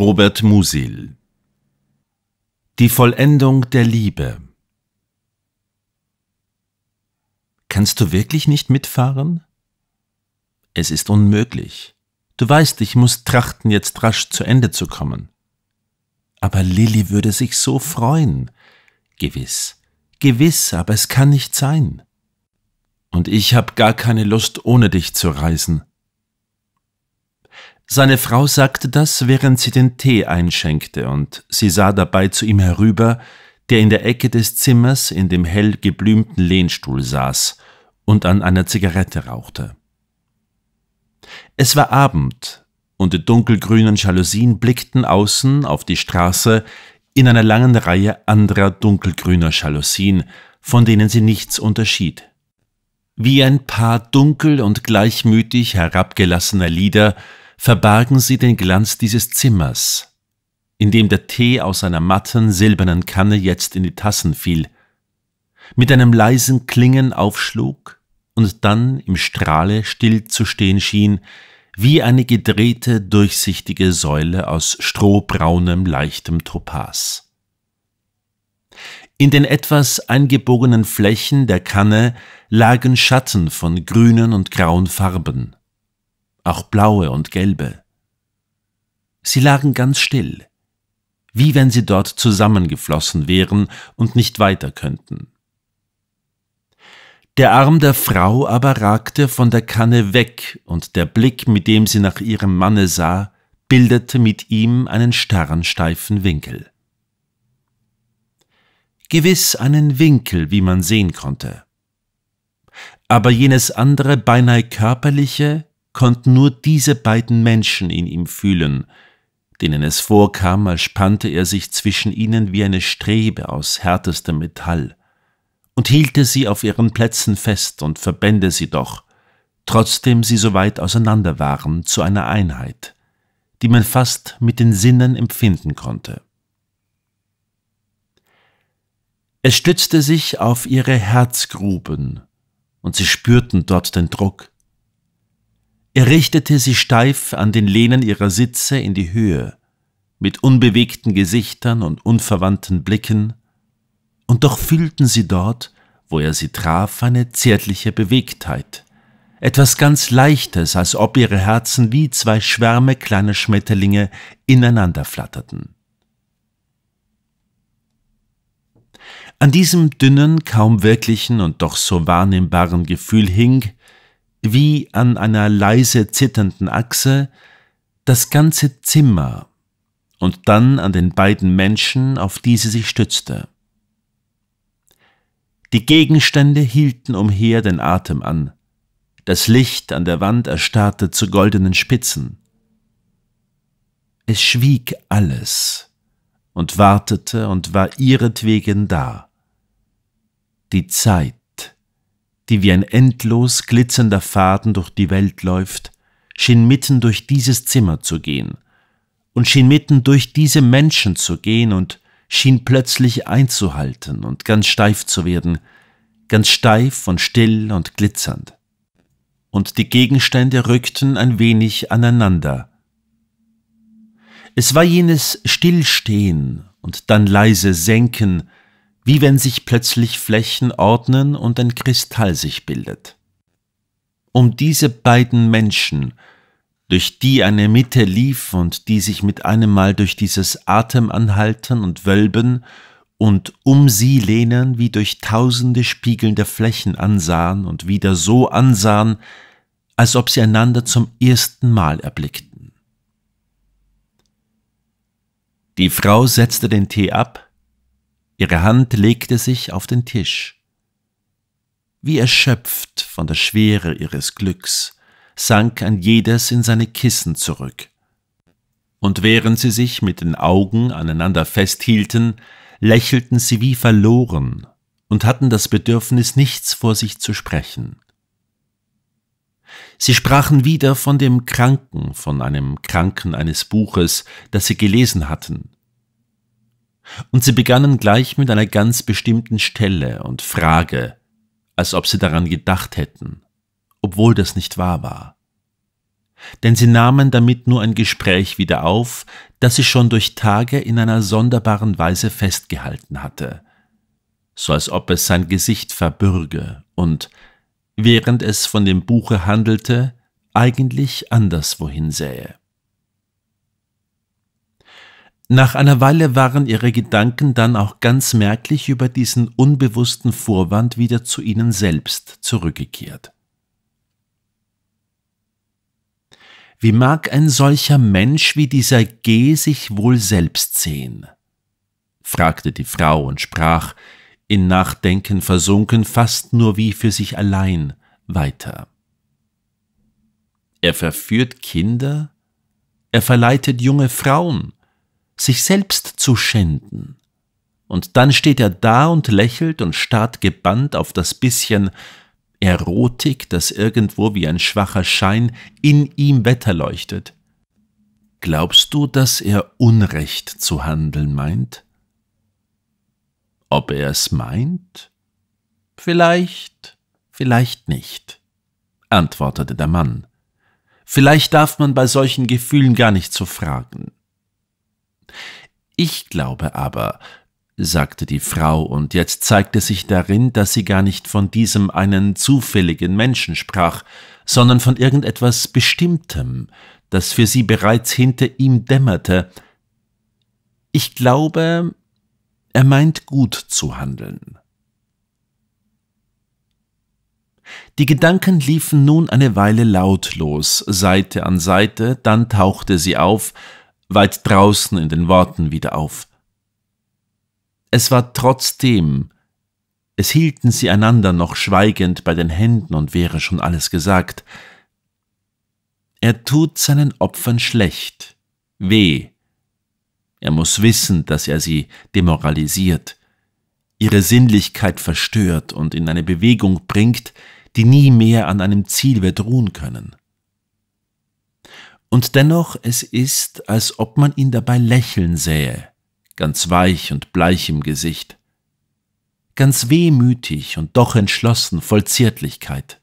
Robert Musil Die Vollendung der Liebe Kannst du wirklich nicht mitfahren? Es ist unmöglich. Du weißt, ich muss trachten, jetzt rasch zu Ende zu kommen. Aber Lilli würde sich so freuen. Gewiss, gewiss, aber es kann nicht sein. Und ich hab gar keine Lust, ohne dich zu reisen. Seine Frau sagte das, während sie den Tee einschenkte, und sie sah dabei zu ihm herüber, der in der Ecke des Zimmers in dem hell geblümten Lehnstuhl saß und an einer Zigarette rauchte. Es war Abend, und die dunkelgrünen Jalousien blickten außen auf die Straße in einer langen Reihe anderer dunkelgrüner Jalousien, von denen sie nichts unterschied. Wie ein paar dunkel und gleichmütig herabgelassener Lieder verbargen sie den Glanz dieses Zimmers, in dem der Tee aus einer matten, silbernen Kanne jetzt in die Tassen fiel, mit einem leisen Klingen aufschlug und dann im Strahle still zu stehen schien, wie eine gedrehte, durchsichtige Säule aus strohbraunem, leichtem Topaz. In den etwas eingebogenen Flächen der Kanne lagen Schatten von grünen und grauen Farben auch blaue und gelbe. Sie lagen ganz still, wie wenn sie dort zusammengeflossen wären und nicht weiter könnten. Der Arm der Frau aber ragte von der Kanne weg, und der Blick, mit dem sie nach ihrem Manne sah, bildete mit ihm einen starren, steifen Winkel. Gewiss einen Winkel, wie man sehen konnte. Aber jenes andere, beinahe körperliche, konnten nur diese beiden Menschen in ihm fühlen, denen es vorkam, als spannte er sich zwischen ihnen wie eine Strebe aus härtestem Metall und hielte sie auf ihren Plätzen fest und verbände sie doch, trotzdem sie so weit auseinander waren, zu einer Einheit, die man fast mit den Sinnen empfinden konnte. Es stützte sich auf ihre Herzgruben, und sie spürten dort den Druck, er richtete sie steif an den Lehnen ihrer Sitze in die Höhe, mit unbewegten Gesichtern und unverwandten Blicken, und doch fühlten sie dort, wo er sie traf, eine zärtliche Bewegtheit, etwas ganz Leichtes, als ob ihre Herzen wie zwei Schwärme kleiner Schmetterlinge ineinander flatterten. An diesem dünnen, kaum wirklichen und doch so wahrnehmbaren Gefühl hing, wie an einer leise zitternden Achse, das ganze Zimmer und dann an den beiden Menschen, auf die sie sich stützte. Die Gegenstände hielten umher den Atem an, das Licht an der Wand erstarrte zu goldenen Spitzen. Es schwieg alles und wartete und war ihretwegen da. Die Zeit die wie ein endlos glitzernder Faden durch die Welt läuft, schien mitten durch dieses Zimmer zu gehen und schien mitten durch diese Menschen zu gehen und schien plötzlich einzuhalten und ganz steif zu werden, ganz steif und still und glitzernd. Und die Gegenstände rückten ein wenig aneinander. Es war jenes Stillstehen und dann leise Senken, wie wenn sich plötzlich Flächen ordnen und ein Kristall sich bildet. Um diese beiden Menschen, durch die eine Mitte lief und die sich mit einem Mal durch dieses Atem anhalten und Wölben und um sie lehnen wie durch tausende spiegelnde Flächen ansahen und wieder so ansahen, als ob sie einander zum ersten Mal erblickten. Die Frau setzte den Tee ab, Ihre Hand legte sich auf den Tisch. Wie erschöpft von der Schwere ihres Glücks, sank ein jedes in seine Kissen zurück. Und während sie sich mit den Augen aneinander festhielten, lächelten sie wie verloren und hatten das Bedürfnis, nichts vor sich zu sprechen. Sie sprachen wieder von dem Kranken, von einem Kranken eines Buches, das sie gelesen hatten, und sie begannen gleich mit einer ganz bestimmten Stelle und Frage, als ob sie daran gedacht hätten, obwohl das nicht wahr war. Denn sie nahmen damit nur ein Gespräch wieder auf, das sie schon durch Tage in einer sonderbaren Weise festgehalten hatte, so als ob es sein Gesicht verbürge und, während es von dem Buche handelte, eigentlich anderswohin sähe. Nach einer Weile waren ihre Gedanken dann auch ganz merklich über diesen unbewussten Vorwand wieder zu ihnen selbst zurückgekehrt. Wie mag ein solcher Mensch wie dieser G sich wohl selbst sehen? fragte die Frau und sprach, in Nachdenken versunken, fast nur wie für sich allein, weiter. Er verführt Kinder, er verleitet junge Frauen, sich selbst zu schänden. Und dann steht er da und lächelt und starrt gebannt auf das bisschen Erotik, das irgendwo wie ein schwacher Schein in ihm wetterleuchtet. Glaubst du, dass er Unrecht zu handeln meint? Ob er es meint? Vielleicht, vielleicht nicht, antwortete der Mann. Vielleicht darf man bei solchen Gefühlen gar nicht so fragen. Ich glaube aber, sagte die Frau, und jetzt zeigte sich darin, dass sie gar nicht von diesem einen zufälligen Menschen sprach, sondern von irgendetwas Bestimmtem, das für sie bereits hinter ihm dämmerte. Ich glaube, er meint gut zu handeln. Die Gedanken liefen nun eine Weile lautlos, Seite an Seite, dann tauchte sie auf, weit draußen in den Worten wieder auf. Es war trotzdem, es hielten sie einander noch schweigend bei den Händen und wäre schon alles gesagt. Er tut seinen Opfern schlecht, weh. Er muss wissen, dass er sie demoralisiert, ihre Sinnlichkeit verstört und in eine Bewegung bringt, die nie mehr an einem Ziel wird ruhen können. Und dennoch, es ist, als ob man ihn dabei lächeln sähe, ganz weich und bleich im Gesicht, ganz wehmütig und doch entschlossen voll Zärtlichkeit.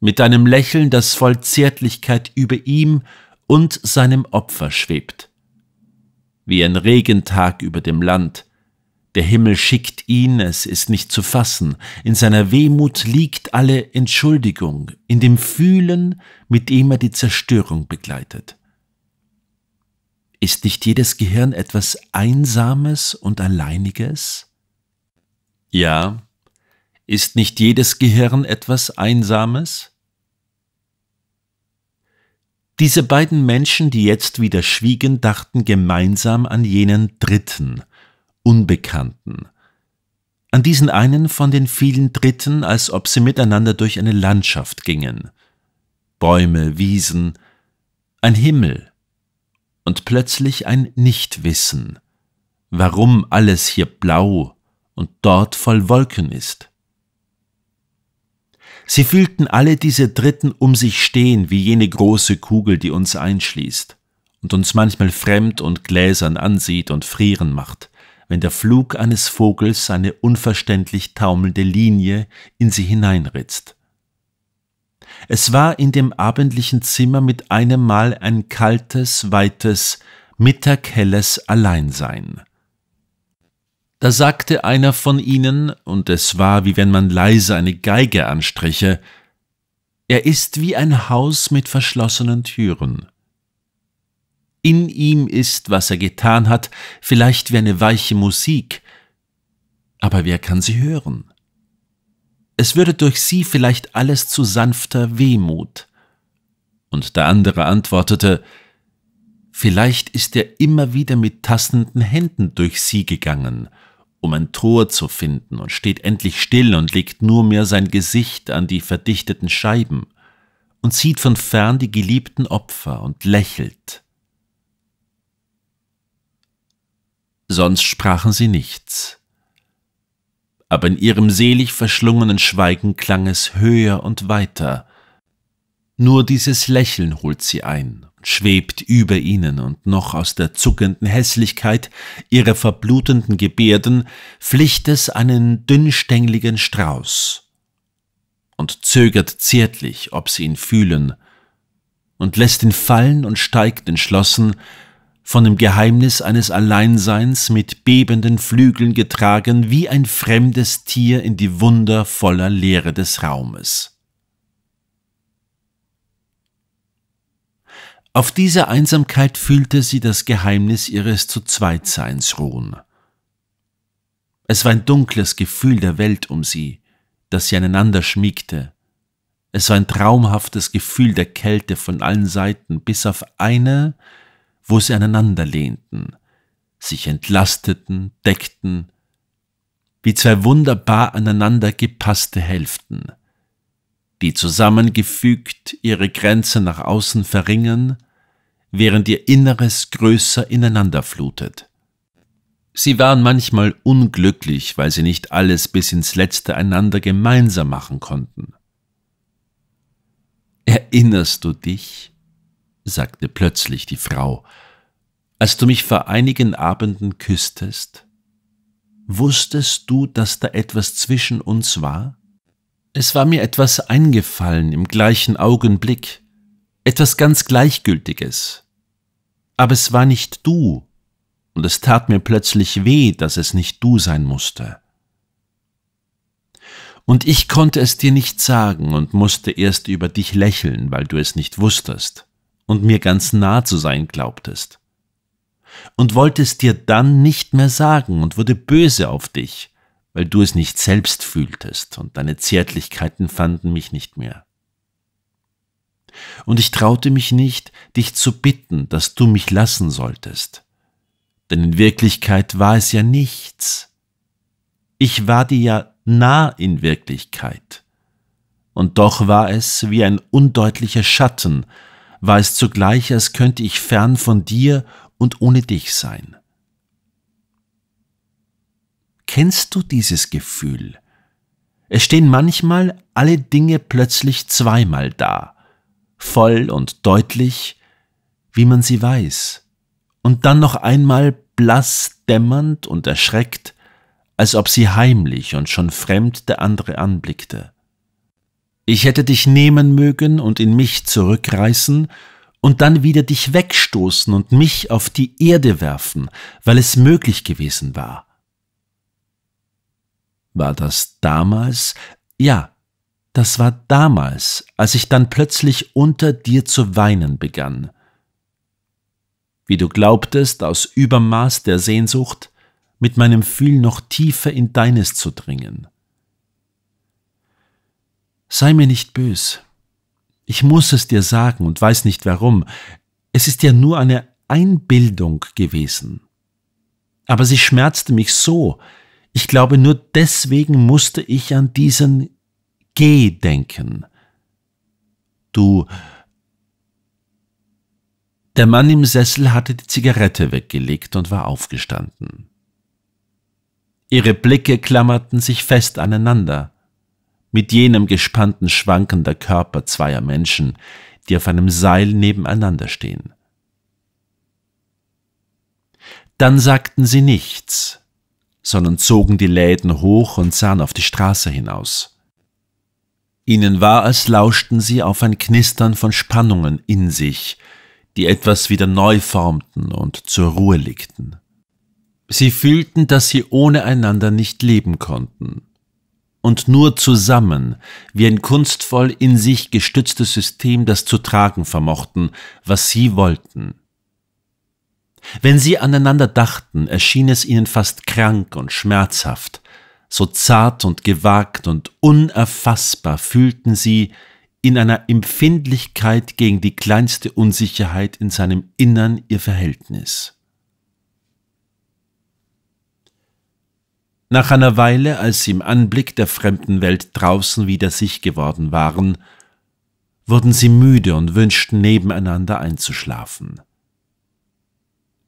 Mit einem Lächeln, das voll Zärtlichkeit über ihm und seinem Opfer schwebt, wie ein Regentag über dem Land, der Himmel schickt ihn, es ist nicht zu fassen. In seiner Wehmut liegt alle Entschuldigung, in dem Fühlen, mit dem er die Zerstörung begleitet. Ist nicht jedes Gehirn etwas Einsames und Alleiniges? Ja. Ist nicht jedes Gehirn etwas Einsames? Diese beiden Menschen, die jetzt wieder schwiegen, dachten gemeinsam an jenen Dritten, Unbekannten. An diesen einen von den vielen Dritten, als ob sie miteinander durch eine Landschaft gingen. Bäume, Wiesen, ein Himmel und plötzlich ein Nichtwissen, warum alles hier blau und dort voll Wolken ist. Sie fühlten alle diese Dritten um sich stehen wie jene große Kugel, die uns einschließt und uns manchmal fremd und gläsern ansieht und frieren macht wenn der Flug eines Vogels seine unverständlich taumelnde Linie in sie hineinritzt. Es war in dem abendlichen Zimmer mit einem Mal ein kaltes, weites, mittaghelles Alleinsein. Da sagte einer von ihnen, und es war, wie wenn man leise eine Geige anstriche, er ist wie ein Haus mit verschlossenen Türen in ihm ist, was er getan hat, vielleicht wie eine weiche Musik, aber wer kann sie hören? Es würde durch sie vielleicht alles zu sanfter Wehmut. Und der andere antwortete, vielleicht ist er immer wieder mit tastenden Händen durch sie gegangen, um ein Tor zu finden und steht endlich still und legt nur mehr sein Gesicht an die verdichteten Scheiben und sieht von fern die geliebten Opfer und lächelt. sonst sprachen sie nichts. Aber in ihrem selig verschlungenen Schweigen klang es höher und weiter. Nur dieses Lächeln holt sie ein und schwebt über ihnen, und noch aus der zuckenden Hässlichkeit ihrer verblutenden Gebärden flicht es einen dünnstängligen Strauß und zögert zärtlich, ob sie ihn fühlen, und lässt ihn fallen und steigt entschlossen, von dem Geheimnis eines Alleinseins mit bebenden Flügeln getragen wie ein fremdes Tier in die Wunder voller Leere des Raumes. Auf dieser Einsamkeit fühlte sie das Geheimnis ihres Zu-Zweitseins ruhen. Es war ein dunkles Gefühl der Welt um sie, das sie aneinander schmiegte. Es war ein traumhaftes Gefühl der Kälte von allen Seiten, bis auf eine, wo sie aneinander lehnten, sich entlasteten, deckten, wie zwei wunderbar aneinander gepasste Hälften, die zusammengefügt ihre Grenze nach außen verringern, während ihr Inneres größer ineinander flutet. Sie waren manchmal unglücklich, weil sie nicht alles bis ins letzte einander gemeinsam machen konnten. Erinnerst du dich? sagte plötzlich die Frau, als du mich vor einigen Abenden küsstest? Wusstest du, dass da etwas zwischen uns war? Es war mir etwas eingefallen im gleichen Augenblick, etwas ganz Gleichgültiges. Aber es war nicht du, und es tat mir plötzlich weh, dass es nicht du sein musste. Und ich konnte es dir nicht sagen und musste erst über dich lächeln, weil du es nicht wusstest und mir ganz nah zu sein glaubtest. Und wollte es dir dann nicht mehr sagen und wurde böse auf dich, weil du es nicht selbst fühltest und deine Zärtlichkeiten fanden mich nicht mehr. Und ich traute mich nicht, dich zu bitten, dass du mich lassen solltest. Denn in Wirklichkeit war es ja nichts. Ich war dir ja nah in Wirklichkeit. Und doch war es wie ein undeutlicher Schatten, war es zugleich, als könnte ich fern von dir und ohne dich sein. Kennst du dieses Gefühl? Es stehen manchmal alle Dinge plötzlich zweimal da, voll und deutlich, wie man sie weiß, und dann noch einmal blass dämmernd und erschreckt, als ob sie heimlich und schon fremd der andere anblickte. Ich hätte dich nehmen mögen und in mich zurückreißen und dann wieder dich wegstoßen und mich auf die Erde werfen, weil es möglich gewesen war. War das damals? Ja, das war damals, als ich dann plötzlich unter dir zu weinen begann. Wie du glaubtest, aus Übermaß der Sehnsucht, mit meinem Fühl noch tiefer in deines zu dringen. Sei mir nicht bös. Ich muss es dir sagen und weiß nicht warum. Es ist ja nur eine Einbildung gewesen. Aber sie schmerzte mich so. Ich glaube, nur deswegen musste ich an diesen G denken. Du. Der Mann im Sessel hatte die Zigarette weggelegt und war aufgestanden. Ihre Blicke klammerten sich fest aneinander mit jenem gespannten Schwanken der Körper zweier Menschen, die auf einem Seil nebeneinander stehen. Dann sagten sie nichts, sondern zogen die Läden hoch und sahen auf die Straße hinaus. Ihnen war, als lauschten sie auf ein Knistern von Spannungen in sich, die etwas wieder neu formten und zur Ruhe legten. Sie fühlten, dass sie ohne einander nicht leben konnten, und nur zusammen, wie ein kunstvoll in sich gestütztes System, das zu tragen vermochten, was sie wollten. Wenn sie aneinander dachten, erschien es ihnen fast krank und schmerzhaft, so zart und gewagt und unerfassbar fühlten sie, in einer Empfindlichkeit gegen die kleinste Unsicherheit in seinem Innern ihr Verhältnis. Nach einer Weile, als sie im Anblick der fremden Welt draußen wieder sich geworden waren, wurden sie müde und wünschten nebeneinander einzuschlafen.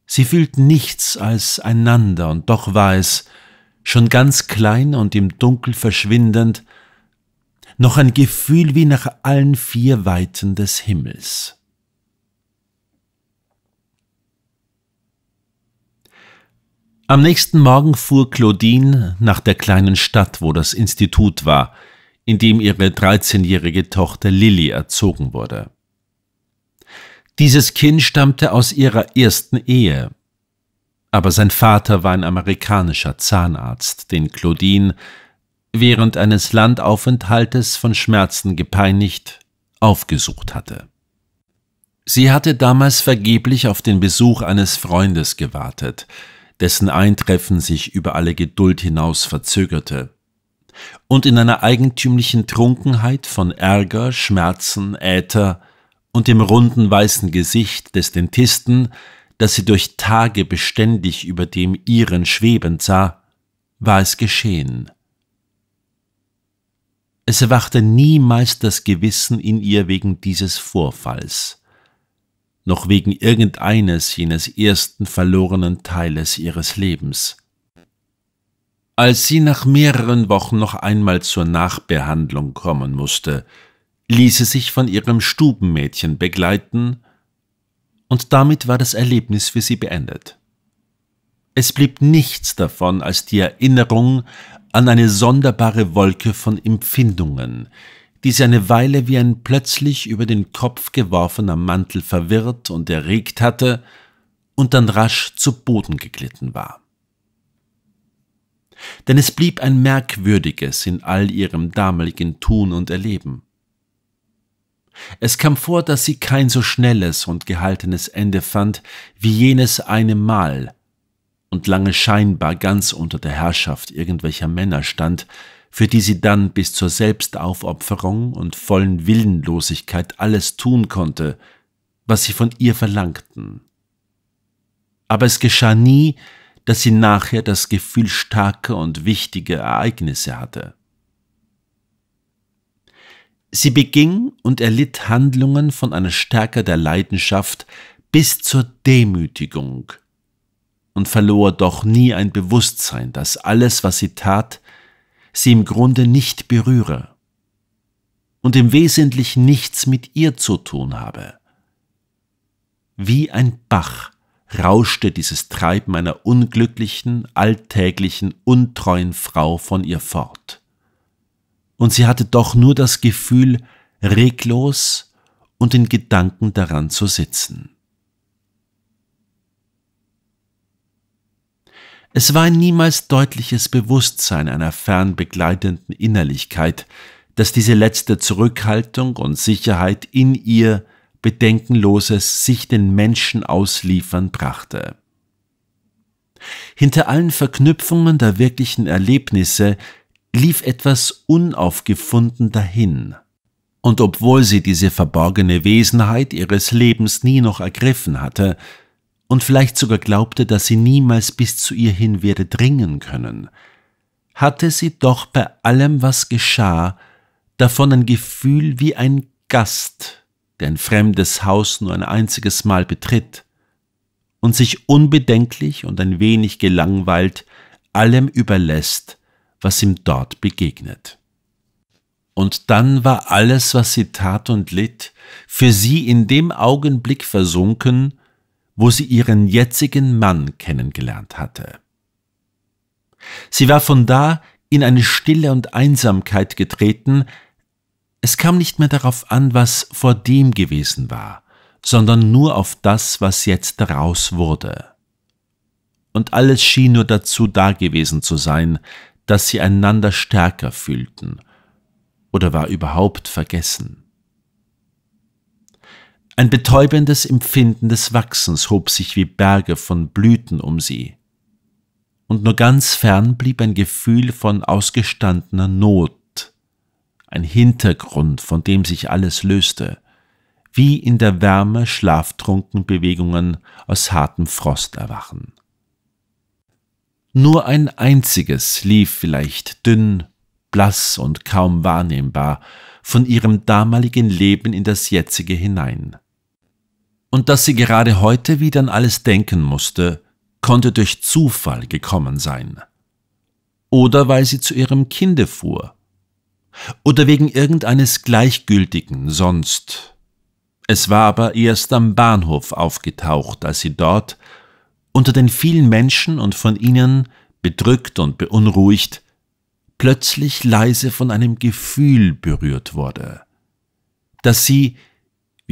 Sie fühlten nichts als einander, und doch war es, schon ganz klein und im Dunkel verschwindend, noch ein Gefühl wie nach allen vier Weiten des Himmels. Am nächsten Morgen fuhr Claudine nach der kleinen Stadt, wo das Institut war, in dem ihre 13-jährige Tochter Lilly erzogen wurde. Dieses Kind stammte aus ihrer ersten Ehe. Aber sein Vater war ein amerikanischer Zahnarzt, den Claudine während eines Landaufenthaltes von Schmerzen gepeinigt aufgesucht hatte. Sie hatte damals vergeblich auf den Besuch eines Freundes gewartet, dessen Eintreffen sich über alle Geduld hinaus verzögerte. Und in einer eigentümlichen Trunkenheit von Ärger, Schmerzen, Äther und dem runden weißen Gesicht des Dentisten, das sie durch Tage beständig über dem ihren schwebend sah, war es geschehen. Es erwachte niemals das Gewissen in ihr wegen dieses Vorfalls noch wegen irgendeines jenes ersten verlorenen Teiles ihres Lebens. Als sie nach mehreren Wochen noch einmal zur Nachbehandlung kommen musste, ließ sie sich von ihrem Stubenmädchen begleiten, und damit war das Erlebnis für sie beendet. Es blieb nichts davon als die Erinnerung an eine sonderbare Wolke von Empfindungen, die sie eine Weile wie ein plötzlich über den Kopf geworfener Mantel verwirrt und erregt hatte und dann rasch zu Boden geglitten war. Denn es blieb ein merkwürdiges in all ihrem damaligen Tun und Erleben. Es kam vor, dass sie kein so schnelles und gehaltenes Ende fand wie jenes eine Mal und lange scheinbar ganz unter der Herrschaft irgendwelcher Männer stand, für die sie dann bis zur Selbstaufopferung und vollen Willenlosigkeit alles tun konnte, was sie von ihr verlangten. Aber es geschah nie, dass sie nachher das Gefühl starker und wichtiger Ereignisse hatte. Sie beging und erlitt Handlungen von einer Stärke der Leidenschaft bis zur Demütigung – und verlor doch nie ein Bewusstsein, dass alles, was sie tat, sie im Grunde nicht berühre und im Wesentlichen nichts mit ihr zu tun habe. Wie ein Bach rauschte dieses Treiben einer unglücklichen, alltäglichen, untreuen Frau von ihr fort. Und sie hatte doch nur das Gefühl, reglos und in Gedanken daran zu sitzen. Es war ein niemals deutliches Bewusstsein einer fernbegleitenden Innerlichkeit, dass diese letzte Zurückhaltung und Sicherheit in ihr bedenkenloses sich den Menschen ausliefern brachte. Hinter allen Verknüpfungen der wirklichen Erlebnisse lief etwas unaufgefunden dahin. Und obwohl sie diese verborgene Wesenheit ihres Lebens nie noch ergriffen hatte, und vielleicht sogar glaubte, dass sie niemals bis zu ihr hin werde dringen können, hatte sie doch bei allem, was geschah, davon ein Gefühl wie ein Gast, der ein fremdes Haus nur ein einziges Mal betritt und sich unbedenklich und ein wenig gelangweilt allem überlässt, was ihm dort begegnet. Und dann war alles, was sie tat und litt, für sie in dem Augenblick versunken, wo sie ihren jetzigen Mann kennengelernt hatte. Sie war von da in eine Stille und Einsamkeit getreten, es kam nicht mehr darauf an, was vor dem gewesen war, sondern nur auf das, was jetzt daraus wurde. Und alles schien nur dazu da gewesen zu sein, dass sie einander stärker fühlten oder war überhaupt vergessen. Ein betäubendes Empfinden des Wachsens hob sich wie Berge von Blüten um sie. Und nur ganz fern blieb ein Gefühl von ausgestandener Not, ein Hintergrund, von dem sich alles löste, wie in der Wärme schlaftrunken Bewegungen aus hartem Frost erwachen. Nur ein einziges lief vielleicht dünn, blass und kaum wahrnehmbar von ihrem damaligen Leben in das jetzige hinein und dass sie gerade heute wieder an alles denken musste, konnte durch Zufall gekommen sein. Oder weil sie zu ihrem Kinde fuhr. Oder wegen irgendeines gleichgültigen sonst. Es war aber erst am Bahnhof aufgetaucht, als sie dort, unter den vielen Menschen und von ihnen, bedrückt und beunruhigt, plötzlich leise von einem Gefühl berührt wurde, dass sie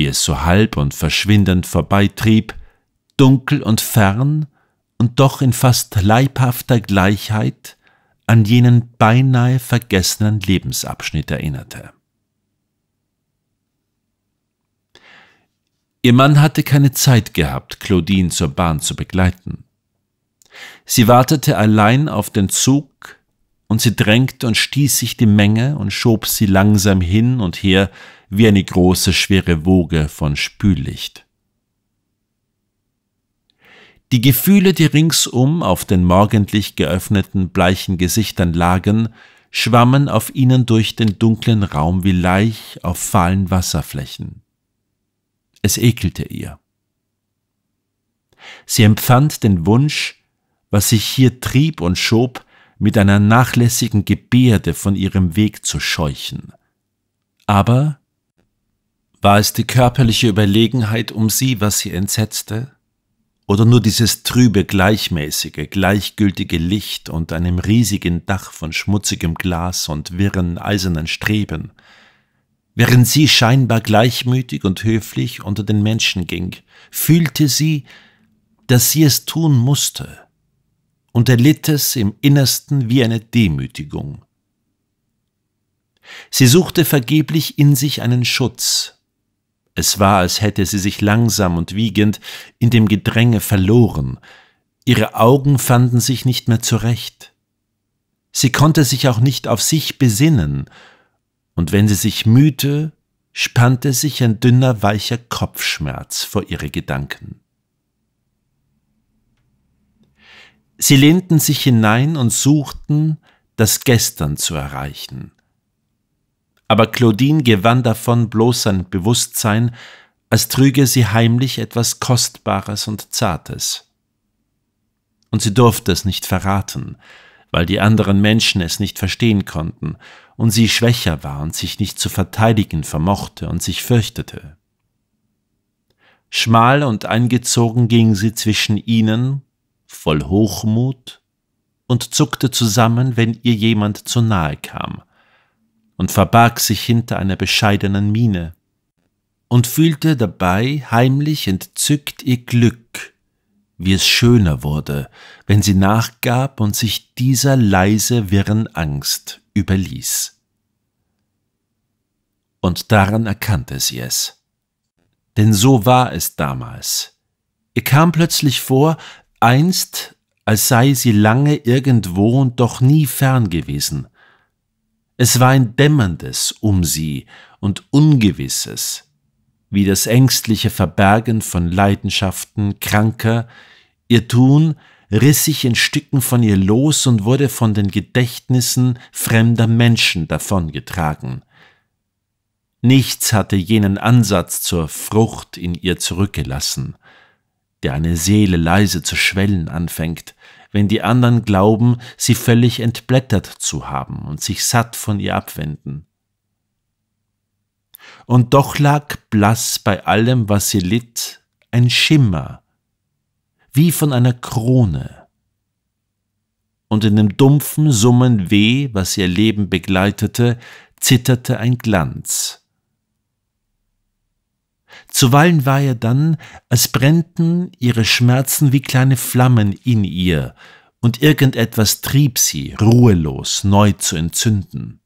wie es so halb und verschwindend vorbeitrieb, dunkel und fern und doch in fast leibhafter Gleichheit an jenen beinahe vergessenen Lebensabschnitt erinnerte. Ihr Mann hatte keine Zeit gehabt, Claudine zur Bahn zu begleiten. Sie wartete allein auf den Zug, und sie drängte und stieß sich die Menge und schob sie langsam hin und her wie eine große schwere Woge von Spüllicht. Die Gefühle, die ringsum auf den morgendlich geöffneten bleichen Gesichtern lagen, schwammen auf ihnen durch den dunklen Raum wie Laich auf fahlen Wasserflächen. Es ekelte ihr. Sie empfand den Wunsch, was sich hier trieb und schob, mit einer nachlässigen Gebärde von ihrem Weg zu scheuchen. Aber war es die körperliche Überlegenheit um sie, was sie entsetzte? Oder nur dieses trübe, gleichmäßige, gleichgültige Licht unter einem riesigen Dach von schmutzigem Glas und wirren, eisernen Streben, Während sie scheinbar gleichmütig und höflich unter den Menschen ging, fühlte sie, dass sie es tun musste, und erlitt es im Innersten wie eine Demütigung. Sie suchte vergeblich in sich einen Schutz. Es war, als hätte sie sich langsam und wiegend in dem Gedränge verloren, ihre Augen fanden sich nicht mehr zurecht. Sie konnte sich auch nicht auf sich besinnen, und wenn sie sich mühte, spannte sich ein dünner, weicher Kopfschmerz vor ihre Gedanken. Sie lehnten sich hinein und suchten, das Gestern zu erreichen. Aber Claudine gewann davon bloß sein Bewusstsein, als trüge sie heimlich etwas Kostbares und Zartes. Und sie durfte es nicht verraten, weil die anderen Menschen es nicht verstehen konnten und sie schwächer war und sich nicht zu verteidigen vermochte und sich fürchtete. Schmal und eingezogen ging sie zwischen ihnen voll Hochmut und zuckte zusammen, wenn ihr jemand zu nahe kam, und verbarg sich hinter einer bescheidenen Miene und fühlte dabei heimlich entzückt ihr Glück, wie es schöner wurde, wenn sie nachgab und sich dieser leise wirren Angst überließ. Und daran erkannte sie es. Denn so war es damals. Ihr kam plötzlich vor, einst, als sei sie lange irgendwo und doch nie fern gewesen. Es war ein Dämmerndes um sie und Ungewisses, wie das ängstliche Verbergen von Leidenschaften kranker, ihr Tun riss sich in Stücken von ihr los und wurde von den Gedächtnissen fremder Menschen davongetragen. Nichts hatte jenen Ansatz zur Frucht in ihr zurückgelassen der eine Seele leise zu schwellen anfängt, wenn die anderen glauben, sie völlig entblättert zu haben und sich satt von ihr abwenden. Und doch lag blass bei allem, was sie litt, ein Schimmer, wie von einer Krone. Und in dem dumpfen Summen weh, was ihr Leben begleitete, zitterte ein Glanz. Zuweilen war ihr dann, als brennten ihre Schmerzen wie kleine Flammen in ihr, und irgendetwas trieb sie, ruhelos neu zu entzünden.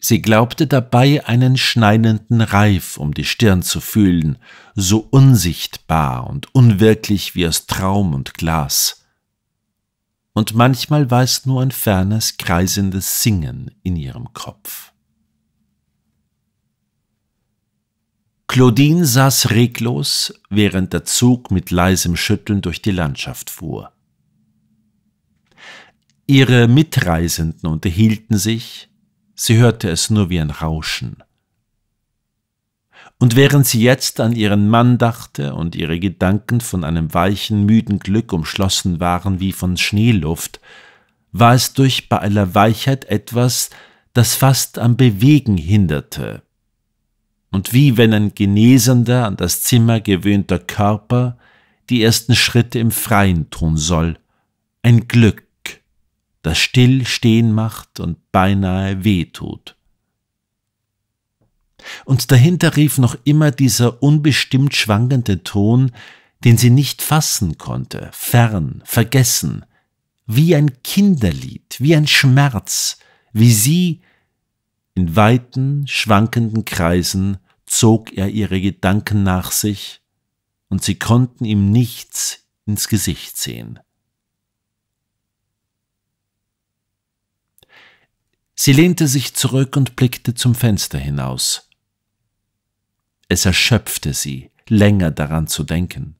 Sie glaubte dabei einen schneidenden Reif um die Stirn zu fühlen, so unsichtbar und unwirklich wie aus Traum und Glas. Und manchmal war es nur ein fernes, kreisendes Singen in ihrem Kopf. Claudine saß reglos, während der Zug mit leisem Schütteln durch die Landschaft fuhr. Ihre Mitreisenden unterhielten sich, sie hörte es nur wie ein Rauschen. Und während sie jetzt an ihren Mann dachte und ihre Gedanken von einem weichen, müden Glück umschlossen waren wie von Schneeluft, war es durch bei aller Weichheit etwas, das fast am Bewegen hinderte, und wie wenn ein genesender, an das Zimmer gewöhnter Körper die ersten Schritte im Freien tun soll. Ein Glück, das still stehen macht und beinahe weh tut. Und dahinter rief noch immer dieser unbestimmt schwankende Ton, den sie nicht fassen konnte, fern, vergessen, wie ein Kinderlied, wie ein Schmerz, wie sie, in weiten, schwankenden Kreisen zog er ihre Gedanken nach sich, und sie konnten ihm nichts ins Gesicht sehen. Sie lehnte sich zurück und blickte zum Fenster hinaus. Es erschöpfte sie, länger daran zu denken.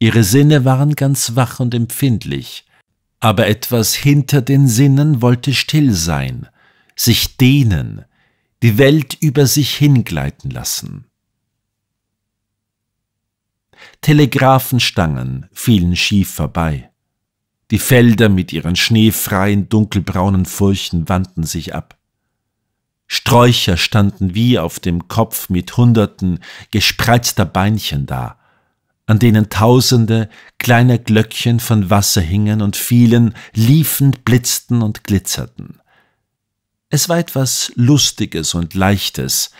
Ihre Sinne waren ganz wach und empfindlich, aber etwas hinter den Sinnen wollte still sein sich dehnen, die Welt über sich hingleiten lassen. Telegraphenstangen fielen schief vorbei. Die Felder mit ihren schneefreien, dunkelbraunen Furchen wandten sich ab. Sträucher standen wie auf dem Kopf mit hunderten gespreizter Beinchen da, an denen tausende kleine Glöckchen von Wasser hingen und fielen, liefen, blitzten und glitzerten. Es war etwas Lustiges und Leichtes,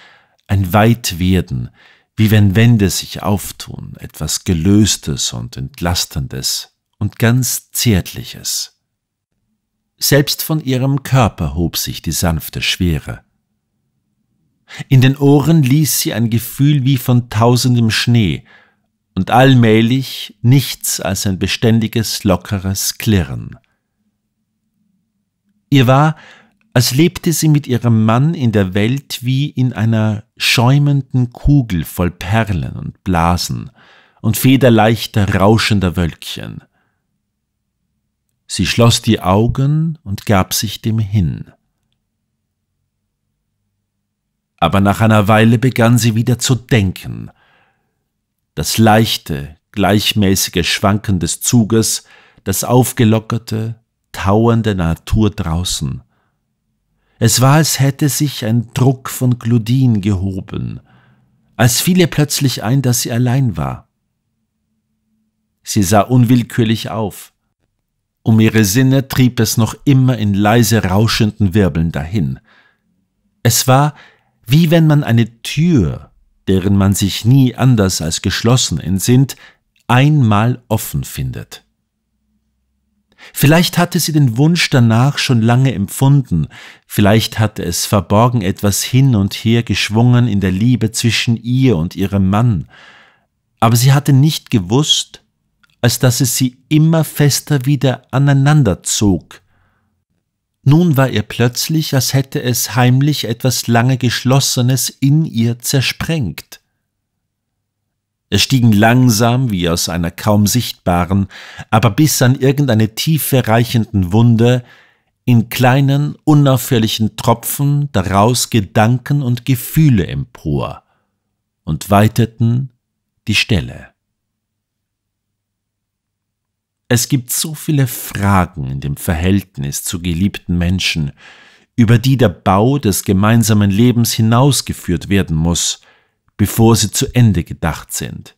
ein Weitwerden, wie wenn Wände sich auftun, etwas Gelöstes und Entlastendes und ganz Zärtliches. Selbst von ihrem Körper hob sich die sanfte Schwere. In den Ohren ließ sie ein Gefühl wie von tausendem Schnee und allmählich nichts als ein beständiges, lockeres Klirren. Ihr war, als lebte sie mit ihrem Mann in der Welt wie in einer schäumenden Kugel voll Perlen und Blasen und federleichter rauschender Wölkchen. Sie schloss die Augen und gab sich dem hin. Aber nach einer Weile begann sie wieder zu denken. Das leichte, gleichmäßige Schwanken des Zuges, das aufgelockerte, tauernde Natur draußen – es war, als hätte sich ein Druck von Claudine gehoben, als fiel ihr plötzlich ein, dass sie allein war. Sie sah unwillkürlich auf. Um ihre Sinne trieb es noch immer in leise rauschenden Wirbeln dahin. Es war, wie wenn man eine Tür, deren man sich nie anders als geschlossen entsinnt, einmal offen findet. Vielleicht hatte sie den Wunsch danach schon lange empfunden, vielleicht hatte es verborgen etwas hin und her geschwungen in der Liebe zwischen ihr und ihrem Mann, aber sie hatte nicht gewusst, als dass es sie immer fester wieder aneinander zog. Nun war ihr plötzlich, als hätte es heimlich etwas lange Geschlossenes in ihr zersprengt. Es stiegen langsam, wie aus einer kaum sichtbaren, aber bis an irgendeine Tiefe reichenden Wunde, in kleinen, unaufhörlichen Tropfen daraus Gedanken und Gefühle empor und weiteten die Stelle. Es gibt so viele Fragen in dem Verhältnis zu geliebten Menschen, über die der Bau des gemeinsamen Lebens hinausgeführt werden muss, bevor sie zu Ende gedacht sind.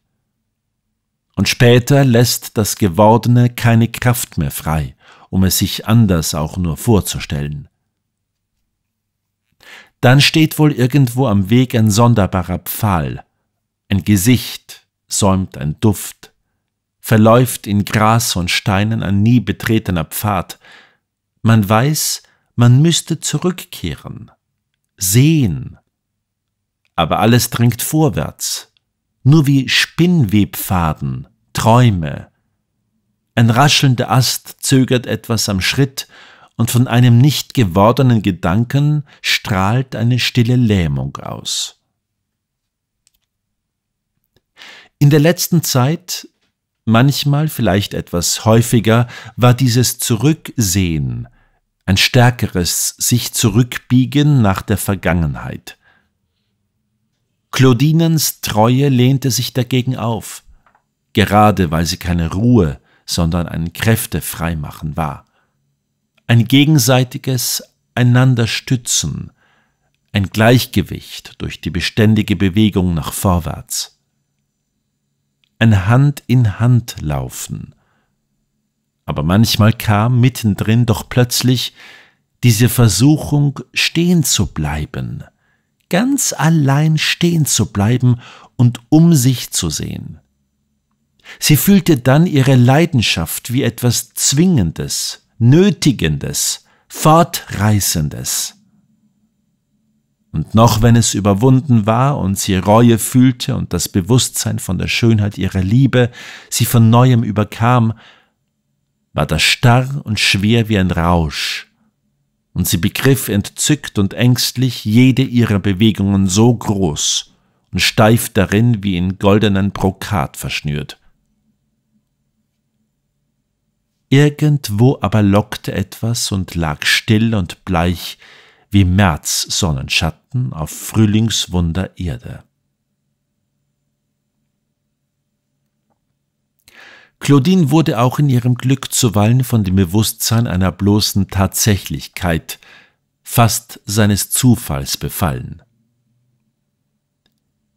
Und später lässt das Gewordene keine Kraft mehr frei, um es sich anders auch nur vorzustellen. Dann steht wohl irgendwo am Weg ein sonderbarer Pfahl, ein Gesicht, säumt ein Duft, verläuft in Gras und Steinen ein nie betretener Pfad. Man weiß, man müsste zurückkehren, sehen, aber alles drängt vorwärts. Nur wie Spinnwebfaden, Träume. Ein raschelnder Ast zögert etwas am Schritt, und von einem nicht gewordenen Gedanken strahlt eine stille Lähmung aus. In der letzten Zeit, manchmal vielleicht etwas häufiger, war dieses Zurücksehen, ein stärkeres sich zurückbiegen nach der Vergangenheit. Claudinens Treue lehnte sich dagegen auf, gerade weil sie keine Ruhe, sondern ein Kräftefreimachen war. Ein gegenseitiges Einanderstützen, ein Gleichgewicht durch die beständige Bewegung nach vorwärts. Ein Hand in Hand laufen. Aber manchmal kam mittendrin doch plötzlich diese Versuchung, stehen zu bleiben, ganz allein stehen zu bleiben und um sich zu sehen. Sie fühlte dann ihre Leidenschaft wie etwas Zwingendes, Nötigendes, Fortreißendes. Und noch wenn es überwunden war und sie Reue fühlte und das Bewusstsein von der Schönheit ihrer Liebe sie von neuem überkam, war das starr und schwer wie ein Rausch, und sie begriff entzückt und ängstlich jede ihrer Bewegungen so groß und steif darin wie in goldenen Brokat verschnürt. Irgendwo aber lockte etwas und lag still und bleich wie März Sonnenschatten auf Frühlingswunder Erde. Claudine wurde auch in ihrem Glück zuweilen von dem Bewusstsein einer bloßen Tatsächlichkeit, fast seines Zufalls befallen.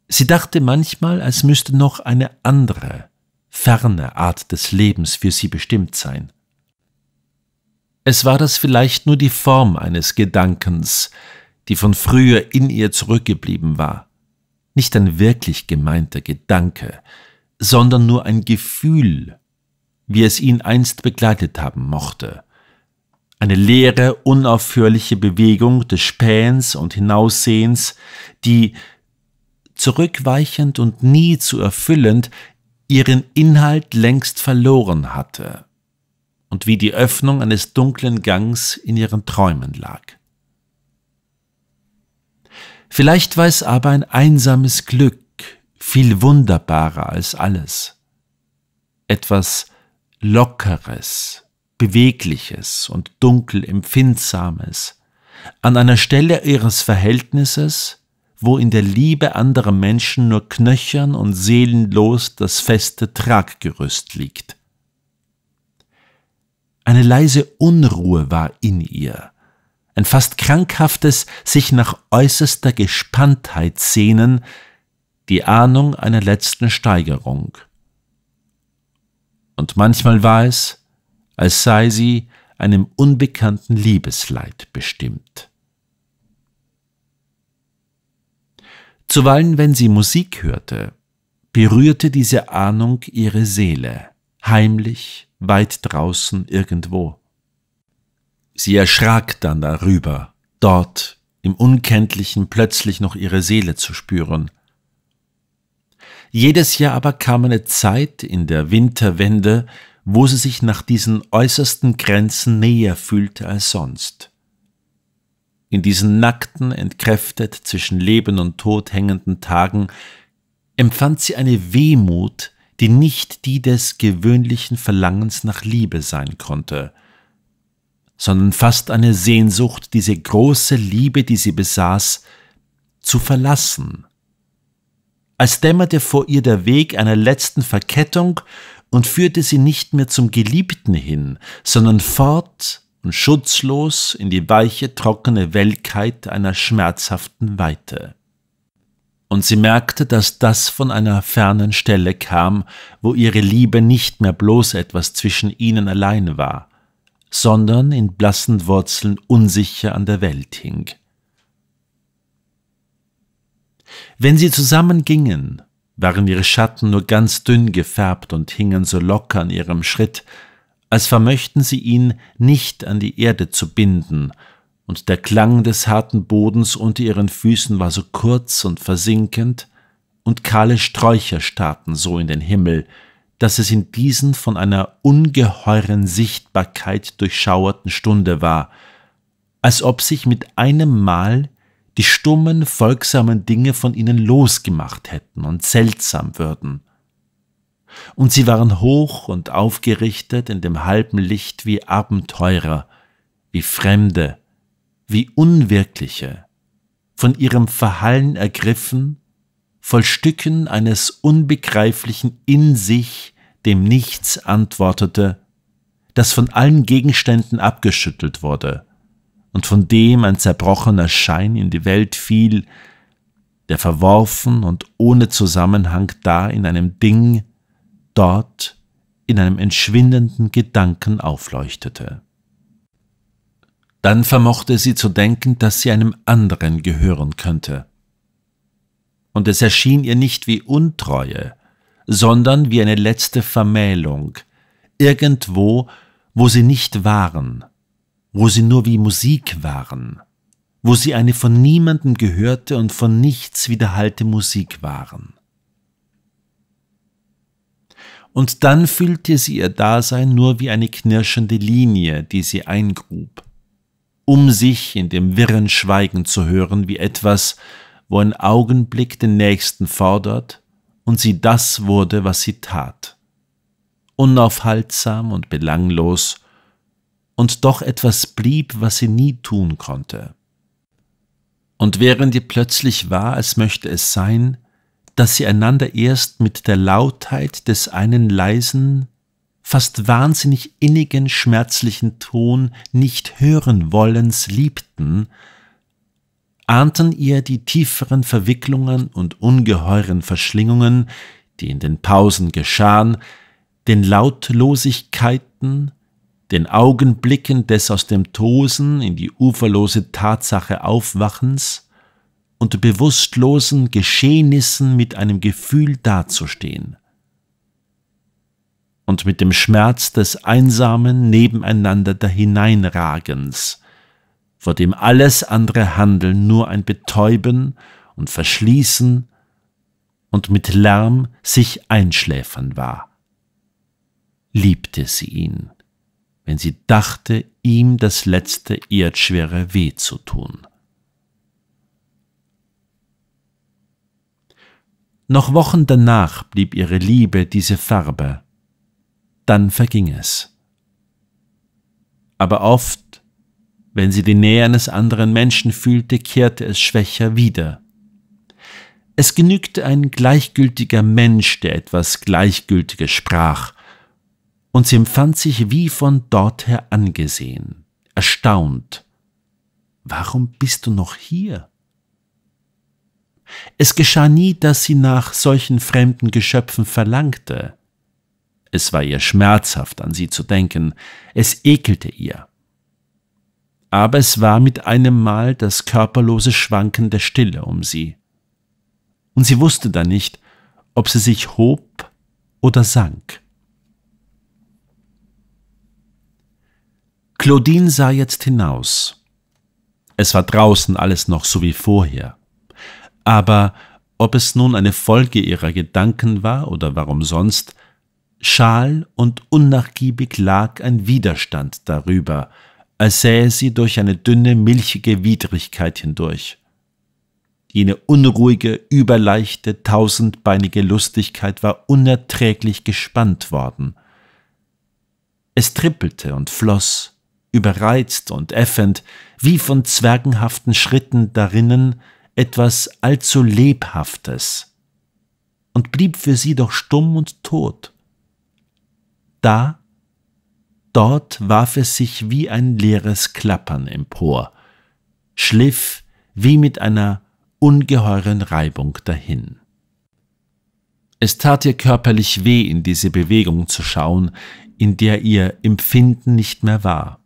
Sie dachte manchmal, als müsste noch eine andere, ferne Art des Lebens für sie bestimmt sein. Es war das vielleicht nur die Form eines Gedankens, die von früher in ihr zurückgeblieben war, nicht ein wirklich gemeinter Gedanke, sondern nur ein Gefühl, wie es ihn einst begleitet haben mochte. Eine leere, unaufhörliche Bewegung des Spähens und Hinaussehens, die, zurückweichend und nie zu erfüllend, ihren Inhalt längst verloren hatte und wie die Öffnung eines dunklen Gangs in ihren Träumen lag. Vielleicht war es aber ein einsames Glück, viel wunderbarer als alles. Etwas Lockeres, Bewegliches und dunkel Empfindsames, an einer Stelle ihres Verhältnisses, wo in der Liebe anderer Menschen nur knöchern und seelenlos das feste Traggerüst liegt. Eine leise Unruhe war in ihr, ein fast krankhaftes sich nach äußerster Gespanntheit sehnen, die Ahnung einer letzten Steigerung. Und manchmal war es, als sei sie einem unbekannten Liebesleid bestimmt. Zuweilen, wenn sie Musik hörte, berührte diese Ahnung ihre Seele, heimlich, weit draußen irgendwo. Sie erschrak dann darüber, dort im Unkenntlichen plötzlich noch ihre Seele zu spüren, jedes Jahr aber kam eine Zeit in der Winterwende, wo sie sich nach diesen äußersten Grenzen näher fühlte als sonst. In diesen nackten, entkräftet zwischen Leben und Tod hängenden Tagen empfand sie eine Wehmut, die nicht die des gewöhnlichen Verlangens nach Liebe sein konnte, sondern fast eine Sehnsucht, diese große Liebe, die sie besaß, zu verlassen als dämmerte vor ihr der Weg einer letzten Verkettung und führte sie nicht mehr zum Geliebten hin, sondern fort und schutzlos in die weiche, trockene Welkheit einer schmerzhaften Weite. Und sie merkte, dass das von einer fernen Stelle kam, wo ihre Liebe nicht mehr bloß etwas zwischen ihnen allein war, sondern in blassen Wurzeln unsicher an der Welt hing. Wenn sie zusammen gingen, waren ihre Schatten nur ganz dünn gefärbt und hingen so locker an ihrem Schritt, als vermöchten sie ihn nicht an die Erde zu binden, und der Klang des harten Bodens unter ihren Füßen war so kurz und versinkend, und kahle Sträucher starrten so in den Himmel, dass es in diesen von einer ungeheuren Sichtbarkeit durchschauerten Stunde war, als ob sich mit einem Mal die stummen, folgsamen Dinge von ihnen losgemacht hätten und seltsam würden. Und sie waren hoch und aufgerichtet in dem halben Licht wie Abenteurer, wie Fremde, wie Unwirkliche, von ihrem Verhallen ergriffen, voll Stücken eines Unbegreiflichen in sich, dem nichts antwortete, das von allen Gegenständen abgeschüttelt wurde, und von dem ein zerbrochener Schein in die Welt fiel, der verworfen und ohne Zusammenhang da in einem Ding, dort in einem entschwindenden Gedanken aufleuchtete. Dann vermochte sie zu denken, dass sie einem anderen gehören könnte. Und es erschien ihr nicht wie Untreue, sondern wie eine letzte Vermählung, irgendwo, wo sie nicht waren, wo sie nur wie Musik waren, wo sie eine von niemandem gehörte und von nichts widerhallte Musik waren. Und dann fühlte sie ihr Dasein nur wie eine knirschende Linie, die sie eingrub, um sich in dem wirren Schweigen zu hören wie etwas, wo ein Augenblick den Nächsten fordert und sie das wurde, was sie tat. Unaufhaltsam und belanglos, und doch etwas blieb, was sie nie tun konnte. Und während ihr plötzlich war, als möchte es sein, dass sie einander erst mit der Lautheit des einen leisen, fast wahnsinnig innigen, schmerzlichen Ton nicht hören wollens liebten, ahnten ihr die tieferen Verwicklungen und ungeheuren Verschlingungen, die in den Pausen geschahen, den Lautlosigkeiten, den Augenblicken des aus dem Tosen in die uferlose Tatsache Aufwachens und bewusstlosen Geschehnissen mit einem Gefühl dazustehen und mit dem Schmerz des einsamen Nebeneinander dahineinragens, vor dem alles andere Handeln nur ein Betäuben und Verschließen und mit Lärm sich einschläfern war, liebte sie ihn wenn sie dachte, ihm das letzte erdschwere Weh zu tun. Noch Wochen danach blieb ihre Liebe diese Farbe, dann verging es. Aber oft, wenn sie die Nähe eines anderen Menschen fühlte, kehrte es schwächer wieder. Es genügte ein gleichgültiger Mensch, der etwas Gleichgültiges sprach, und sie empfand sich wie von dort her angesehen, erstaunt. Warum bist du noch hier? Es geschah nie, dass sie nach solchen fremden Geschöpfen verlangte. Es war ihr schmerzhaft, an sie zu denken, es ekelte ihr. Aber es war mit einem Mal das körperlose Schwanken der Stille um sie. Und sie wusste dann nicht, ob sie sich hob oder sank. Claudine sah jetzt hinaus. Es war draußen alles noch so wie vorher. Aber ob es nun eine Folge ihrer Gedanken war oder warum sonst, schal und unnachgiebig lag ein Widerstand darüber, als sähe sie durch eine dünne, milchige Widrigkeit hindurch. Jene unruhige, überleichte, tausendbeinige Lustigkeit war unerträglich gespannt worden. Es trippelte und floss, überreizt und äffend, wie von zwergenhaften Schritten darinnen etwas allzu Lebhaftes, und blieb für sie doch stumm und tot. Da, dort warf es sich wie ein leeres Klappern empor, schliff wie mit einer ungeheuren Reibung dahin. Es tat ihr körperlich weh, in diese Bewegung zu schauen, in der ihr Empfinden nicht mehr war.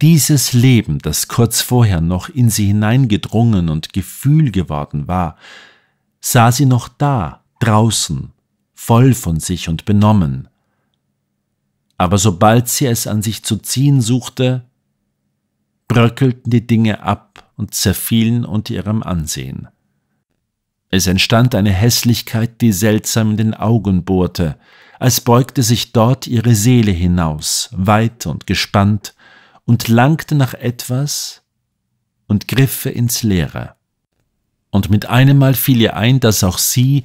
Dieses Leben, das kurz vorher noch in sie hineingedrungen und Gefühl geworden war, sah sie noch da, draußen, voll von sich und benommen. Aber sobald sie es an sich zu ziehen suchte, bröckelten die Dinge ab und zerfielen unter ihrem Ansehen. Es entstand eine Hässlichkeit, die seltsam in den Augen bohrte, als beugte sich dort ihre Seele hinaus, weit und gespannt, und langte nach etwas und griffe ins Leere. Und mit einem Mal fiel ihr ein, dass auch sie,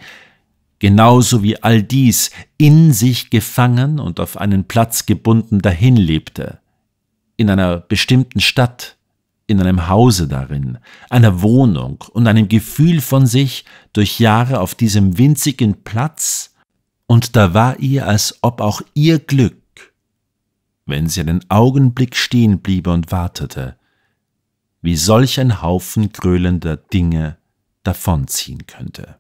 genauso wie all dies, in sich gefangen und auf einen Platz gebunden dahin lebte, in einer bestimmten Stadt, in einem Hause darin, einer Wohnung und einem Gefühl von sich durch Jahre auf diesem winzigen Platz, und da war ihr, als ob auch ihr Glück wenn sie einen Augenblick stehen bliebe und wartete, wie solch ein Haufen gröhlender Dinge davonziehen könnte.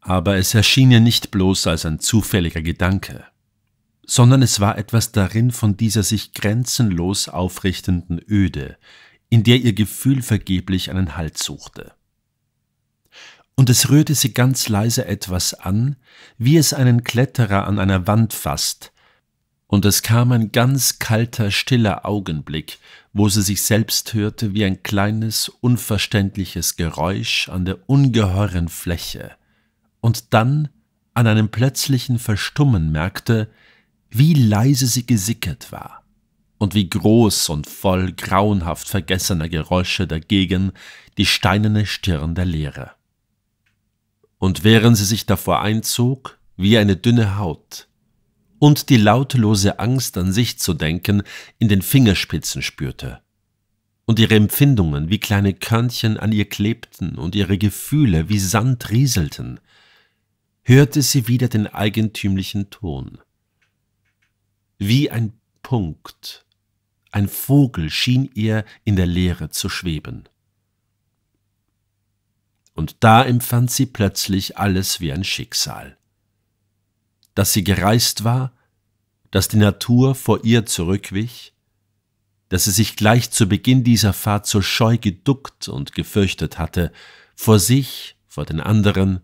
Aber es erschien ihr nicht bloß als ein zufälliger Gedanke, sondern es war etwas darin von dieser sich grenzenlos aufrichtenden Öde, in der ihr Gefühl vergeblich einen Halt suchte und es rührte sie ganz leise etwas an, wie es einen Kletterer an einer Wand fasst, und es kam ein ganz kalter, stiller Augenblick, wo sie sich selbst hörte wie ein kleines, unverständliches Geräusch an der ungeheuren Fläche, und dann an einem plötzlichen Verstummen merkte, wie leise sie gesickert war und wie groß und voll grauenhaft vergessener Geräusche dagegen die steinerne Stirn der Leere und während sie sich davor einzog, wie eine dünne Haut, und die lautlose Angst an sich zu denken in den Fingerspitzen spürte, und ihre Empfindungen wie kleine Körnchen an ihr klebten und ihre Gefühle wie Sand rieselten, hörte sie wieder den eigentümlichen Ton. Wie ein Punkt, ein Vogel schien ihr in der Leere zu schweben und da empfand sie plötzlich alles wie ein Schicksal. Dass sie gereist war, dass die Natur vor ihr zurückwich, dass sie sich gleich zu Beginn dieser Fahrt so scheu geduckt und gefürchtet hatte, vor sich, vor den anderen,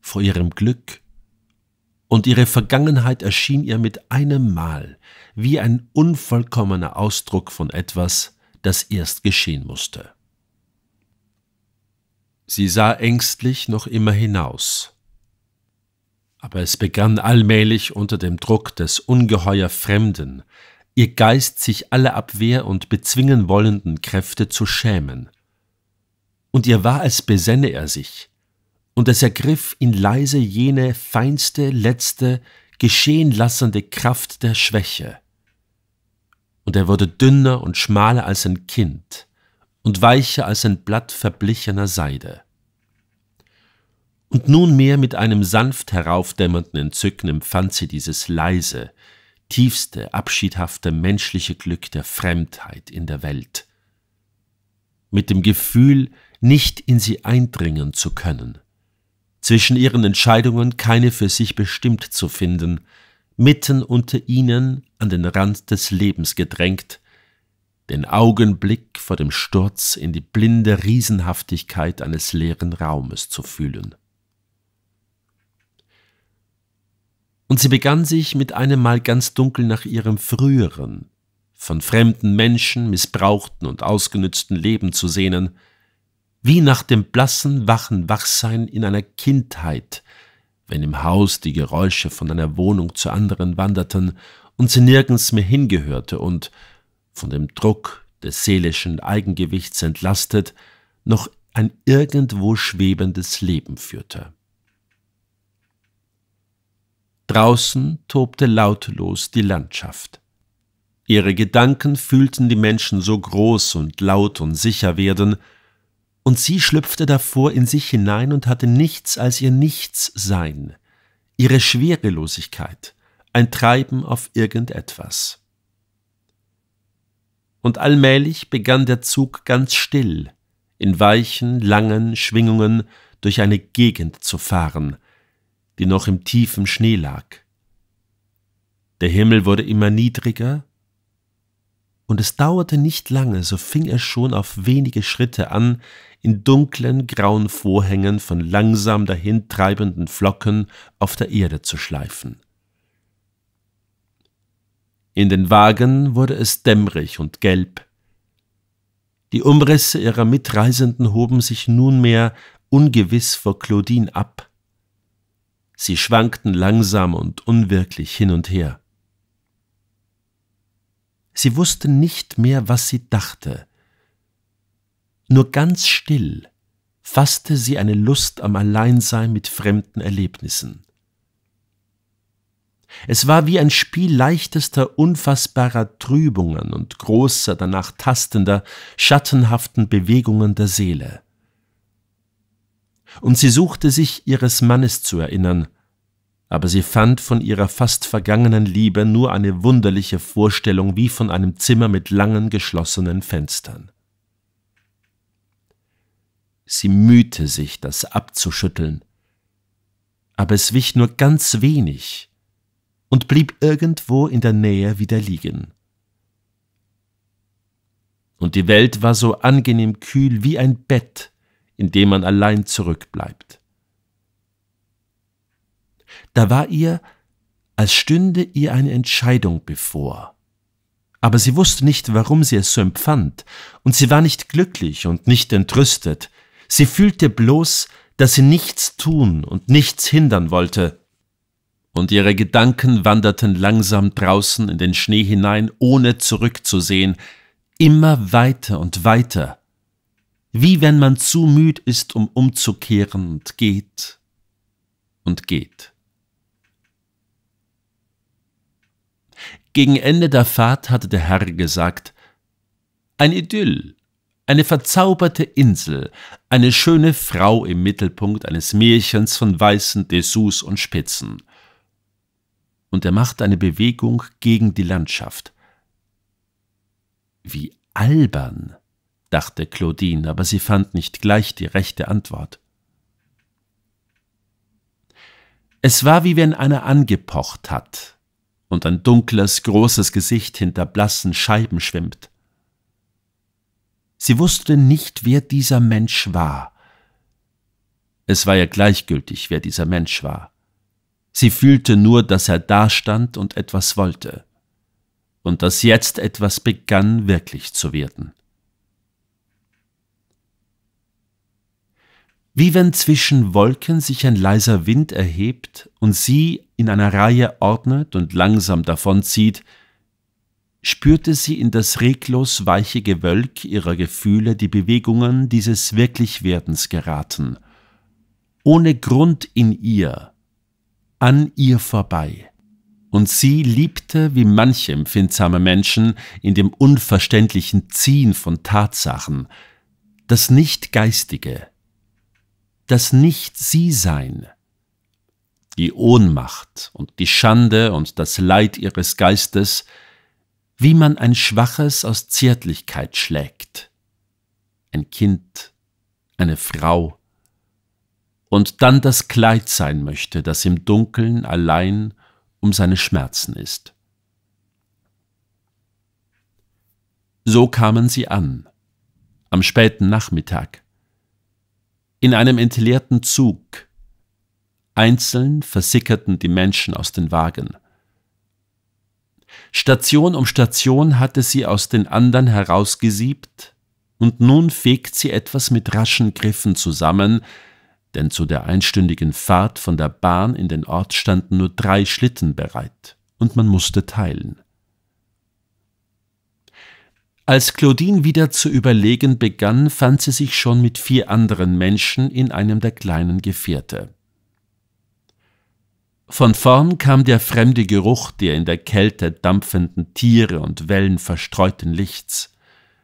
vor ihrem Glück, und ihre Vergangenheit erschien ihr mit einem Mal wie ein unvollkommener Ausdruck von etwas, das erst geschehen musste. Sie sah ängstlich noch immer hinaus. Aber es begann allmählich unter dem Druck des ungeheuer Fremden, ihr Geist sich alle Abwehr und bezwingen wollenden Kräfte zu schämen. Und ihr war, als besänne er sich, und es ergriff ihn leise jene feinste, letzte, geschehenlassende Kraft der Schwäche. Und er wurde dünner und schmaler als ein Kind, und weicher als ein Blatt verblichener Seide. Und nunmehr mit einem sanft heraufdämmernden Entzücken empfand sie dieses leise, tiefste, abschiedhafte menschliche Glück der Fremdheit in der Welt. Mit dem Gefühl, nicht in sie eindringen zu können, zwischen ihren Entscheidungen keine für sich bestimmt zu finden, mitten unter ihnen an den Rand des Lebens gedrängt, den Augenblick vor dem Sturz in die blinde Riesenhaftigkeit eines leeren Raumes zu fühlen. Und sie begann sich mit einem Mal ganz dunkel nach ihrem früheren, von fremden Menschen missbrauchten und ausgenützten Leben zu sehnen, wie nach dem blassen, wachen Wachsein in einer Kindheit, wenn im Haus die Geräusche von einer Wohnung zur anderen wanderten und sie nirgends mehr hingehörte und von dem Druck des seelischen Eigengewichts entlastet, noch ein irgendwo schwebendes Leben führte. Draußen tobte lautlos die Landschaft. Ihre Gedanken fühlten die Menschen so groß und laut und sicher werden, und sie schlüpfte davor in sich hinein und hatte nichts als ihr Nichtssein, ihre Schwerelosigkeit, ein Treiben auf irgendetwas und allmählich begann der Zug ganz still, in weichen, langen Schwingungen durch eine Gegend zu fahren, die noch im tiefen Schnee lag. Der Himmel wurde immer niedriger, und es dauerte nicht lange, so fing er schon auf wenige Schritte an, in dunklen, grauen Vorhängen von langsam dahintreibenden Flocken auf der Erde zu schleifen. In den Wagen wurde es dämmerig und gelb. Die Umrisse ihrer Mitreisenden hoben sich nunmehr ungewiss vor Claudine ab. Sie schwankten langsam und unwirklich hin und her. Sie wusste nicht mehr, was sie dachte. Nur ganz still fasste sie eine Lust am Alleinsein mit fremden Erlebnissen. Es war wie ein Spiel leichtester, unfassbarer Trübungen und großer, danach tastender, schattenhaften Bewegungen der Seele. Und sie suchte sich ihres Mannes zu erinnern, aber sie fand von ihrer fast vergangenen Liebe nur eine wunderliche Vorstellung wie von einem Zimmer mit langen geschlossenen Fenstern. Sie mühte sich, das abzuschütteln, aber es wich nur ganz wenig und blieb irgendwo in der Nähe wieder liegen. Und die Welt war so angenehm kühl wie ein Bett, in dem man allein zurückbleibt. Da war ihr, als stünde ihr eine Entscheidung bevor. Aber sie wusste nicht, warum sie es so empfand, und sie war nicht glücklich und nicht entrüstet, sie fühlte bloß, dass sie nichts tun und nichts hindern wollte, und ihre Gedanken wanderten langsam draußen in den Schnee hinein, ohne zurückzusehen, immer weiter und weiter, wie wenn man zu müd ist, um umzukehren und geht und geht. Gegen Ende der Fahrt hatte der Herr gesagt, ein Idyll, eine verzauberte Insel, eine schöne Frau im Mittelpunkt eines Märchens von weißen Dessous und Spitzen – und er macht eine Bewegung gegen die Landschaft. Wie albern, dachte Claudine, aber sie fand nicht gleich die rechte Antwort. Es war wie wenn einer angepocht hat und ein dunkles, großes Gesicht hinter blassen Scheiben schwimmt. Sie wusste nicht, wer dieser Mensch war. Es war ja gleichgültig, wer dieser Mensch war. Sie fühlte nur, dass er dastand und etwas wollte. Und dass jetzt etwas begann wirklich zu werden. Wie wenn zwischen Wolken sich ein leiser Wind erhebt und sie in einer Reihe ordnet und langsam davonzieht, spürte sie in das reglos weiche Gewölk ihrer Gefühle die Bewegungen dieses Wirklichwerdens geraten. Ohne Grund in ihr an ihr vorbei. Und sie liebte, wie manche empfindsame Menschen, in dem unverständlichen Ziehen von Tatsachen, das Nicht-Geistige, das Nicht-Sie-Sein, die Ohnmacht und die Schande und das Leid ihres Geistes, wie man ein Schwaches aus Zärtlichkeit schlägt. Ein Kind, eine Frau, und dann das Kleid sein möchte, das im Dunkeln allein um seine Schmerzen ist. So kamen sie an, am späten Nachmittag, in einem entleerten Zug. Einzeln versickerten die Menschen aus den Wagen. Station um Station hatte sie aus den anderen herausgesiebt, und nun fegt sie etwas mit raschen Griffen zusammen, denn zu der einstündigen Fahrt von der Bahn in den Ort standen nur drei Schlitten bereit, und man musste teilen. Als Claudine wieder zu überlegen begann, fand sie sich schon mit vier anderen Menschen in einem der kleinen Gefährte. Von vorn kam der fremde Geruch der in der Kälte dampfenden Tiere und Wellen verstreuten Lichts,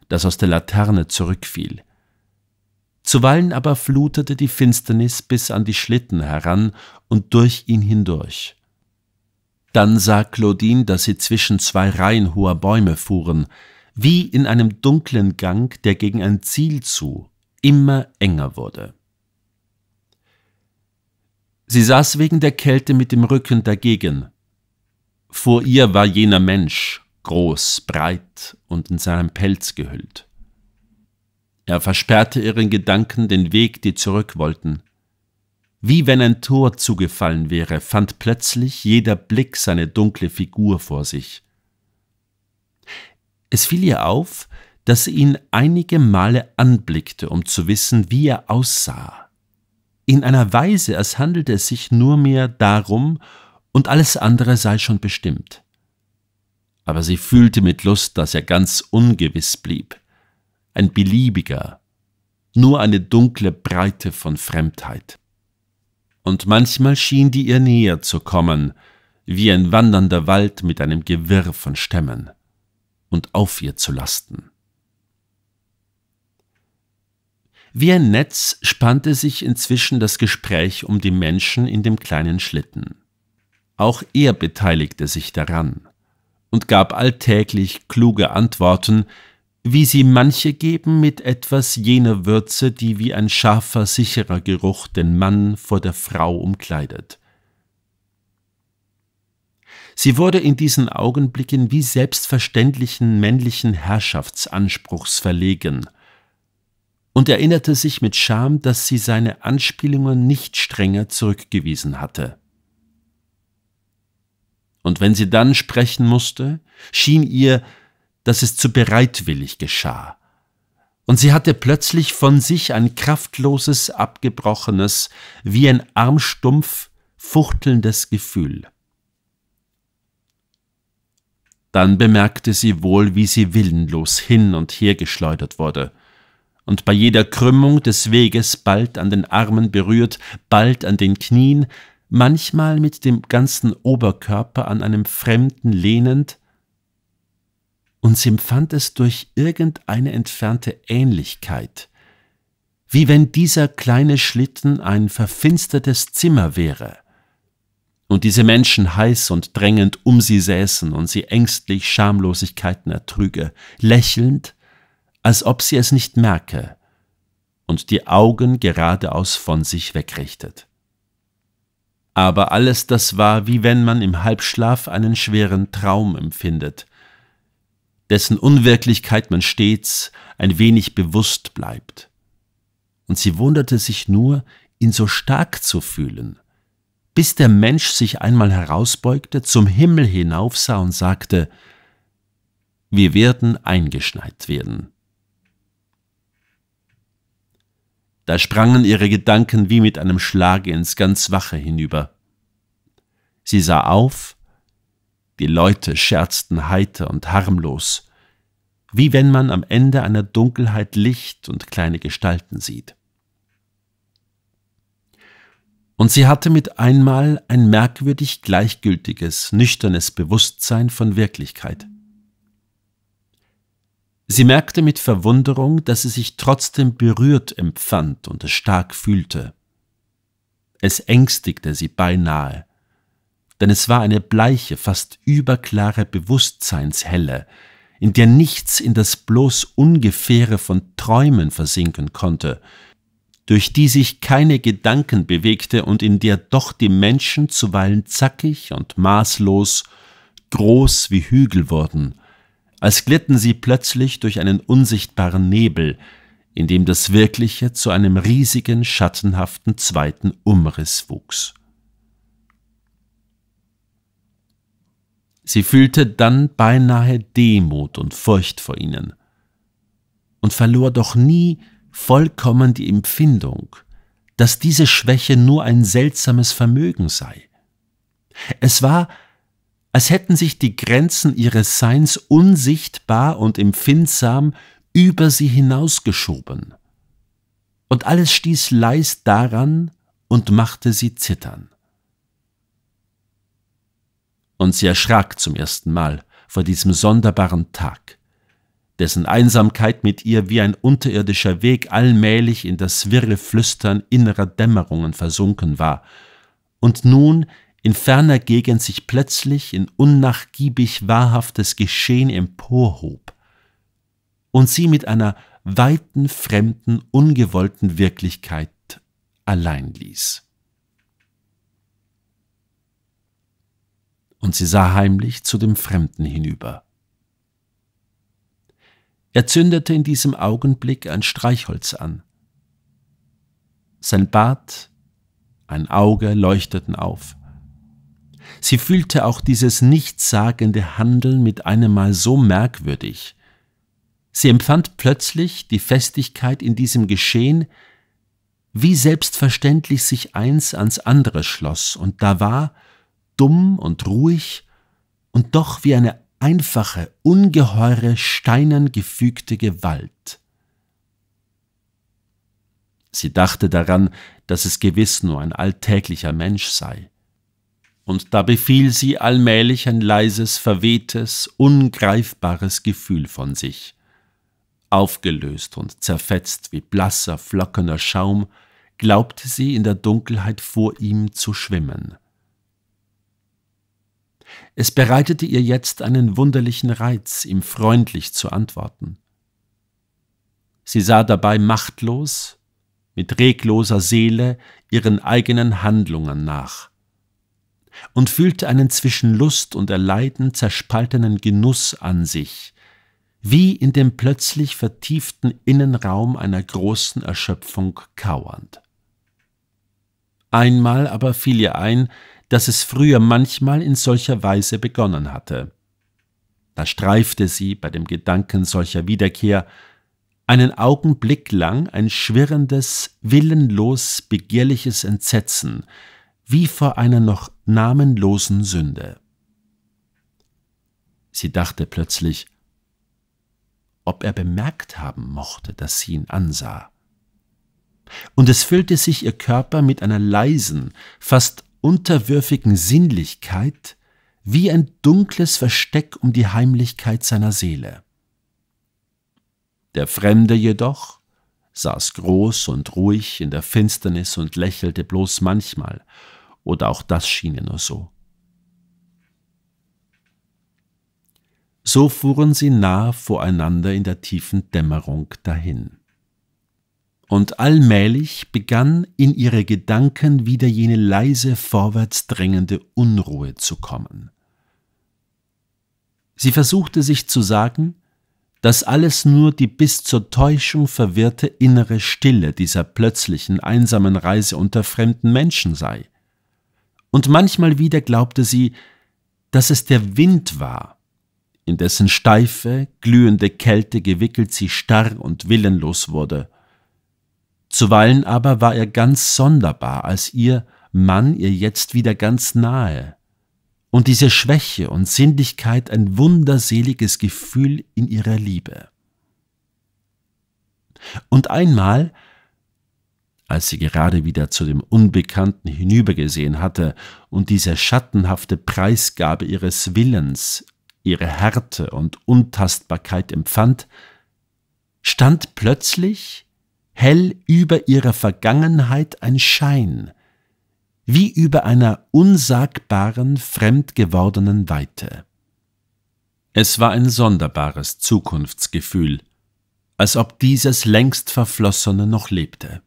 das aus der Laterne zurückfiel. Zuweilen aber flutete die Finsternis bis an die Schlitten heran und durch ihn hindurch. Dann sah Claudine, dass sie zwischen zwei Reihen hoher Bäume fuhren, wie in einem dunklen Gang, der gegen ein Ziel zu immer enger wurde. Sie saß wegen der Kälte mit dem Rücken dagegen. Vor ihr war jener Mensch, groß, breit und in seinem Pelz gehüllt. Er versperrte ihren Gedanken den Weg, die zurück wollten. Wie wenn ein Tor zugefallen wäre, fand plötzlich jeder Blick seine dunkle Figur vor sich. Es fiel ihr auf, dass sie ihn einige Male anblickte, um zu wissen, wie er aussah. In einer Weise, als handelte es sich nur mehr darum, und alles andere sei schon bestimmt. Aber sie fühlte mit Lust, dass er ganz ungewiss blieb ein beliebiger, nur eine dunkle Breite von Fremdheit. Und manchmal schien die ihr näher zu kommen, wie ein wandernder Wald mit einem Gewirr von Stämmen, und auf ihr zu lasten. Wie ein Netz spannte sich inzwischen das Gespräch um die Menschen in dem kleinen Schlitten. Auch er beteiligte sich daran und gab alltäglich kluge Antworten, wie sie manche geben mit etwas jener Würze, die wie ein scharfer, sicherer Geruch den Mann vor der Frau umkleidet. Sie wurde in diesen Augenblicken wie selbstverständlichen männlichen Herrschaftsanspruchs verlegen und erinnerte sich mit Scham, dass sie seine Anspielungen nicht strenger zurückgewiesen hatte. Und wenn sie dann sprechen musste, schien ihr, dass es zu bereitwillig geschah. Und sie hatte plötzlich von sich ein kraftloses, abgebrochenes, wie ein Armstumpf fuchtelndes Gefühl. Dann bemerkte sie wohl, wie sie willenlos hin und her geschleudert wurde und bei jeder Krümmung des Weges bald an den Armen berührt, bald an den Knien, manchmal mit dem ganzen Oberkörper an einem Fremden lehnend, und sie empfand es durch irgendeine entfernte Ähnlichkeit, wie wenn dieser kleine Schlitten ein verfinstertes Zimmer wäre, und diese Menschen heiß und drängend um sie säßen und sie ängstlich Schamlosigkeiten ertrüge, lächelnd, als ob sie es nicht merke, und die Augen geradeaus von sich wegrichtet. Aber alles das war, wie wenn man im Halbschlaf einen schweren Traum empfindet, dessen Unwirklichkeit man stets ein wenig bewusst bleibt. Und sie wunderte sich nur, ihn so stark zu fühlen, bis der Mensch sich einmal herausbeugte, zum Himmel hinaufsah und sagte, wir werden eingeschneit werden. Da sprangen ihre Gedanken wie mit einem Schlage ins ganz Wache hinüber. Sie sah auf die Leute scherzten heiter und harmlos, wie wenn man am Ende einer Dunkelheit Licht und kleine Gestalten sieht. Und sie hatte mit einmal ein merkwürdig gleichgültiges, nüchternes Bewusstsein von Wirklichkeit. Sie merkte mit Verwunderung, dass sie sich trotzdem berührt empfand und es stark fühlte. Es ängstigte sie beinahe, denn es war eine bleiche, fast überklare Bewusstseinshelle, in der nichts in das bloß ungefähre von Träumen versinken konnte, durch die sich keine Gedanken bewegte und in der doch die Menschen zuweilen zackig und maßlos, groß wie Hügel wurden, als glitten sie plötzlich durch einen unsichtbaren Nebel, in dem das Wirkliche zu einem riesigen, schattenhaften zweiten Umriss wuchs. Sie fühlte dann beinahe Demut und Furcht vor ihnen und verlor doch nie vollkommen die Empfindung, dass diese Schwäche nur ein seltsames Vermögen sei. Es war, als hätten sich die Grenzen ihres Seins unsichtbar und empfindsam über sie hinausgeschoben. Und alles stieß leis daran und machte sie zittern und sie erschrak zum ersten Mal vor diesem sonderbaren Tag, dessen Einsamkeit mit ihr wie ein unterirdischer Weg allmählich in das wirre Flüstern innerer Dämmerungen versunken war und nun in ferner Gegend sich plötzlich in unnachgiebig wahrhaftes Geschehen emporhob und sie mit einer weiten, fremden, ungewollten Wirklichkeit allein ließ. und sie sah heimlich zu dem Fremden hinüber. Er zündete in diesem Augenblick ein Streichholz an. Sein Bart, ein Auge leuchteten auf. Sie fühlte auch dieses nichtssagende Handeln mit einem Mal so merkwürdig. Sie empfand plötzlich die Festigkeit in diesem Geschehen, wie selbstverständlich sich eins ans andere schloss, und da war, dumm und ruhig und doch wie eine einfache, ungeheure, steinern gefügte Gewalt. Sie dachte daran, dass es gewiss nur ein alltäglicher Mensch sei. Und da befiel sie allmählich ein leises, verwehtes, ungreifbares Gefühl von sich. Aufgelöst und zerfetzt wie blasser, flockender Schaum, glaubte sie in der Dunkelheit vor ihm zu schwimmen. Es bereitete ihr jetzt einen wunderlichen Reiz, ihm freundlich zu antworten. Sie sah dabei machtlos, mit regloser Seele ihren eigenen Handlungen nach und fühlte einen zwischen Lust und Erleiden zerspaltenen Genuss an sich, wie in dem plötzlich vertieften Innenraum einer großen Erschöpfung kauernd. Einmal aber fiel ihr ein, dass es früher manchmal in solcher Weise begonnen hatte. Da streifte sie bei dem Gedanken solcher Wiederkehr einen Augenblick lang ein schwirrendes, willenlos begehrliches Entsetzen, wie vor einer noch namenlosen Sünde. Sie dachte plötzlich, ob er bemerkt haben mochte, dass sie ihn ansah. Und es füllte sich ihr Körper mit einer leisen, fast unterwürfigen Sinnlichkeit wie ein dunkles Versteck um die Heimlichkeit seiner Seele. Der Fremde jedoch saß groß und ruhig in der Finsternis und lächelte bloß manchmal, oder auch das schien er nur so. So fuhren sie nah voreinander in der tiefen Dämmerung dahin und allmählich begann in ihre Gedanken wieder jene leise vorwärts drängende Unruhe zu kommen. Sie versuchte sich zu sagen, dass alles nur die bis zur Täuschung verwirrte innere Stille dieser plötzlichen, einsamen Reise unter fremden Menschen sei. Und manchmal wieder glaubte sie, dass es der Wind war, in dessen steife, glühende Kälte gewickelt sie starr und willenlos wurde, Zuweilen aber war er ganz sonderbar, als ihr Mann ihr jetzt wieder ganz nahe, und diese Schwäche und Sinnlichkeit ein wunderseliges Gefühl in ihrer Liebe. Und einmal, als sie gerade wieder zu dem Unbekannten hinübergesehen hatte und diese schattenhafte Preisgabe ihres Willens, ihre Härte und Untastbarkeit empfand, stand plötzlich hell über ihrer Vergangenheit ein Schein, wie über einer unsagbaren, fremd gewordenen Weite. Es war ein sonderbares Zukunftsgefühl, als ob dieses längst Verflossene noch lebte.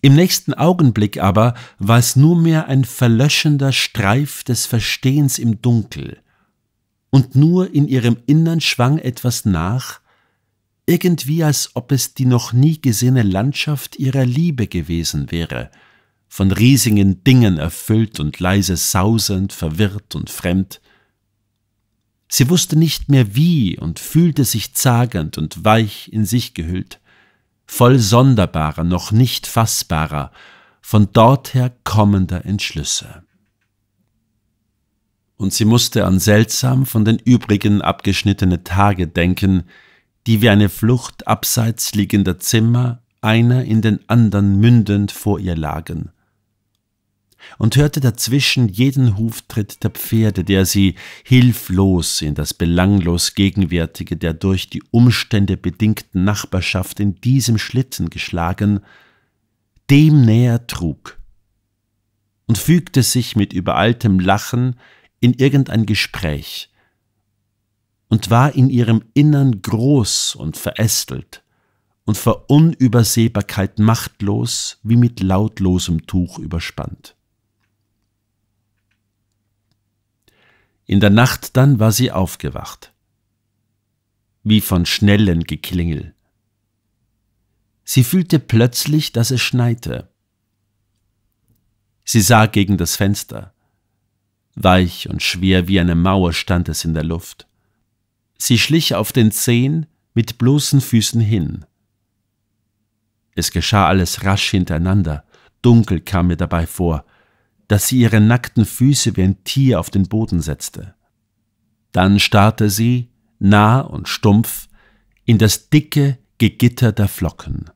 Im nächsten Augenblick aber war es nunmehr ein verlöschender Streif des Verstehens im Dunkel, und nur in ihrem Innern schwang etwas nach, irgendwie als ob es die noch nie gesehene Landschaft ihrer Liebe gewesen wäre, von riesigen Dingen erfüllt und leise sausend, verwirrt und fremd. Sie wusste nicht mehr wie und fühlte sich zagend und weich in sich gehüllt, voll sonderbarer, noch nicht fassbarer, von dorther kommender Entschlüsse. Und sie musste an seltsam von den übrigen abgeschnittene Tage denken, die wie eine Flucht abseits liegender Zimmer einer in den andern mündend vor ihr lagen, und hörte dazwischen jeden Huftritt der Pferde, der sie hilflos in das belanglos Gegenwärtige der durch die Umstände bedingten Nachbarschaft in diesem Schlitten geschlagen, dem näher trug und fügte sich mit übereiltem Lachen in irgendein Gespräch, und war in ihrem Innern groß und verästelt und vor Unübersehbarkeit machtlos wie mit lautlosem Tuch überspannt. In der Nacht dann war sie aufgewacht, wie von schnellen Geklingel. Sie fühlte plötzlich, dass es schneite. Sie sah gegen das Fenster. Weich und schwer wie eine Mauer stand es in der Luft. Sie schlich auf den Zehen mit bloßen Füßen hin. Es geschah alles rasch hintereinander, dunkel kam mir dabei vor, dass sie ihre nackten Füße wie ein Tier auf den Boden setzte. Dann starrte sie, nah und stumpf, in das dicke Gegitter der Flocken.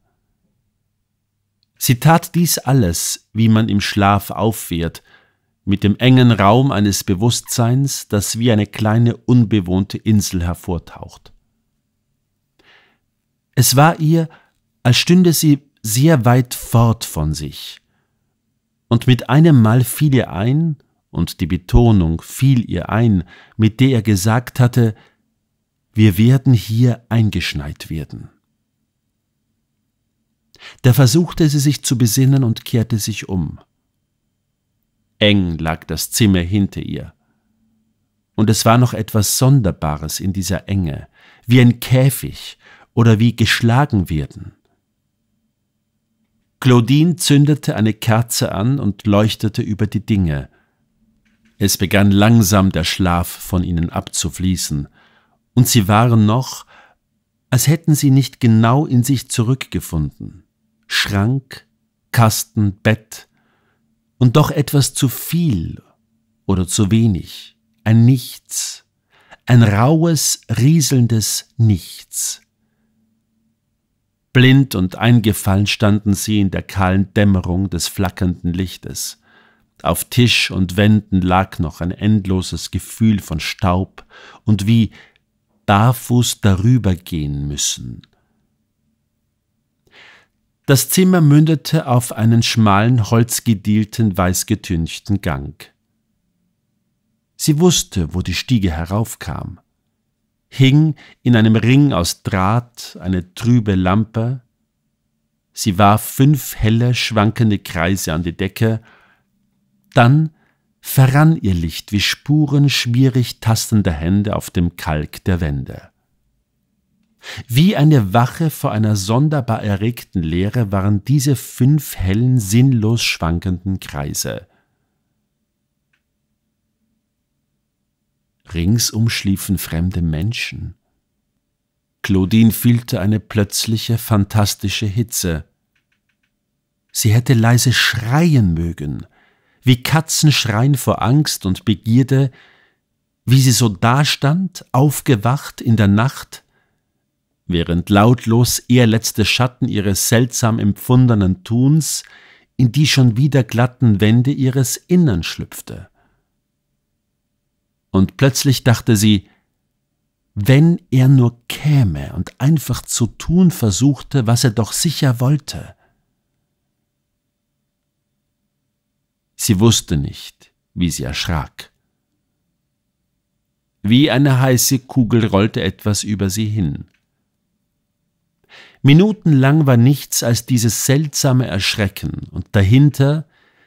Sie tat dies alles, wie man im Schlaf aufwehrt, mit dem engen Raum eines Bewusstseins, das wie eine kleine unbewohnte Insel hervortaucht. Es war ihr, als stünde sie sehr weit fort von sich. Und mit einem Mal fiel ihr ein, und die Betonung fiel ihr ein, mit der er gesagt hatte, wir werden hier eingeschneit werden. Da versuchte sie sich zu besinnen und kehrte sich um. Eng lag das Zimmer hinter ihr. Und es war noch etwas Sonderbares in dieser Enge, wie ein Käfig oder wie geschlagen werden. Claudine zündete eine Kerze an und leuchtete über die Dinge. Es begann langsam der Schlaf von ihnen abzufließen, und sie waren noch, als hätten sie nicht genau in sich zurückgefunden. Schrank, Kasten, Bett, und doch etwas zu viel oder zu wenig, ein Nichts, ein raues, rieselndes Nichts. Blind und eingefallen standen sie in der kahlen Dämmerung des flackernden Lichtes. Auf Tisch und Wänden lag noch ein endloses Gefühl von Staub und wie barfuß darüber gehen müssen – das Zimmer mündete auf einen schmalen, holzgedielten, weißgetünchten Gang. Sie wusste, wo die Stiege heraufkam. Hing in einem Ring aus Draht eine trübe Lampe. Sie warf fünf helle, schwankende Kreise an die Decke. Dann verrann ihr Licht wie Spuren schwierig tastender Hände auf dem Kalk der Wände. Wie eine Wache vor einer sonderbar erregten Leere waren diese fünf hellen, sinnlos schwankenden Kreise. Ringsum schliefen fremde Menschen. Claudine fühlte eine plötzliche, fantastische Hitze. Sie hätte leise schreien mögen, wie Katzen schreien vor Angst und Begierde, wie sie so dastand, aufgewacht in der Nacht, während lautlos er letzte Schatten ihres seltsam empfundenen Tuns in die schon wieder glatten Wände ihres Innern schlüpfte. Und plötzlich dachte sie, wenn er nur käme und einfach zu tun versuchte, was er doch sicher wollte. Sie wusste nicht, wie sie erschrak. Wie eine heiße Kugel rollte etwas über sie hin. Minutenlang war nichts als dieses seltsame Erschrecken und dahinter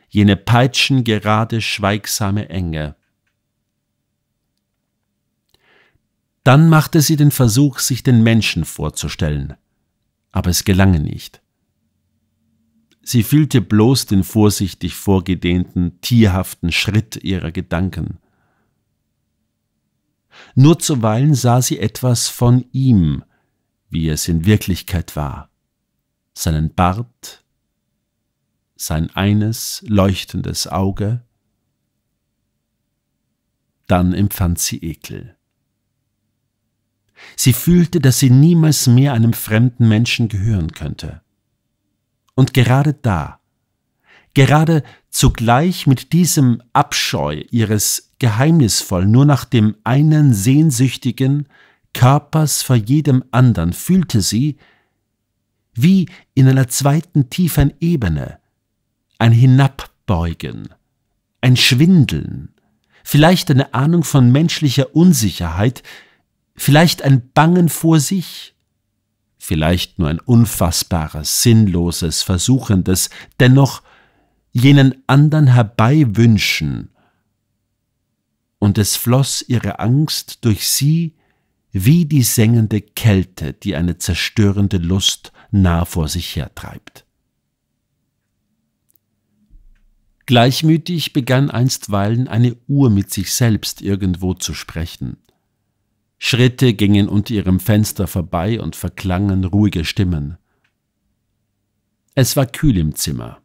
jene peitschengerade, schweigsame Enge. Dann machte sie den Versuch, sich den Menschen vorzustellen, aber es gelange nicht. Sie fühlte bloß den vorsichtig vorgedehnten, tierhaften Schritt ihrer Gedanken. Nur zuweilen sah sie etwas von ihm, wie es in Wirklichkeit war, seinen Bart, sein eines leuchtendes Auge, dann empfand sie Ekel. Sie fühlte, dass sie niemals mehr einem fremden Menschen gehören könnte. Und gerade da, gerade zugleich mit diesem Abscheu ihres geheimnisvoll nur nach dem einen sehnsüchtigen, Körpers vor jedem anderen fühlte sie, wie in einer zweiten tiefen Ebene, ein Hinabbeugen, ein Schwindeln, vielleicht eine Ahnung von menschlicher Unsicherheit, vielleicht ein Bangen vor sich, vielleicht nur ein unfassbares, sinnloses, versuchendes, dennoch jenen andern herbeiwünschen. Und es floss ihre Angst durch sie wie die sengende Kälte, die eine zerstörende Lust nah vor sich hertreibt. Gleichmütig begann einstweilen eine Uhr mit sich selbst irgendwo zu sprechen. Schritte gingen unter ihrem Fenster vorbei und verklangen ruhige Stimmen. Es war kühl im Zimmer.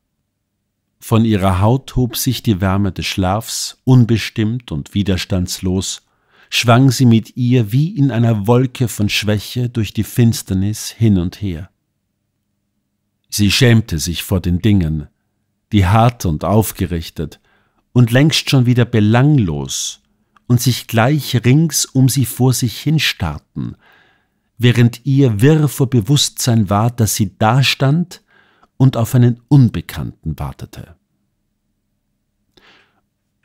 Von ihrer Haut hob sich die Wärme des Schlafs, unbestimmt und widerstandslos, schwang sie mit ihr wie in einer Wolke von Schwäche durch die Finsternis hin und her. Sie schämte sich vor den Dingen, die hart und aufgerichtet und längst schon wieder belanglos und sich gleich rings um sie vor sich hinstarrten, während ihr wirr vor Bewusstsein war, dass sie dastand und auf einen Unbekannten wartete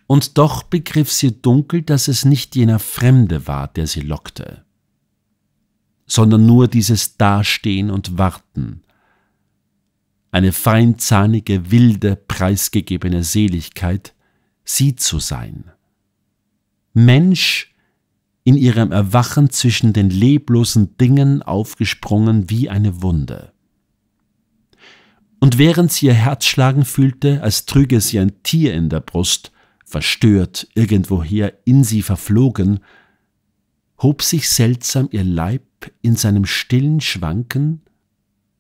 und doch begriff sie dunkel, dass es nicht jener Fremde war, der sie lockte, sondern nur dieses Dastehen und Warten, eine feinzahnige, wilde, preisgegebene Seligkeit, sie zu sein. Mensch in ihrem Erwachen zwischen den leblosen Dingen aufgesprungen wie eine Wunde. Und während sie ihr Herz schlagen fühlte, als trüge sie ein Tier in der Brust, verstört, irgendwoher in sie verflogen, hob sich seltsam ihr Leib in seinem stillen Schwanken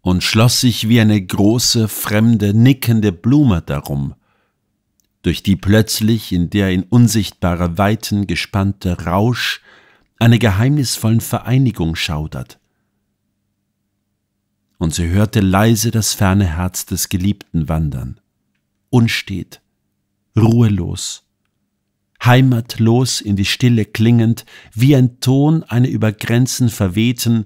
und schloss sich wie eine große, fremde, nickende Blume darum, durch die plötzlich in der in unsichtbare Weiten gespannte Rausch einer geheimnisvollen Vereinigung schaudert. Und sie hörte leise das ferne Herz des Geliebten wandern, unstet, ruhelos, heimatlos in die Stille klingend, wie ein Ton eine über Grenzen verwehten,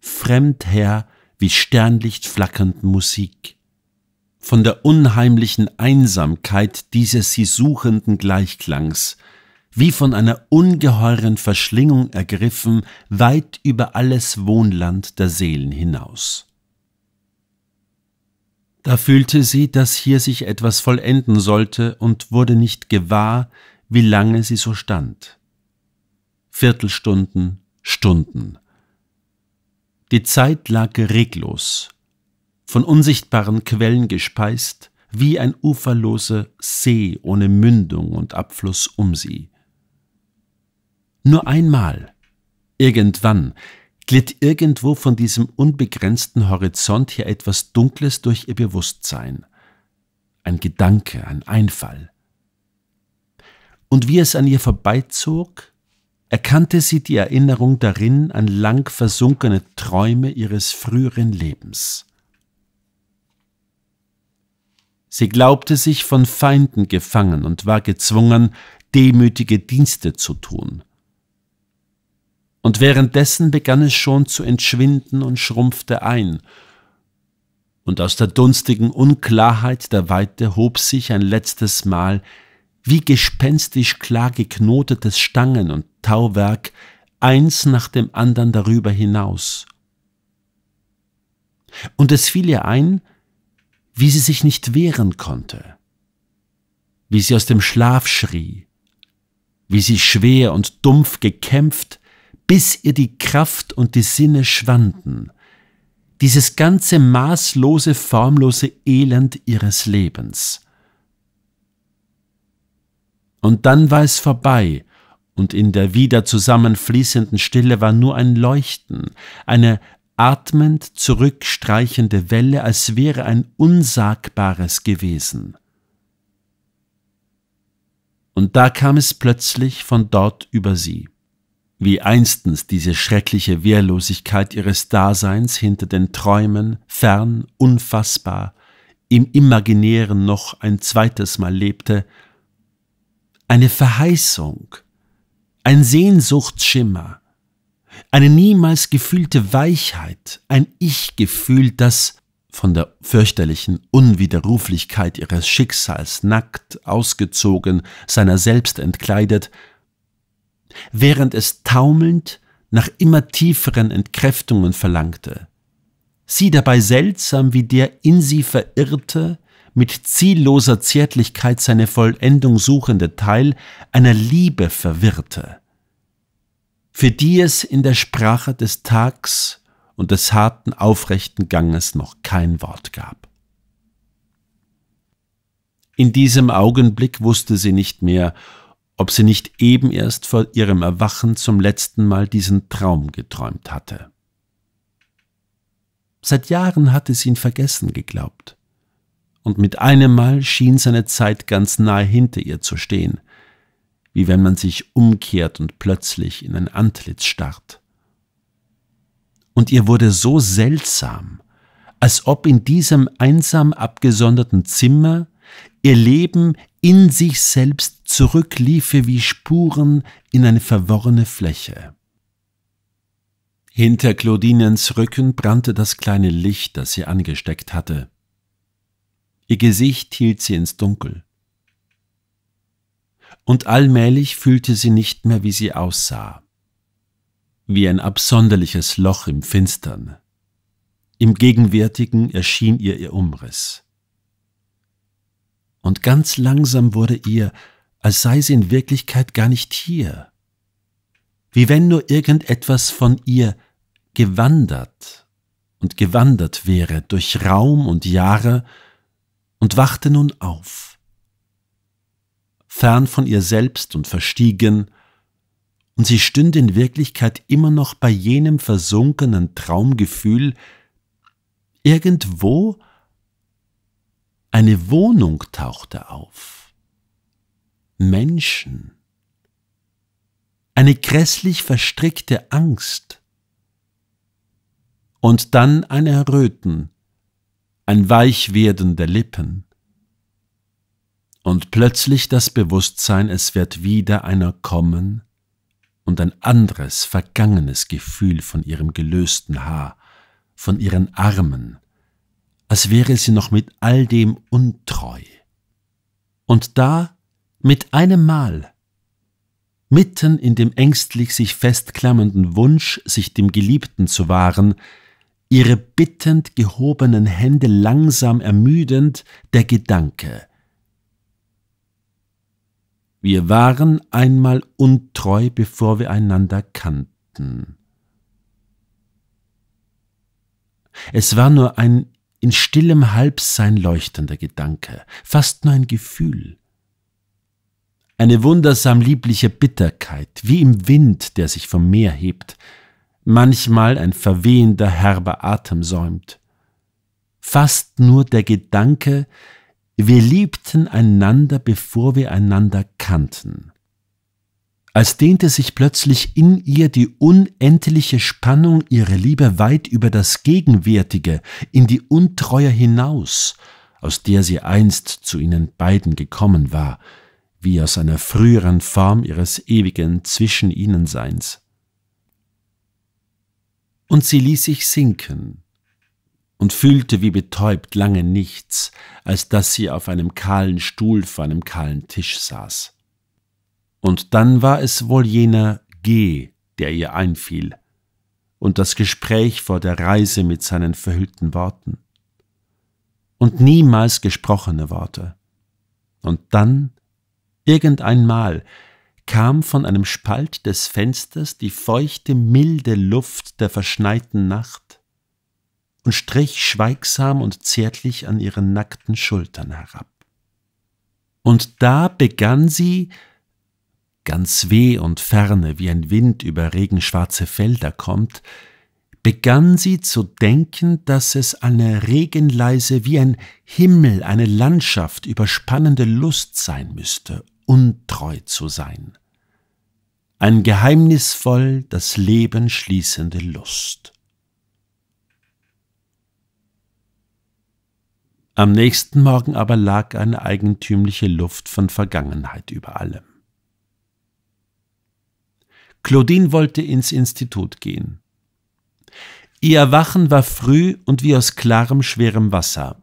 fremdher wie Sternlicht flackernden Musik. Von der unheimlichen Einsamkeit dieses sie suchenden Gleichklangs, wie von einer ungeheuren Verschlingung ergriffen, weit über alles Wohnland der Seelen hinaus. Da fühlte sie, dass hier sich etwas vollenden sollte und wurde nicht gewahr, wie lange sie so stand. Viertelstunden, Stunden. Die Zeit lag reglos, von unsichtbaren Quellen gespeist, wie ein uferloser See ohne Mündung und Abfluss um sie. Nur einmal, irgendwann, glitt irgendwo von diesem unbegrenzten Horizont her etwas Dunkles durch ihr Bewusstsein. Ein Gedanke, ein Einfall und wie es an ihr vorbeizog, erkannte sie die Erinnerung darin an lang versunkene Träume ihres früheren Lebens. Sie glaubte sich von Feinden gefangen und war gezwungen, demütige Dienste zu tun. Und währenddessen begann es schon zu entschwinden und schrumpfte ein, und aus der dunstigen Unklarheit der Weite hob sich ein letztes Mal wie gespenstisch klar geknotetes Stangen- und Tauwerk, eins nach dem andern darüber hinaus. Und es fiel ihr ein, wie sie sich nicht wehren konnte, wie sie aus dem Schlaf schrie, wie sie schwer und dumpf gekämpft, bis ihr die Kraft und die Sinne schwanden, dieses ganze maßlose, formlose Elend ihres Lebens – und dann war es vorbei, und in der wieder zusammenfließenden Stille war nur ein Leuchten, eine atmend zurückstreichende Welle, als wäre ein Unsagbares gewesen. Und da kam es plötzlich von dort über sie, wie einstens diese schreckliche Wehrlosigkeit ihres Daseins hinter den Träumen, fern, unfassbar, im Imaginären noch ein zweites Mal lebte, eine Verheißung, ein Sehnsuchtsschimmer, eine niemals gefühlte Weichheit, ein Ich-Gefühl, das von der fürchterlichen Unwiderruflichkeit ihres Schicksals nackt, ausgezogen, seiner selbst entkleidet, während es taumelnd nach immer tieferen Entkräftungen verlangte, sie dabei seltsam wie der in sie verirrte, mit zielloser Zärtlichkeit seine Vollendung suchende Teil einer Liebe verwirrte, für die es in der Sprache des Tags und des harten, aufrechten Ganges noch kein Wort gab. In diesem Augenblick wusste sie nicht mehr, ob sie nicht eben erst vor ihrem Erwachen zum letzten Mal diesen Traum geträumt hatte. Seit Jahren hatte sie ihn vergessen geglaubt und mit einem Mal schien seine Zeit ganz nahe hinter ihr zu stehen, wie wenn man sich umkehrt und plötzlich in ein Antlitz starrt. Und ihr wurde so seltsam, als ob in diesem einsam abgesonderten Zimmer ihr Leben in sich selbst zurückliefe wie Spuren in eine verworrene Fläche. Hinter Claudinens Rücken brannte das kleine Licht, das sie angesteckt hatte. Ihr Gesicht hielt sie ins Dunkel. Und allmählich fühlte sie nicht mehr, wie sie aussah. Wie ein absonderliches Loch im Finstern. Im Gegenwärtigen erschien ihr ihr Umriss. Und ganz langsam wurde ihr, als sei sie in Wirklichkeit gar nicht hier. Wie wenn nur irgendetwas von ihr gewandert und gewandert wäre durch Raum und Jahre, und wachte nun auf, fern von ihr selbst und verstiegen, und sie stünde in Wirklichkeit immer noch bei jenem versunkenen Traumgefühl, irgendwo eine Wohnung tauchte auf, Menschen, eine grässlich verstrickte Angst und dann ein Erröten, ein Weichwerden der Lippen und plötzlich das Bewusstsein, es wird wieder einer kommen und ein anderes, vergangenes Gefühl von ihrem gelösten Haar, von ihren Armen, als wäre sie noch mit all dem untreu. Und da, mit einem Mal, mitten in dem ängstlich sich festklammernden Wunsch, sich dem Geliebten zu wahren, ihre bittend gehobenen Hände langsam ermüdend, der Gedanke. Wir waren einmal untreu, bevor wir einander kannten. Es war nur ein in stillem Halbsein leuchtender Gedanke, fast nur ein Gefühl. Eine wundersam liebliche Bitterkeit, wie im Wind, der sich vom Meer hebt, manchmal ein verwehender herber Atem säumt. Fast nur der Gedanke, wir liebten einander, bevor wir einander kannten. Als dehnte sich plötzlich in ihr die unendliche Spannung ihrer Liebe weit über das Gegenwärtige, in die Untreue hinaus, aus der sie einst zu ihnen beiden gekommen war, wie aus einer früheren Form ihres ewigen Zwischen ihnen Seins und sie ließ sich sinken und fühlte wie betäubt lange nichts, als dass sie auf einem kahlen Stuhl vor einem kahlen Tisch saß. Und dann war es wohl jener G, der ihr einfiel, und das Gespräch vor der Reise mit seinen verhüllten Worten. Und niemals gesprochene Worte. Und dann, irgendeinmal, kam von einem Spalt des Fensters die feuchte, milde Luft der verschneiten Nacht und strich schweigsam und zärtlich an ihren nackten Schultern herab. Und da begann sie, ganz weh und ferne wie ein Wind über regenschwarze Felder kommt, begann sie zu denken, dass es eine regenleise wie ein Himmel, eine Landschaft überspannende Lust sein müsste, untreu zu sein. Ein geheimnisvoll das Leben schließende Lust. Am nächsten Morgen aber lag eine eigentümliche Luft von Vergangenheit über allem. Claudine wollte ins Institut gehen. Ihr Erwachen war früh und wie aus klarem, schwerem Wasser.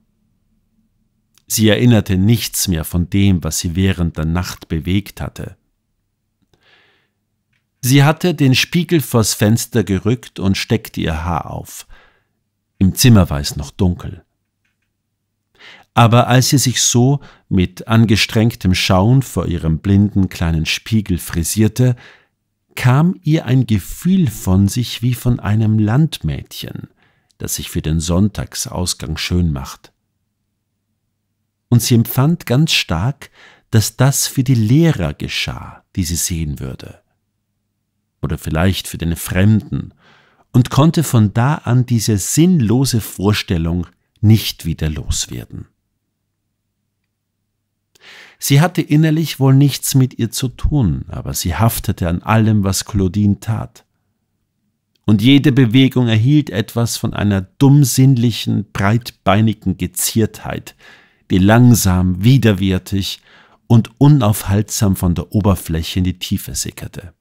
Sie erinnerte nichts mehr von dem, was sie während der Nacht bewegt hatte. Sie hatte den Spiegel vors Fenster gerückt und steckte ihr Haar auf. Im Zimmer war es noch dunkel. Aber als sie sich so mit angestrengtem Schauen vor ihrem blinden kleinen Spiegel frisierte, kam ihr ein Gefühl von sich wie von einem Landmädchen, das sich für den Sonntagsausgang schön macht und sie empfand ganz stark, dass das für die Lehrer geschah, die sie sehen würde. Oder vielleicht für den Fremden, und konnte von da an diese sinnlose Vorstellung nicht wieder loswerden. Sie hatte innerlich wohl nichts mit ihr zu tun, aber sie haftete an allem, was Claudine tat. Und jede Bewegung erhielt etwas von einer dummsinnlichen, breitbeinigen Geziertheit, die langsam, widerwärtig und unaufhaltsam von der Oberfläche in die Tiefe sickerte.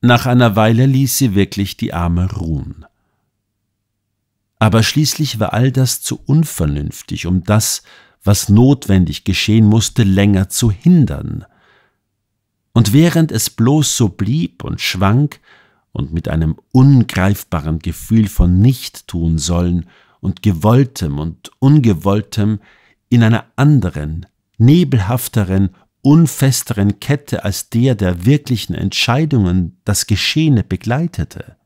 Nach einer Weile ließ sie wirklich die Arme ruhen. Aber schließlich war all das zu unvernünftig, um das, was notwendig geschehen musste, länger zu hindern. Und während es bloß so blieb und schwank, und mit einem ungreifbaren Gefühl von nicht tun sollen und gewolltem und ungewolltem in einer anderen, nebelhafteren, unfesteren Kette als der der wirklichen Entscheidungen das Geschehene begleitete.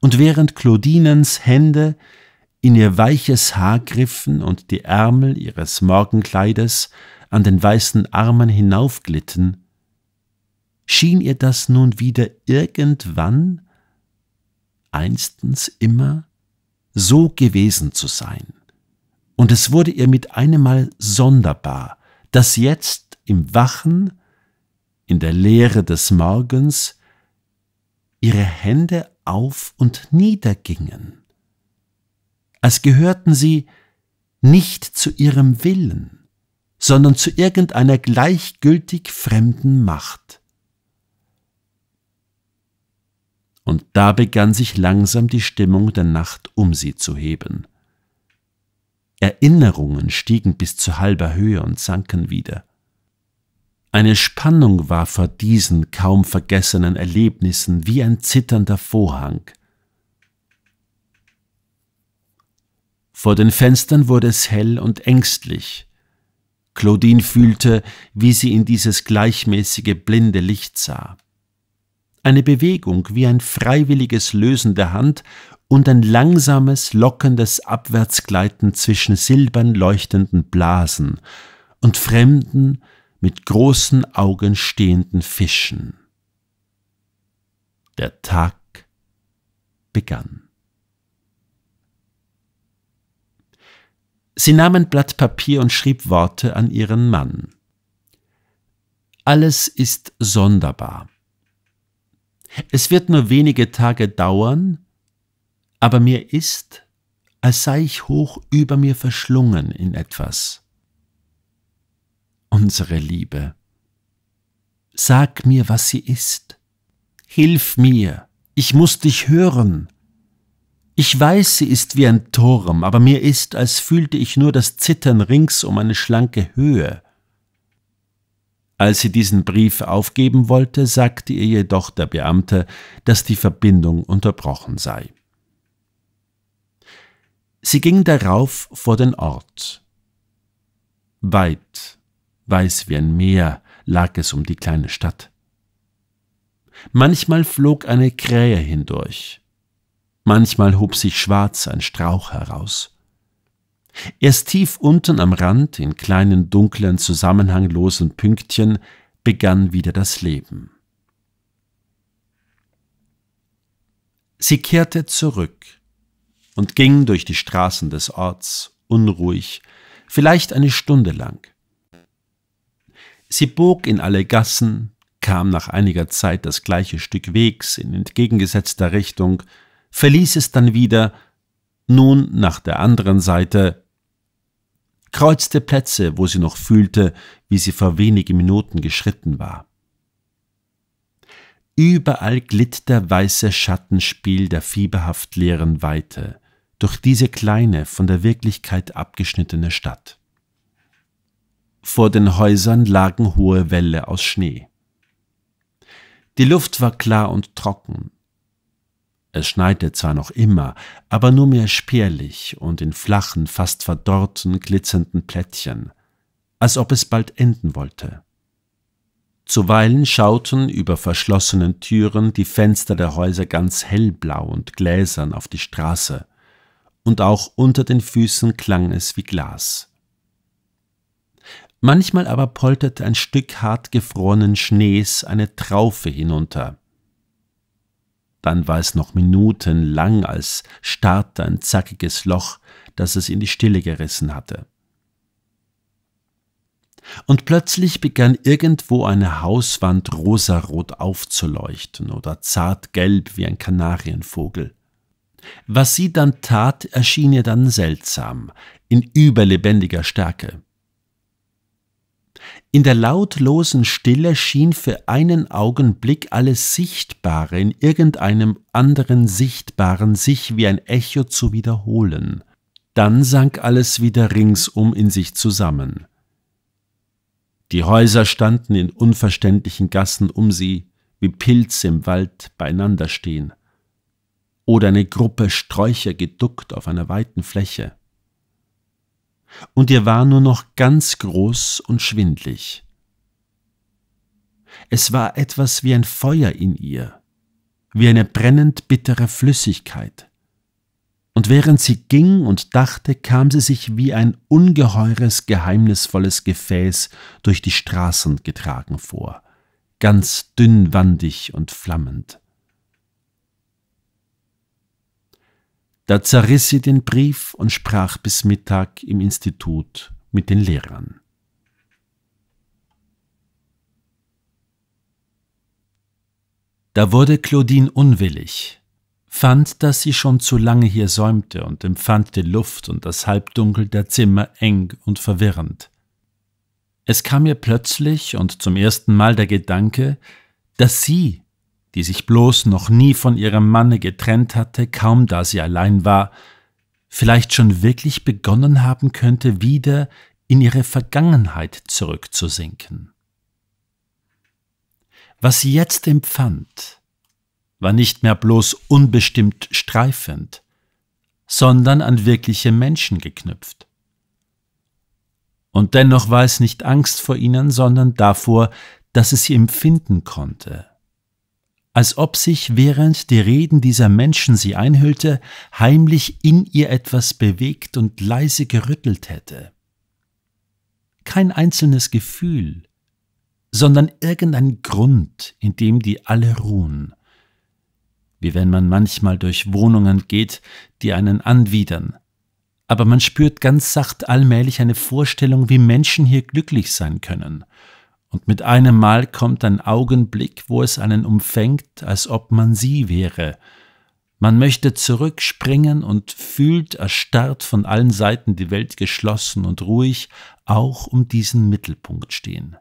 Und während Claudinens Hände in ihr weiches Haar griffen und die Ärmel ihres Morgenkleides an den weißen Armen hinaufglitten, schien ihr das nun wieder irgendwann, einstens immer, so gewesen zu sein. Und es wurde ihr mit einem Mal sonderbar, dass jetzt im Wachen, in der Leere des Morgens, ihre Hände auf und niedergingen, als gehörten sie nicht zu ihrem Willen, sondern zu irgendeiner gleichgültig fremden Macht. und da begann sich langsam die Stimmung der Nacht um sie zu heben. Erinnerungen stiegen bis zu halber Höhe und sanken wieder. Eine Spannung war vor diesen kaum vergessenen Erlebnissen wie ein zitternder Vorhang. Vor den Fenstern wurde es hell und ängstlich. Claudine fühlte, wie sie in dieses gleichmäßige blinde Licht sah eine Bewegung wie ein freiwilliges Lösen der Hand und ein langsames, lockendes Abwärtsgleiten zwischen silbern leuchtenden Blasen und fremden, mit großen Augen stehenden Fischen. Der Tag begann. Sie nahm ein Blatt Papier und schrieb Worte an ihren Mann. Alles ist sonderbar. Es wird nur wenige Tage dauern, aber mir ist, als sei ich hoch über mir verschlungen in etwas. Unsere Liebe, sag mir, was sie ist. Hilf mir, ich muss dich hören. Ich weiß, sie ist wie ein Turm, aber mir ist, als fühlte ich nur das Zittern rings um eine schlanke Höhe. Als sie diesen Brief aufgeben wollte, sagte ihr jedoch der Beamte, dass die Verbindung unterbrochen sei. Sie ging darauf vor den Ort. Weit, weiß wie ein Meer, lag es um die kleine Stadt. Manchmal flog eine Krähe hindurch, manchmal hob sich schwarz ein Strauch heraus. Erst tief unten am Rand, in kleinen, dunklen, zusammenhanglosen Pünktchen, begann wieder das Leben. Sie kehrte zurück und ging durch die Straßen des Orts, unruhig, vielleicht eine Stunde lang. Sie bog in alle Gassen, kam nach einiger Zeit das gleiche Stück Wegs in entgegengesetzter Richtung, verließ es dann wieder, nun nach der anderen Seite kreuzte Plätze, wo sie noch fühlte, wie sie vor wenigen Minuten geschritten war. Überall glitt der weiße Schattenspiel der fieberhaft leeren Weite durch diese kleine, von der Wirklichkeit abgeschnittene Stadt. Vor den Häusern lagen hohe Wälle aus Schnee. Die Luft war klar und trocken, es schneite zwar noch immer, aber nur mehr spärlich und in flachen, fast verdorrten, glitzernden Plättchen, als ob es bald enden wollte. Zuweilen schauten über verschlossenen Türen die Fenster der Häuser ganz hellblau und gläsern auf die Straße, und auch unter den Füßen klang es wie Glas. Manchmal aber polterte ein Stück hart gefrorenen Schnees eine Traufe hinunter, dann war es noch minutenlang, als starrte ein zackiges Loch, das es in die Stille gerissen hatte. Und plötzlich begann irgendwo eine Hauswand rosarot aufzuleuchten oder zartgelb wie ein Kanarienvogel. Was sie dann tat, erschien ihr dann seltsam, in überlebendiger Stärke. In der lautlosen Stille schien für einen Augenblick alles Sichtbare in irgendeinem anderen Sichtbaren sich wie ein Echo zu wiederholen. Dann sank alles wieder ringsum in sich zusammen. Die Häuser standen in unverständlichen Gassen um sie, wie Pilze im Wald beieinander stehen, oder eine Gruppe Sträucher geduckt auf einer weiten Fläche und ihr war nur noch ganz groß und schwindlig. Es war etwas wie ein Feuer in ihr, wie eine brennend bittere Flüssigkeit. Und während sie ging und dachte, kam sie sich wie ein ungeheures, geheimnisvolles Gefäß durch die Straßen getragen vor, ganz dünnwandig und flammend. Da zerriss sie den Brief und sprach bis Mittag im Institut mit den Lehrern. Da wurde Claudine unwillig, fand, dass sie schon zu lange hier säumte und empfand die Luft und das Halbdunkel der Zimmer eng und verwirrend. Es kam ihr plötzlich und zum ersten Mal der Gedanke, dass sie die sich bloß noch nie von ihrem Manne getrennt hatte, kaum da sie allein war, vielleicht schon wirklich begonnen haben könnte, wieder in ihre Vergangenheit zurückzusinken. Was sie jetzt empfand, war nicht mehr bloß unbestimmt streifend, sondern an wirkliche Menschen geknüpft. Und dennoch war es nicht Angst vor ihnen, sondern davor, dass es sie empfinden konnte, als ob sich während die Reden dieser Menschen sie einhüllte, heimlich in ihr etwas bewegt und leise gerüttelt hätte. Kein einzelnes Gefühl, sondern irgendein Grund, in dem die alle ruhen. Wie wenn man manchmal durch Wohnungen geht, die einen anwidern, aber man spürt ganz sacht allmählich eine Vorstellung, wie Menschen hier glücklich sein können und mit einem Mal kommt ein Augenblick, wo es einen umfängt, als ob man sie wäre. Man möchte zurückspringen und fühlt erstarrt von allen Seiten die Welt geschlossen und ruhig auch um diesen Mittelpunkt stehen.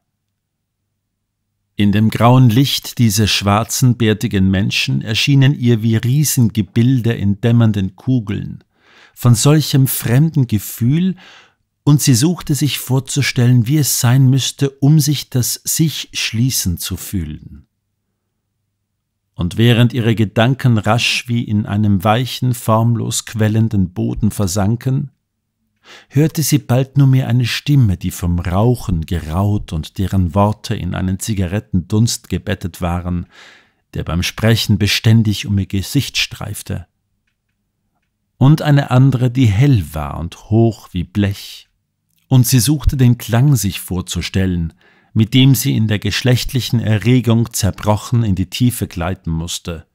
In dem grauen Licht diese schwarzen, bärtigen Menschen erschienen ihr wie Riesengebilde in dämmernden Kugeln. Von solchem fremden Gefühl und sie suchte sich vorzustellen, wie es sein müsste, um sich das sich schließen zu fühlen. Und während ihre Gedanken rasch wie in einem weichen, formlos quellenden Boden versanken, hörte sie bald nur mehr eine Stimme, die vom Rauchen geraut und deren Worte in einen Zigarettendunst gebettet waren, der beim Sprechen beständig um ihr Gesicht streifte, und eine andere, die hell war und hoch wie Blech, und sie suchte den Klang sich vorzustellen, mit dem sie in der geschlechtlichen Erregung zerbrochen in die Tiefe gleiten musste.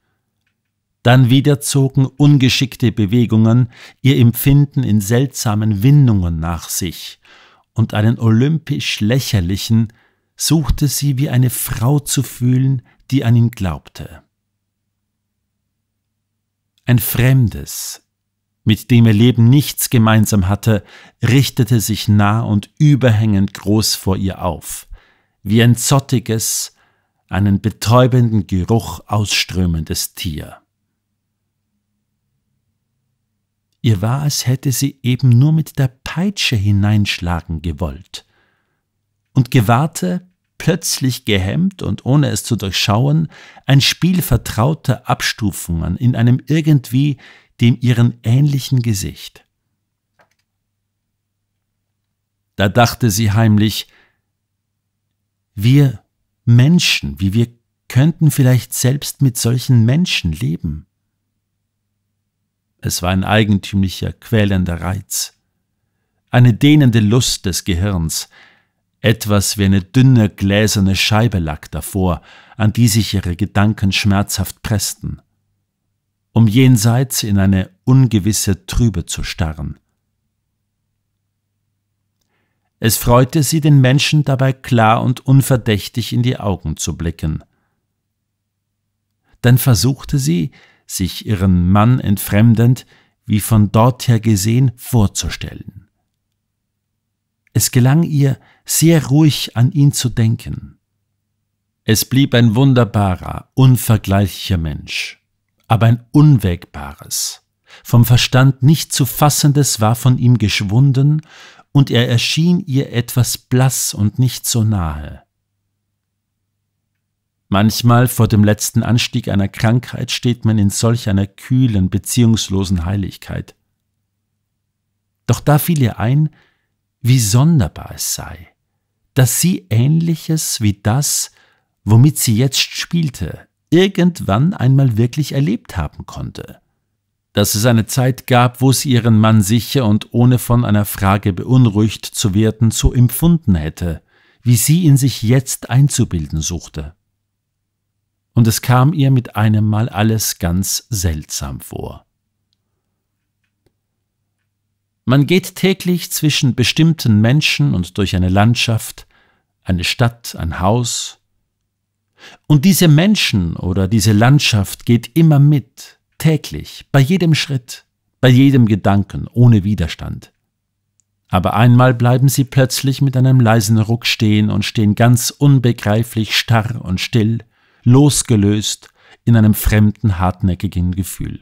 Dann wieder zogen ungeschickte Bewegungen ihr Empfinden in seltsamen Windungen nach sich, und einen olympisch lächerlichen suchte sie wie eine Frau zu fühlen, die an ihn glaubte. Ein fremdes, mit dem ihr Leben nichts gemeinsam hatte, richtete sich nah und überhängend groß vor ihr auf, wie ein zottiges, einen betäubenden Geruch ausströmendes Tier. Ihr war, als hätte sie eben nur mit der Peitsche hineinschlagen gewollt und gewahrte, plötzlich gehemmt und ohne es zu durchschauen, ein Spiel vertrauter Abstufungen in einem irgendwie dem ihren ähnlichen Gesicht. Da dachte sie heimlich, wir Menschen, wie wir könnten vielleicht selbst mit solchen Menschen leben. Es war ein eigentümlicher, quälender Reiz, eine dehnende Lust des Gehirns, etwas wie eine dünne gläserne Scheibe lag davor, an die sich ihre Gedanken schmerzhaft pressten um jenseits in eine ungewisse Trübe zu starren. Es freute sie, den Menschen dabei klar und unverdächtig in die Augen zu blicken. Dann versuchte sie, sich ihren Mann entfremdend, wie von dorther gesehen, vorzustellen. Es gelang ihr, sehr ruhig an ihn zu denken. Es blieb ein wunderbarer, unvergleichlicher Mensch aber ein unwägbares, vom Verstand nicht zu fassendes war von ihm geschwunden, und er erschien ihr etwas blass und nicht so nahe. Manchmal vor dem letzten Anstieg einer Krankheit steht man in solch einer kühlen, beziehungslosen Heiligkeit. Doch da fiel ihr ein, wie sonderbar es sei, dass sie Ähnliches wie das, womit sie jetzt spielte, irgendwann einmal wirklich erlebt haben konnte. Dass es eine Zeit gab, wo sie ihren Mann sicher und ohne von einer Frage beunruhigt zu werden so empfunden hätte, wie sie ihn sich jetzt einzubilden suchte. Und es kam ihr mit einem Mal alles ganz seltsam vor. Man geht täglich zwischen bestimmten Menschen und durch eine Landschaft, eine Stadt, ein Haus, und diese Menschen oder diese Landschaft geht immer mit, täglich, bei jedem Schritt, bei jedem Gedanken, ohne Widerstand. Aber einmal bleiben sie plötzlich mit einem leisen Ruck stehen und stehen ganz unbegreiflich starr und still, losgelöst in einem fremden, hartnäckigen Gefühl.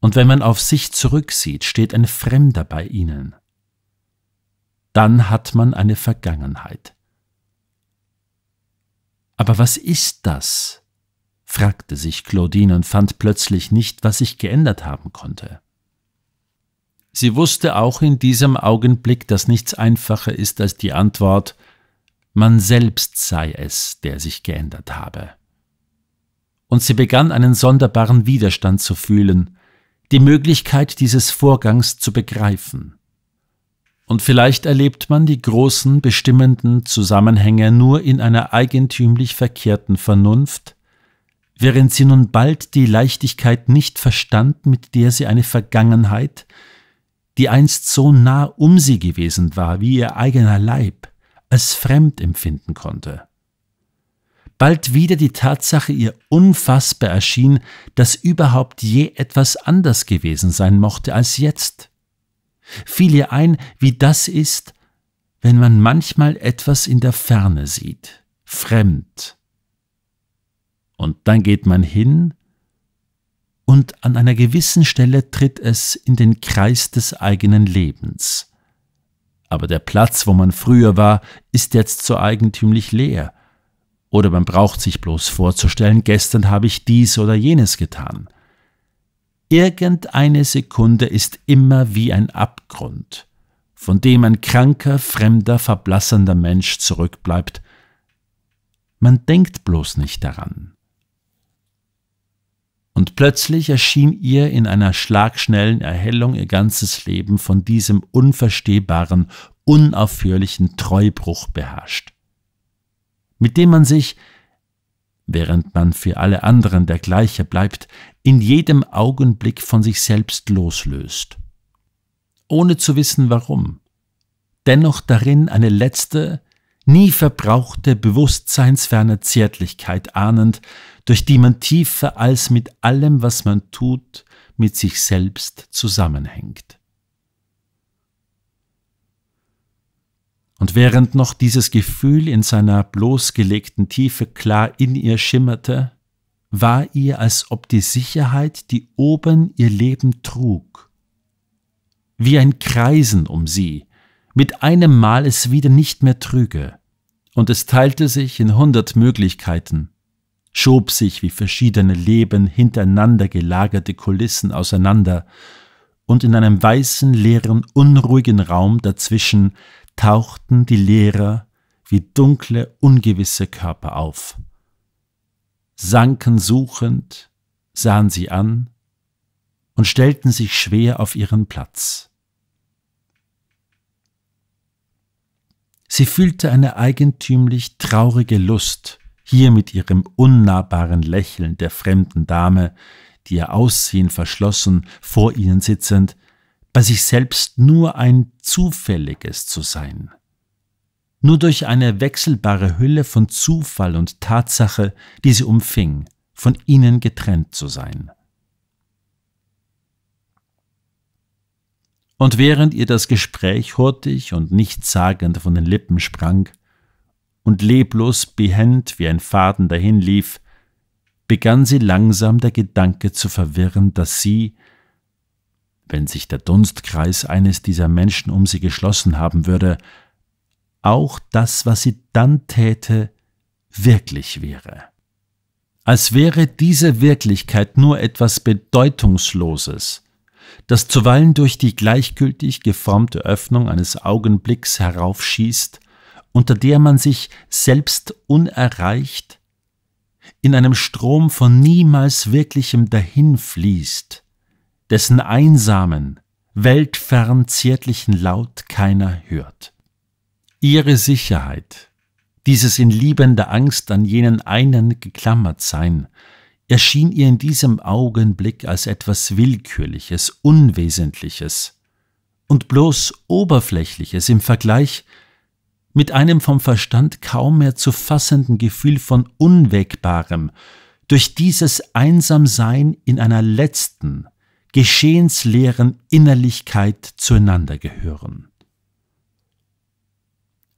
Und wenn man auf sich zurücksieht, steht ein Fremder bei ihnen. Dann hat man eine Vergangenheit. Aber was ist das? fragte sich Claudine und fand plötzlich nicht, was sich geändert haben konnte. Sie wusste auch in diesem Augenblick, dass nichts einfacher ist als die Antwort, man selbst sei es, der sich geändert habe. Und sie begann einen sonderbaren Widerstand zu fühlen, die Möglichkeit dieses Vorgangs zu begreifen. Und vielleicht erlebt man die großen bestimmenden Zusammenhänge nur in einer eigentümlich verkehrten Vernunft, während sie nun bald die Leichtigkeit nicht verstand, mit der sie eine Vergangenheit, die einst so nah um sie gewesen war wie ihr eigener Leib, als fremd empfinden konnte. Bald wieder die Tatsache ihr unfassbar erschien, dass überhaupt je etwas anders gewesen sein mochte als jetzt Fiel ihr ein, wie das ist, wenn man manchmal etwas in der Ferne sieht, fremd. Und dann geht man hin, und an einer gewissen Stelle tritt es in den Kreis des eigenen Lebens. Aber der Platz, wo man früher war, ist jetzt so eigentümlich leer. Oder man braucht sich bloß vorzustellen, gestern habe ich dies oder jenes getan. Irgendeine Sekunde ist immer wie ein Abgrund, von dem ein kranker, fremder, verblassernder Mensch zurückbleibt. Man denkt bloß nicht daran. Und plötzlich erschien ihr in einer schlagschnellen Erhellung ihr ganzes Leben von diesem unverstehbaren, unaufhörlichen Treubruch beherrscht, mit dem man sich, während man für alle anderen der gleiche bleibt, in jedem Augenblick von sich selbst loslöst, ohne zu wissen warum, dennoch darin eine letzte, nie verbrauchte, bewusstseinsferne Zärtlichkeit ahnend, durch die man tiefer als mit allem, was man tut, mit sich selbst zusammenhängt. Und während noch dieses Gefühl in seiner bloßgelegten Tiefe klar in ihr schimmerte, war ihr, als ob die Sicherheit, die oben ihr Leben trug. Wie ein Kreisen um sie, mit einem Mal es wieder nicht mehr trüge, und es teilte sich in hundert Möglichkeiten, schob sich wie verschiedene Leben hintereinander gelagerte Kulissen auseinander, und in einem weißen, leeren, unruhigen Raum dazwischen tauchten die Lehrer wie dunkle, ungewisse Körper auf sanken suchend, sahen sie an und stellten sich schwer auf ihren Platz. Sie fühlte eine eigentümlich traurige Lust, hier mit ihrem unnahbaren Lächeln der fremden Dame, die ihr Aussehen verschlossen, vor ihnen sitzend, bei sich selbst nur ein zufälliges zu sein nur durch eine wechselbare Hülle von Zufall und Tatsache, die sie umfing, von ihnen getrennt zu sein. Und während ihr das Gespräch hurtig und nichtssagend von den Lippen sprang und leblos behend wie ein Faden dahinlief, begann sie langsam der Gedanke zu verwirren, dass sie, wenn sich der Dunstkreis eines dieser Menschen um sie geschlossen haben würde, auch das, was sie dann täte, wirklich wäre. Als wäre diese Wirklichkeit nur etwas Bedeutungsloses, das zuweilen durch die gleichgültig geformte Öffnung eines Augenblicks heraufschießt, unter der man sich selbst unerreicht, in einem Strom von niemals wirklichem dahinfließt, dessen einsamen, weltfern zärtlichen Laut keiner hört ihre Sicherheit, dieses in liebender Angst an jenen einen geklammert sein, erschien ihr in diesem Augenblick als etwas Willkürliches, Unwesentliches und bloß Oberflächliches im Vergleich mit einem vom Verstand kaum mehr zu fassenden Gefühl von Unwägbarem, durch dieses Einsamsein in einer letzten, geschehensleeren Innerlichkeit zueinander gehören.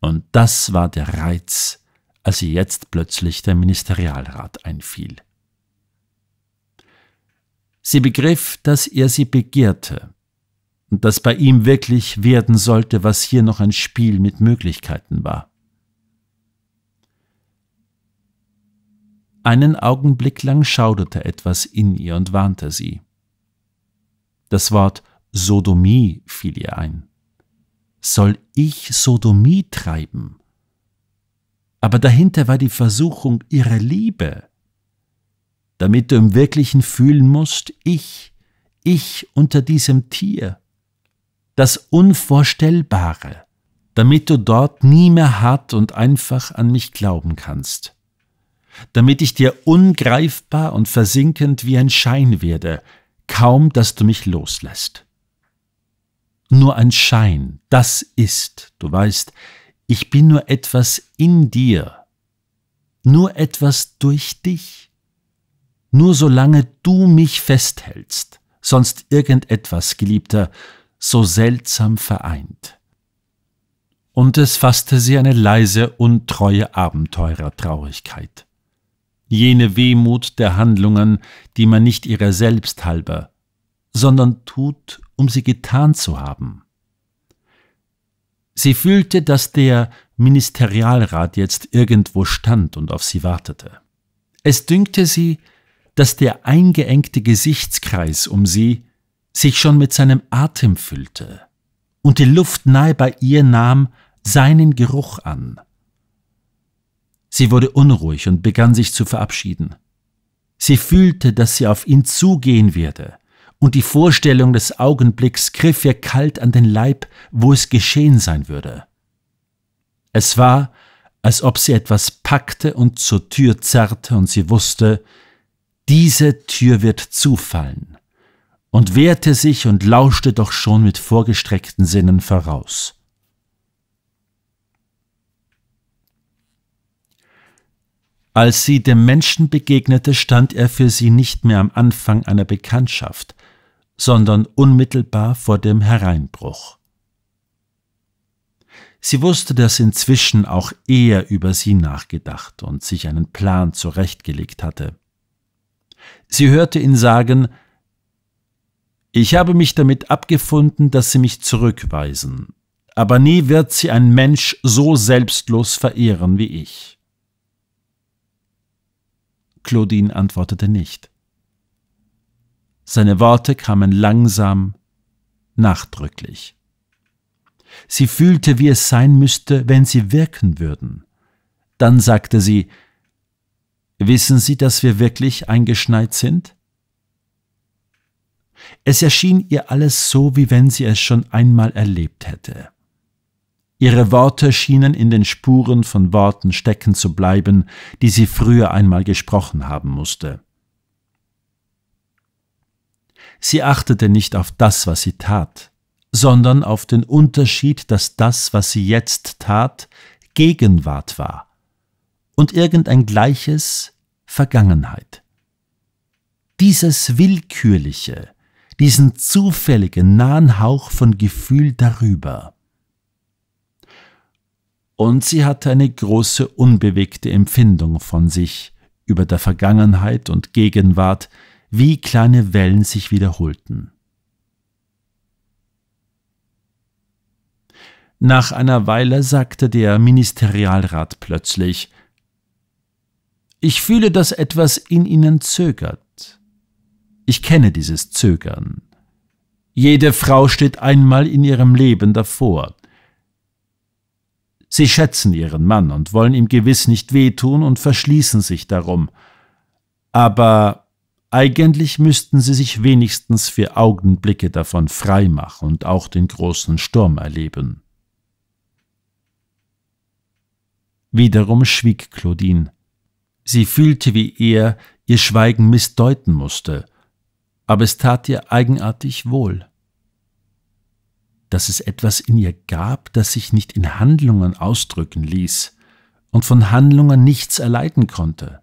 Und das war der Reiz, als ihr jetzt plötzlich der Ministerialrat einfiel. Sie begriff, dass er sie begehrte und dass bei ihm wirklich werden sollte, was hier noch ein Spiel mit Möglichkeiten war. Einen Augenblick lang schauderte etwas in ihr und warnte sie. Das Wort Sodomie fiel ihr ein soll ich Sodomie treiben? Aber dahinter war die Versuchung ihrer Liebe. Damit du im Wirklichen fühlen musst, ich, ich unter diesem Tier. Das Unvorstellbare, damit du dort nie mehr hart und einfach an mich glauben kannst. Damit ich dir ungreifbar und versinkend wie ein Schein werde, kaum dass du mich loslässt nur ein Schein, das ist, du weißt, ich bin nur etwas in dir, nur etwas durch dich, nur solange du mich festhältst, sonst irgendetwas, Geliebter, so seltsam vereint. Und es fasste sie eine leise, untreue Abenteurer-Traurigkeit. Jene Wehmut der Handlungen, die man nicht ihrer selbst halber, sondern tut um sie getan zu haben. Sie fühlte, dass der Ministerialrat jetzt irgendwo stand und auf sie wartete. Es dünkte sie, dass der eingeengte Gesichtskreis um sie sich schon mit seinem Atem füllte, und die Luft nahe bei ihr nahm seinen Geruch an. Sie wurde unruhig und begann sich zu verabschieden. Sie fühlte, dass sie auf ihn zugehen werde, und die Vorstellung des Augenblicks griff ihr kalt an den Leib, wo es geschehen sein würde. Es war, als ob sie etwas packte und zur Tür zerrte und sie wusste, diese Tür wird zufallen, und wehrte sich und lauschte doch schon mit vorgestreckten Sinnen voraus. Als sie dem Menschen begegnete, stand er für sie nicht mehr am Anfang einer Bekanntschaft, sondern unmittelbar vor dem Hereinbruch. Sie wusste, dass inzwischen auch er über sie nachgedacht und sich einen Plan zurechtgelegt hatte. Sie hörte ihn sagen, ich habe mich damit abgefunden, dass sie mich zurückweisen, aber nie wird sie ein Mensch so selbstlos verehren wie ich. Claudine antwortete nicht. Seine Worte kamen langsam, nachdrücklich. Sie fühlte, wie es sein müsste, wenn sie wirken würden. Dann sagte sie, Wissen Sie, dass wir wirklich eingeschneit sind? Es erschien ihr alles so, wie wenn sie es schon einmal erlebt hätte. Ihre Worte schienen in den Spuren von Worten stecken zu bleiben, die sie früher einmal gesprochen haben musste. Sie achtete nicht auf das, was sie tat, sondern auf den Unterschied, dass das, was sie jetzt tat, Gegenwart war und irgendein gleiches Vergangenheit. Dieses Willkürliche, diesen zufälligen, nahen Hauch von Gefühl darüber. Und sie hatte eine große, unbewegte Empfindung von sich über der Vergangenheit und Gegenwart, wie kleine Wellen sich wiederholten. Nach einer Weile sagte der Ministerialrat plötzlich Ich fühle, dass etwas in Ihnen zögert. Ich kenne dieses Zögern. Jede Frau steht einmal in ihrem Leben davor. Sie schätzen ihren Mann und wollen ihm gewiss nicht wehtun und verschließen sich darum. Aber eigentlich müssten sie sich wenigstens für Augenblicke davon freimachen und auch den großen Sturm erleben. Wiederum schwieg Claudine. Sie fühlte, wie er ihr Schweigen missdeuten musste, aber es tat ihr eigenartig wohl. Dass es etwas in ihr gab, das sich nicht in Handlungen ausdrücken ließ und von Handlungen nichts erleiden konnte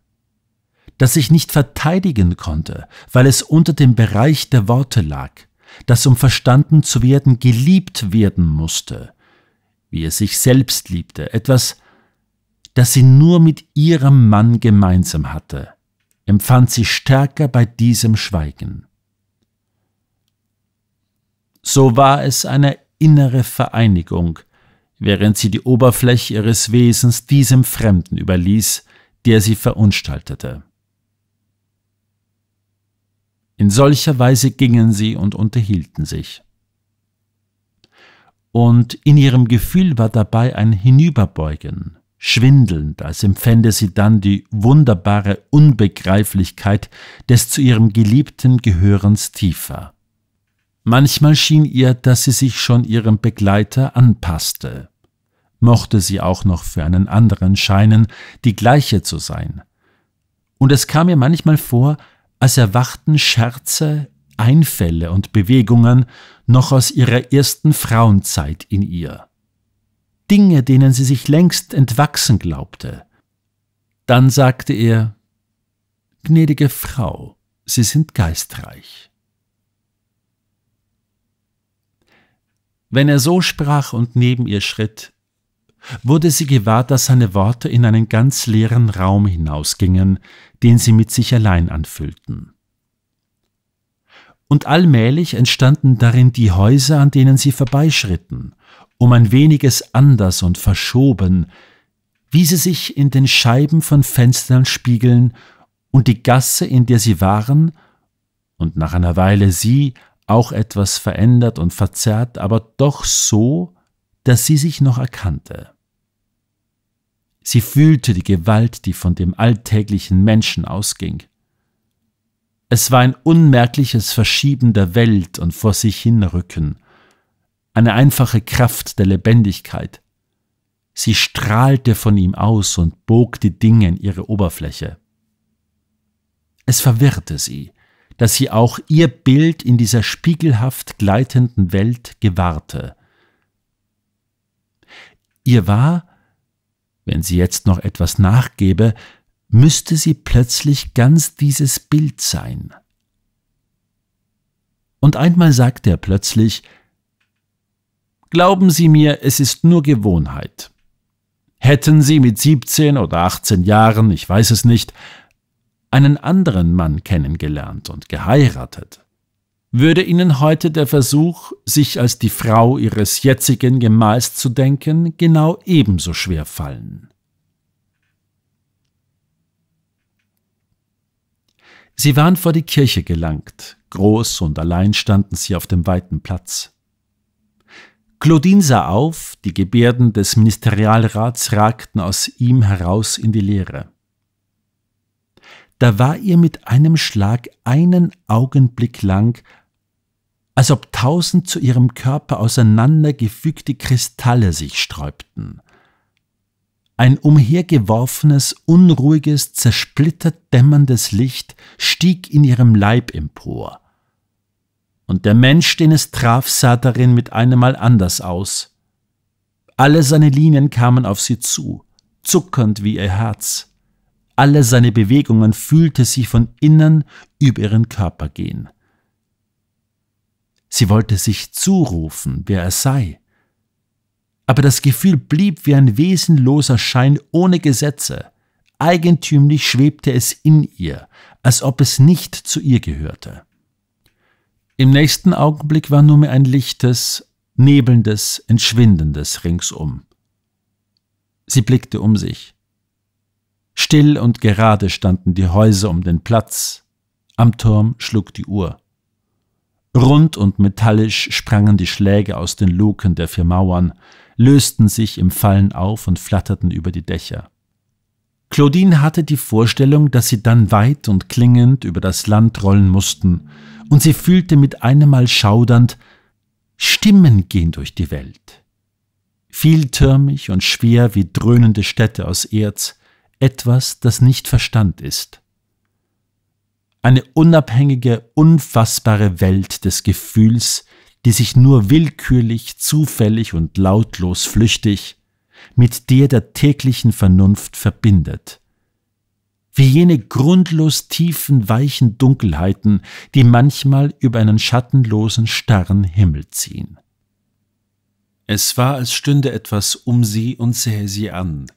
das sich nicht verteidigen konnte, weil es unter dem Bereich der Worte lag, das um verstanden zu werden geliebt werden musste, wie er sich selbst liebte, etwas, das sie nur mit ihrem Mann gemeinsam hatte, empfand sie stärker bei diesem Schweigen. So war es eine innere Vereinigung, während sie die Oberfläche ihres Wesens diesem Fremden überließ, der sie verunstaltete. In solcher Weise gingen sie und unterhielten sich. Und in ihrem Gefühl war dabei ein Hinüberbeugen, schwindelnd, als empfände sie dann die wunderbare Unbegreiflichkeit des zu ihrem Geliebten Gehörens tiefer. Manchmal schien ihr, dass sie sich schon ihrem Begleiter anpasste. Mochte sie auch noch für einen anderen scheinen, die gleiche zu sein. Und es kam ihr manchmal vor, als erwachten Scherze, Einfälle und Bewegungen noch aus ihrer ersten Frauenzeit in ihr. Dinge, denen sie sich längst entwachsen glaubte. Dann sagte er, Gnädige Frau, Sie sind geistreich. Wenn er so sprach und neben ihr schritt, wurde sie gewahr, dass seine Worte in einen ganz leeren Raum hinausgingen, den sie mit sich allein anfüllten. Und allmählich entstanden darin die Häuser, an denen sie vorbeischritten, um ein weniges anders und verschoben, wie sie sich in den Scheiben von Fenstern spiegeln und die Gasse, in der sie waren, und nach einer Weile sie auch etwas verändert und verzerrt, aber doch so, dass sie sich noch erkannte. Sie fühlte die Gewalt, die von dem alltäglichen Menschen ausging. Es war ein unmerkliches Verschieben der Welt und vor sich hinrücken, eine einfache Kraft der Lebendigkeit. Sie strahlte von ihm aus und bog die Dinge in ihre Oberfläche. Es verwirrte sie, dass sie auch ihr Bild in dieser spiegelhaft gleitenden Welt gewahrte. Ihr war, wenn sie jetzt noch etwas nachgebe, müsste sie plötzlich ganz dieses Bild sein. Und einmal sagte er plötzlich, Glauben Sie mir, es ist nur Gewohnheit. Hätten Sie mit 17 oder 18 Jahren, ich weiß es nicht, einen anderen Mann kennengelernt und geheiratet, würde Ihnen heute der Versuch, sich als die Frau Ihres jetzigen Gemahls zu denken, genau ebenso schwer fallen. Sie waren vor die Kirche gelangt, groß und allein standen sie auf dem weiten Platz. Claudine sah auf, die Gebärden des Ministerialrats ragten aus ihm heraus in die Leere. Da war ihr mit einem Schlag einen Augenblick lang als ob tausend zu ihrem Körper auseinandergefügte Kristalle sich sträubten. Ein umhergeworfenes, unruhiges, zersplittert dämmerndes Licht stieg in ihrem Leib empor. Und der Mensch, den es traf, sah darin mit einemmal anders aus. Alle seine Linien kamen auf sie zu, zuckernd wie ihr Herz. Alle seine Bewegungen fühlte sie von innen über ihren Körper gehen. Sie wollte sich zurufen, wer er sei. Aber das Gefühl blieb wie ein wesenloser Schein ohne Gesetze. Eigentümlich schwebte es in ihr, als ob es nicht zu ihr gehörte. Im nächsten Augenblick war nur mehr ein lichtes, nebelndes, entschwindendes ringsum. Sie blickte um sich. Still und gerade standen die Häuser um den Platz. Am Turm schlug die Uhr. Rund und metallisch sprangen die Schläge aus den Luken der vier Mauern, lösten sich im Fallen auf und flatterten über die Dächer. Claudine hatte die Vorstellung, dass sie dann weit und klingend über das Land rollen mussten, und sie fühlte mit einem Mal schaudernd, Stimmen gehen durch die Welt. Vieltürmig und schwer wie dröhnende Städte aus Erz, etwas, das nicht Verstand ist. Eine unabhängige, unfassbare Welt des Gefühls, die sich nur willkürlich, zufällig und lautlos flüchtig mit der der täglichen Vernunft verbindet. Wie jene grundlos tiefen, weichen Dunkelheiten, die manchmal über einen schattenlosen, starren Himmel ziehen. Es war, als stünde etwas um sie und sähe sie an,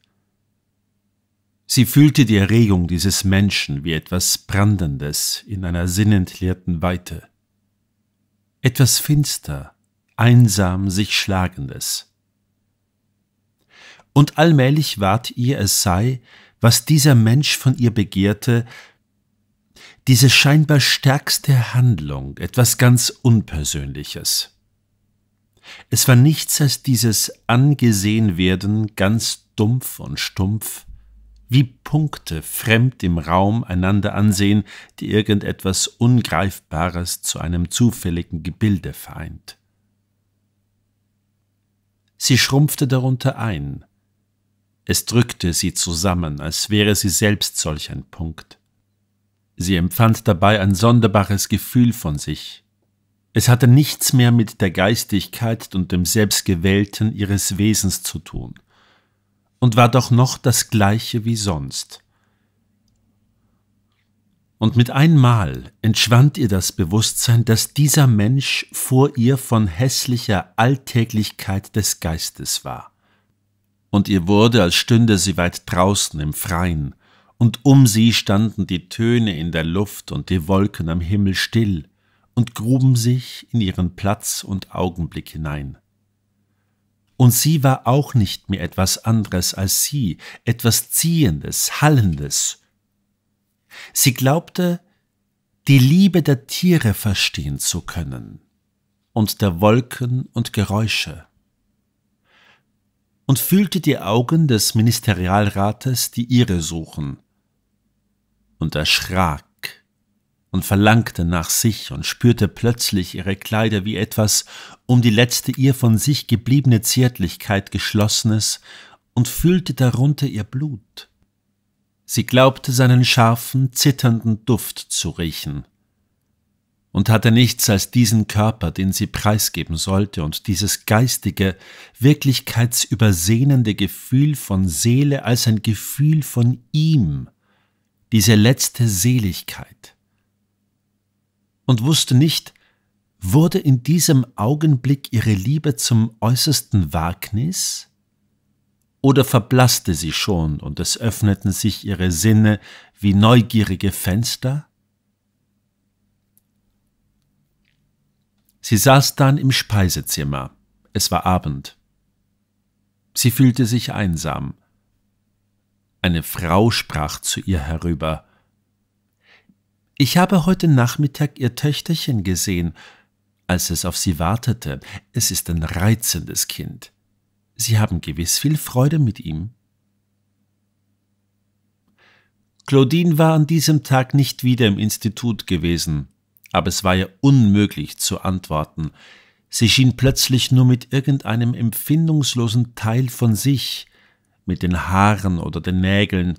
Sie fühlte die Erregung dieses Menschen wie etwas Brandendes in einer sinnentleerten Weite. Etwas finster, einsam sich Schlagendes. Und allmählich ward ihr, es sei, was dieser Mensch von ihr begehrte, diese scheinbar stärkste Handlung, etwas ganz Unpersönliches. Es war nichts als dieses Angesehenwerden ganz dumpf und stumpf, wie Punkte fremd im Raum einander ansehen, die irgendetwas Ungreifbares zu einem zufälligen Gebilde vereint. Sie schrumpfte darunter ein. Es drückte sie zusammen, als wäre sie selbst solch ein Punkt. Sie empfand dabei ein sonderbares Gefühl von sich. Es hatte nichts mehr mit der Geistigkeit und dem Selbstgewählten ihres Wesens zu tun und war doch noch das gleiche wie sonst. Und mit einmal entschwand ihr das Bewusstsein, dass dieser Mensch vor ihr von hässlicher Alltäglichkeit des Geistes war. Und ihr wurde, als stünde sie weit draußen im Freien, und um sie standen die Töne in der Luft und die Wolken am Himmel still und gruben sich in ihren Platz und Augenblick hinein. Und sie war auch nicht mehr etwas anderes als sie, etwas Ziehendes, Hallendes. Sie glaubte, die Liebe der Tiere verstehen zu können und der Wolken und Geräusche und fühlte die Augen des Ministerialrates, die ihre suchen, und erschrak und verlangte nach sich und spürte plötzlich ihre Kleider wie etwas um die letzte ihr von sich gebliebene Zärtlichkeit geschlossenes und fühlte darunter ihr Blut. Sie glaubte seinen scharfen, zitternden Duft zu riechen und hatte nichts als diesen Körper, den sie preisgeben sollte, und dieses geistige, wirklichkeitsübersehnende Gefühl von Seele als ein Gefühl von ihm, diese letzte Seligkeit und wusste nicht, wurde in diesem Augenblick ihre Liebe zum äußersten Wagnis? Oder verblasste sie schon und es öffneten sich ihre Sinne wie neugierige Fenster? Sie saß dann im Speisezimmer. Es war Abend. Sie fühlte sich einsam. Eine Frau sprach zu ihr herüber. Ich habe heute Nachmittag Ihr Töchterchen gesehen, als es auf Sie wartete. Es ist ein reizendes Kind. Sie haben gewiss viel Freude mit ihm. Claudine war an diesem Tag nicht wieder im Institut gewesen, aber es war ihr unmöglich zu antworten. Sie schien plötzlich nur mit irgendeinem empfindungslosen Teil von sich, mit den Haaren oder den Nägeln,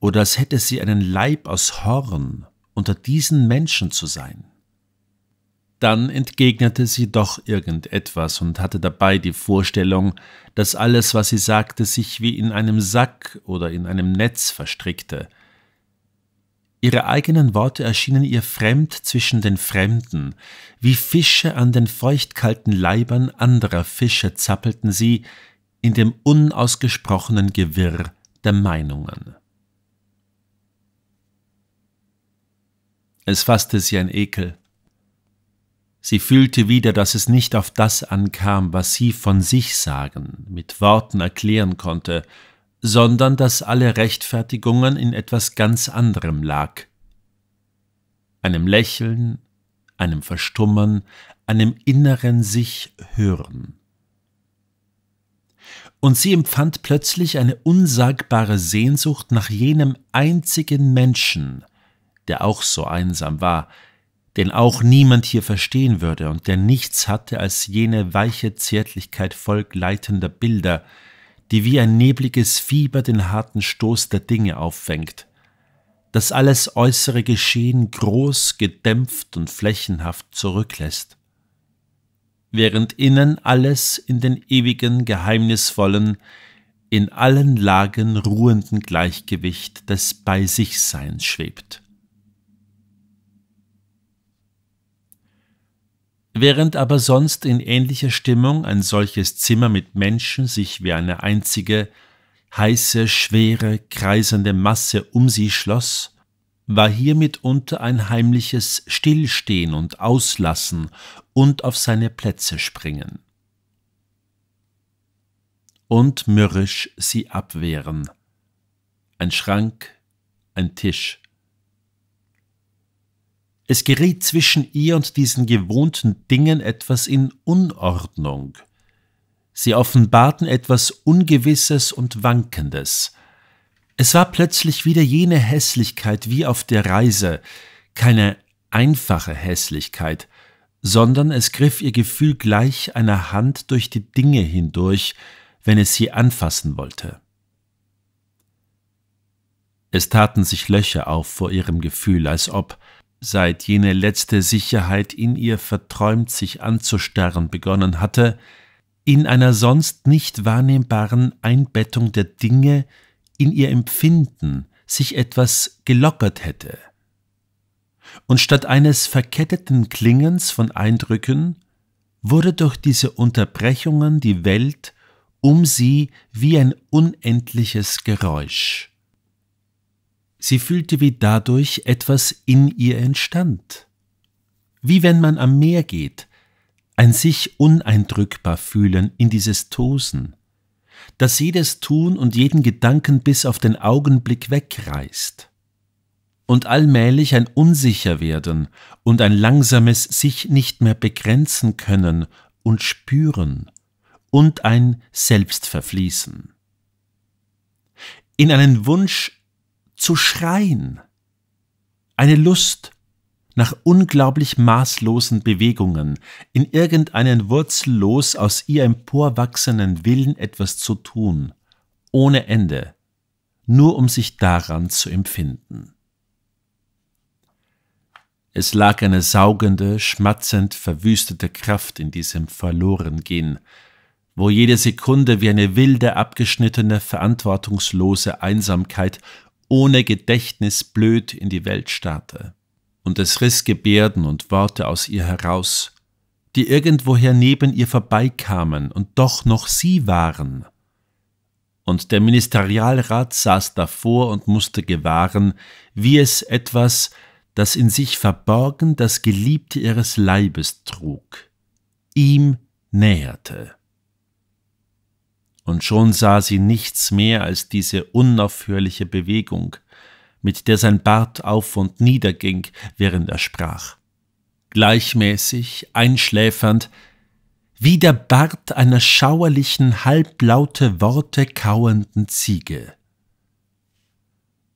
oder als hätte sie einen Leib aus Horn unter diesen Menschen zu sein. Dann entgegnete sie doch irgendetwas und hatte dabei die Vorstellung, dass alles, was sie sagte, sich wie in einem Sack oder in einem Netz verstrickte. Ihre eigenen Worte erschienen ihr fremd zwischen den Fremden, wie Fische an den feuchtkalten Leibern anderer Fische zappelten sie in dem unausgesprochenen Gewirr der Meinungen. Es fasste sie ein Ekel. Sie fühlte wieder, dass es nicht auf das ankam, was sie von sich sagen, mit Worten erklären konnte, sondern dass alle Rechtfertigungen in etwas ganz anderem lag. Einem Lächeln, einem Verstummern, einem inneren sich hören. Und sie empfand plötzlich eine unsagbare Sehnsucht nach jenem einzigen Menschen, der auch so einsam war, den auch niemand hier verstehen würde und der nichts hatte als jene weiche Zärtlichkeit vollgleitender Bilder, die wie ein nebliges Fieber den harten Stoß der Dinge auffängt. Das alles äußere Geschehen groß, gedämpft und flächenhaft zurücklässt. Während innen alles in den ewigen, geheimnisvollen, in allen Lagen ruhenden Gleichgewicht des Bei-sich-Seins schwebt. Während aber sonst in ähnlicher Stimmung ein solches Zimmer mit Menschen sich wie eine einzige, heiße, schwere, kreisende Masse um sie schloss, war hier mitunter ein heimliches Stillstehen und Auslassen und auf seine Plätze springen. Und mürrisch sie abwehren. Ein Schrank, ein Tisch, es geriet zwischen ihr und diesen gewohnten Dingen etwas in Unordnung. Sie offenbarten etwas Ungewisses und Wankendes. Es war plötzlich wieder jene Hässlichkeit wie auf der Reise, keine einfache Hässlichkeit, sondern es griff ihr Gefühl gleich einer Hand durch die Dinge hindurch, wenn es sie anfassen wollte. Es taten sich Löcher auf vor ihrem Gefühl, als ob, seit jene letzte Sicherheit in ihr verträumt sich anzustarren begonnen hatte, in einer sonst nicht wahrnehmbaren Einbettung der Dinge in ihr Empfinden sich etwas gelockert hätte. Und statt eines verketteten Klingens von Eindrücken wurde durch diese Unterbrechungen die Welt um sie wie ein unendliches Geräusch. Sie fühlte, wie dadurch etwas in ihr entstand. Wie wenn man am Meer geht, ein sich uneindrückbar fühlen in dieses Tosen, das jedes Tun und jeden Gedanken bis auf den Augenblick wegreißt und allmählich ein Unsicherwerden und ein langsames sich nicht mehr begrenzen können und spüren und ein Selbstverfließen. In einen Wunsch zu schreien. Eine Lust nach unglaublich maßlosen Bewegungen, in irgendeinen wurzellos aus ihr emporwachsenden Willen etwas zu tun, ohne Ende, nur um sich daran zu empfinden. Es lag eine saugende, schmatzend verwüstete Kraft in diesem Verlorengehen, wo jede Sekunde wie eine wilde, abgeschnittene, verantwortungslose Einsamkeit ohne Gedächtnis blöd in die Welt starrte. Und es riss Gebärden und Worte aus ihr heraus, die irgendwoher neben ihr vorbeikamen und doch noch sie waren. Und der Ministerialrat saß davor und musste gewahren, wie es etwas, das in sich verborgen das Geliebte ihres Leibes trug, ihm näherte und schon sah sie nichts mehr als diese unaufhörliche Bewegung, mit der sein Bart auf und nieder ging, während er sprach. Gleichmäßig, einschläfernd, wie der Bart einer schauerlichen, halblaute Worte kauernden Ziege.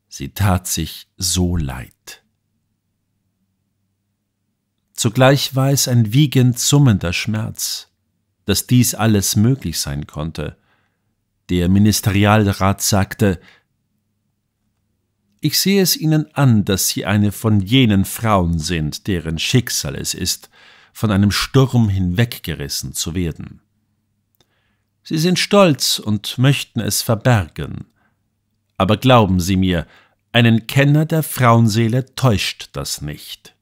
Sie tat sich so leid. Zugleich war es ein wiegend summender Schmerz, dass dies alles möglich sein konnte – der Ministerialrat sagte Ich sehe es Ihnen an, dass Sie eine von jenen Frauen sind, deren Schicksal es ist, von einem Sturm hinweggerissen zu werden. Sie sind stolz und möchten es verbergen. Aber glauben Sie mir, einen Kenner der Frauenseele täuscht das nicht.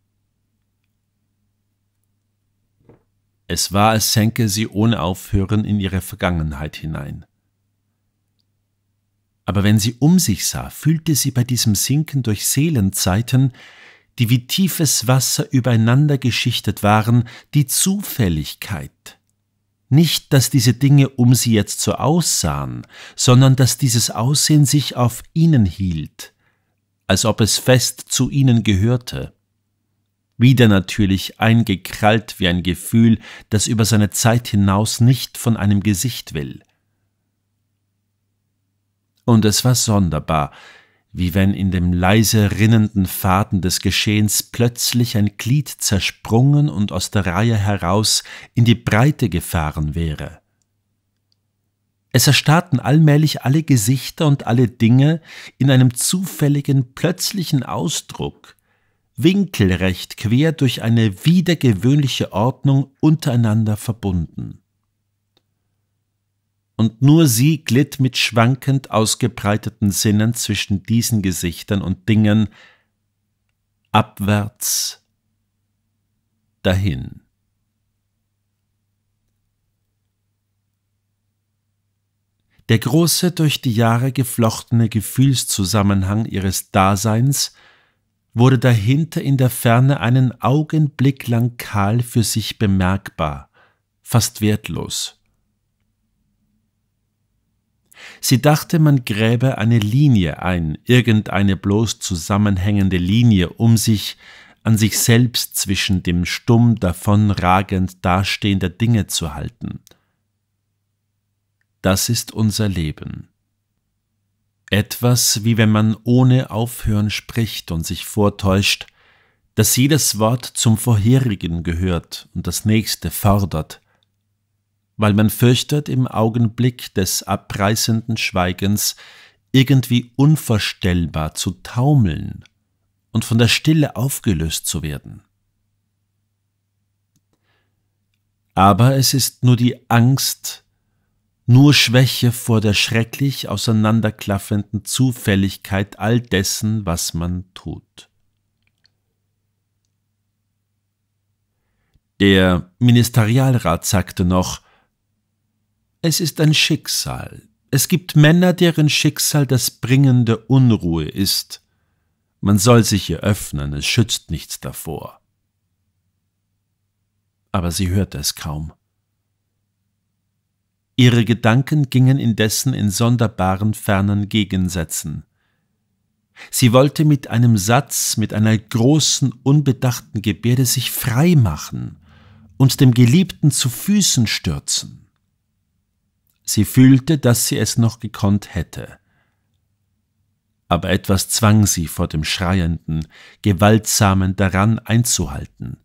Es war, als senke sie ohne Aufhören in ihre Vergangenheit hinein aber wenn sie um sich sah, fühlte sie bei diesem Sinken durch Seelenzeiten, die wie tiefes Wasser übereinander geschichtet waren, die Zufälligkeit. Nicht, dass diese Dinge um sie jetzt so aussahen, sondern dass dieses Aussehen sich auf ihnen hielt, als ob es fest zu ihnen gehörte. Wieder natürlich eingekrallt wie ein Gefühl, das über seine Zeit hinaus nicht von einem Gesicht will. Und es war sonderbar, wie wenn in dem leise rinnenden Faden des Geschehens plötzlich ein Glied zersprungen und aus der Reihe heraus in die Breite gefahren wäre. Es erstarrten allmählich alle Gesichter und alle Dinge in einem zufälligen, plötzlichen Ausdruck, winkelrecht quer durch eine wiedergewöhnliche Ordnung untereinander verbunden und nur sie glitt mit schwankend ausgebreiteten Sinnen zwischen diesen Gesichtern und Dingen abwärts dahin. Der große, durch die Jahre geflochtene Gefühlszusammenhang ihres Daseins wurde dahinter in der Ferne einen Augenblick lang kahl für sich bemerkbar, fast wertlos. Sie dachte, man gräbe eine Linie ein, irgendeine bloß zusammenhängende Linie um sich, an sich selbst zwischen dem stumm davonragend Dastehen Dinge zu halten. Das ist unser Leben. Etwas, wie wenn man ohne Aufhören spricht und sich vortäuscht, dass jedes Wort zum vorherigen gehört und das nächste fordert, weil man fürchtet, im Augenblick des abreißenden Schweigens irgendwie unvorstellbar zu taumeln und von der Stille aufgelöst zu werden. Aber es ist nur die Angst, nur Schwäche vor der schrecklich auseinanderklaffenden Zufälligkeit all dessen, was man tut. Der Ministerialrat sagte noch, es ist ein Schicksal. Es gibt Männer, deren Schicksal das bringende Unruhe ist. Man soll sich ihr öffnen, es schützt nichts davor. Aber sie hörte es kaum. Ihre Gedanken gingen indessen in sonderbaren fernen Gegensätzen. Sie wollte mit einem Satz, mit einer großen, unbedachten Gebärde sich frei machen und dem Geliebten zu Füßen stürzen. Sie fühlte, dass sie es noch gekonnt hätte. Aber etwas zwang sie vor dem Schreienden, Gewaltsamen daran einzuhalten.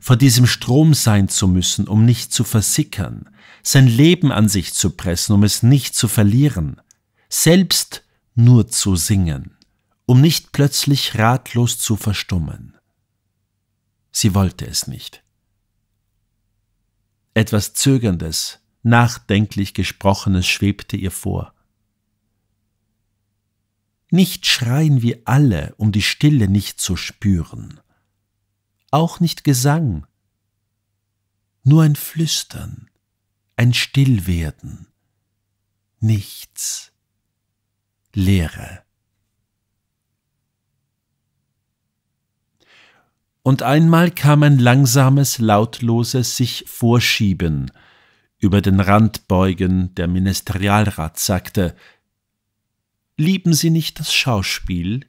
Vor diesem Strom sein zu müssen, um nicht zu versickern, sein Leben an sich zu pressen, um es nicht zu verlieren, selbst nur zu singen, um nicht plötzlich ratlos zu verstummen. Sie wollte es nicht. Etwas Zögerndes, nachdenklich Gesprochenes schwebte ihr vor. Nicht schreien wir alle, um die Stille nicht zu spüren. Auch nicht Gesang. Nur ein Flüstern, ein Stillwerden. Nichts. Leere. und einmal kam ein langsames, lautloses sich vorschieben, über den Rand beugen, der Ministerialrat sagte, Lieben Sie nicht das Schauspiel?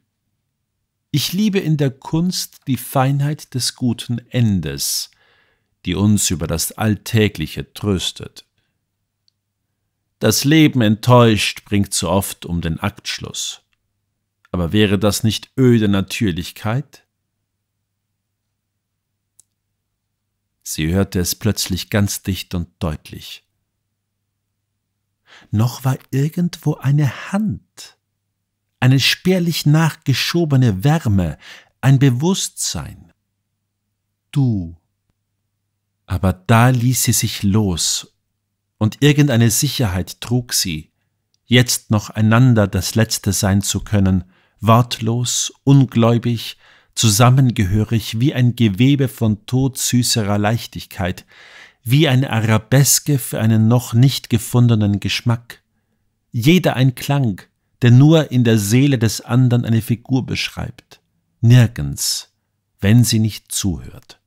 Ich liebe in der Kunst die Feinheit des guten Endes, die uns über das Alltägliche tröstet. Das Leben enttäuscht bringt so oft um den Aktschluss. Aber wäre das nicht öde Natürlichkeit? Sie hörte es plötzlich ganz dicht und deutlich. Noch war irgendwo eine Hand, eine spärlich nachgeschobene Wärme, ein Bewusstsein. Du. Aber da ließ sie sich los, und irgendeine Sicherheit trug sie, jetzt noch einander das Letzte sein zu können, wortlos, ungläubig, zusammengehörig wie ein Gewebe von todsüßerer Leichtigkeit, wie eine Arabeske für einen noch nicht gefundenen Geschmack. Jeder ein Klang, der nur in der Seele des anderen eine Figur beschreibt, nirgends, wenn sie nicht zuhört.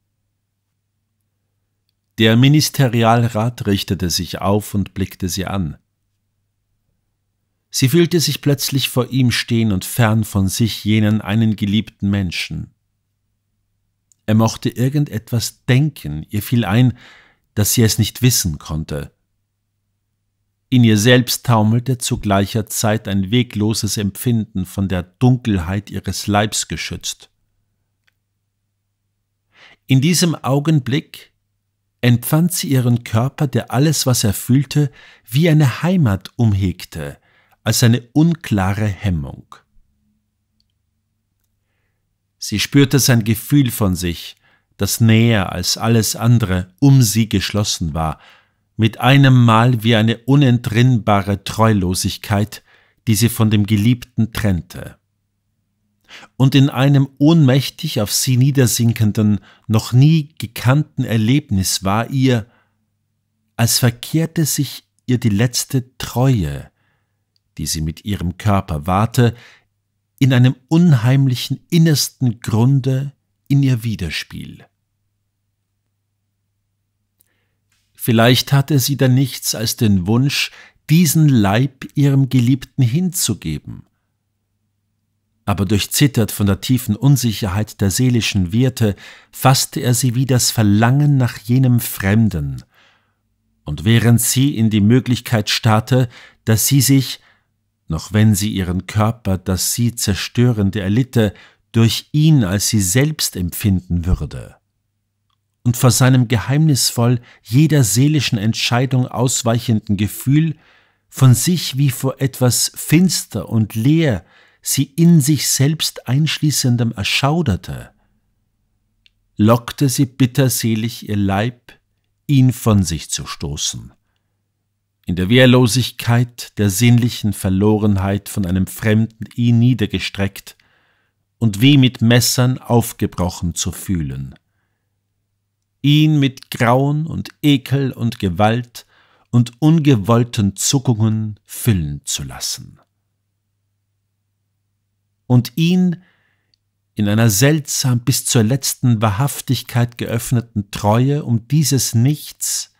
Der Ministerialrat richtete sich auf und blickte sie an. Sie fühlte sich plötzlich vor ihm stehen und fern von sich jenen einen geliebten Menschen. Er mochte irgendetwas denken, ihr fiel ein, dass sie es nicht wissen konnte. In ihr selbst taumelte zu gleicher Zeit ein wegloses Empfinden von der Dunkelheit ihres Leibs geschützt. In diesem Augenblick empfand sie ihren Körper, der alles, was er fühlte, wie eine Heimat umhegte, als eine unklare Hemmung. Sie spürte sein Gefühl von sich, das näher als alles andere um sie geschlossen war, mit einem Mal wie eine unentrinnbare Treulosigkeit, die sie von dem Geliebten trennte. Und in einem ohnmächtig auf sie niedersinkenden, noch nie gekannten Erlebnis war ihr, als verkehrte sich ihr die letzte Treue, die sie mit ihrem Körper wahrte, in einem unheimlichen innersten Grunde in ihr Widerspiel. Vielleicht hatte sie dann nichts als den Wunsch, diesen Leib ihrem Geliebten hinzugeben. Aber durchzittert von der tiefen Unsicherheit der seelischen Werte, fasste er sie wie das Verlangen nach jenem Fremden. Und während sie in die Möglichkeit starrte, dass sie sich noch wenn sie ihren Körper, das sie zerstörende erlitte, durch ihn als sie selbst empfinden würde und vor seinem geheimnisvoll jeder seelischen Entscheidung ausweichenden Gefühl, von sich wie vor etwas finster und leer, sie in sich selbst einschließendem erschauderte, lockte sie bitterselig ihr Leib, ihn von sich zu stoßen in der Wehrlosigkeit, der sinnlichen Verlorenheit von einem Fremden ihn eh niedergestreckt und wie mit Messern aufgebrochen zu fühlen. Ihn mit Grauen und Ekel und Gewalt und ungewollten Zuckungen füllen zu lassen. Und ihn in einer seltsam bis zur letzten Wahrhaftigkeit geöffneten Treue um dieses Nichts,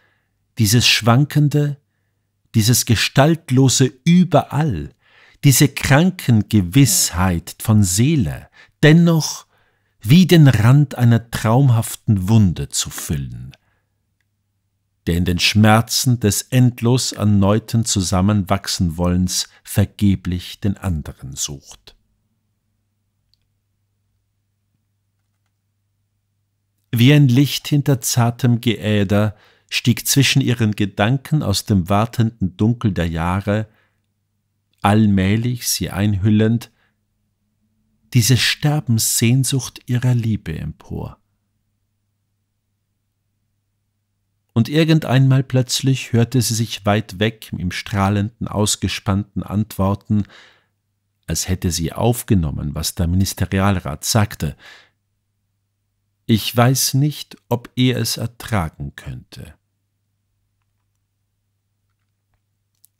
dieses schwankende, dieses gestaltlose Überall, diese Krankengewissheit von Seele, dennoch wie den Rand einer traumhaften Wunde zu füllen, der in den Schmerzen des endlos erneuten Zusammenwachsenwollens vergeblich den anderen sucht. Wie ein Licht hinter zartem Geäder stieg zwischen ihren Gedanken aus dem wartenden Dunkel der Jahre, allmählich sie einhüllend, diese Sterbenssehnsucht ihrer Liebe empor. Und irgend einmal plötzlich hörte sie sich weit weg im strahlenden, ausgespannten Antworten, als hätte sie aufgenommen, was der Ministerialrat sagte. Ich weiß nicht, ob er es ertragen könnte.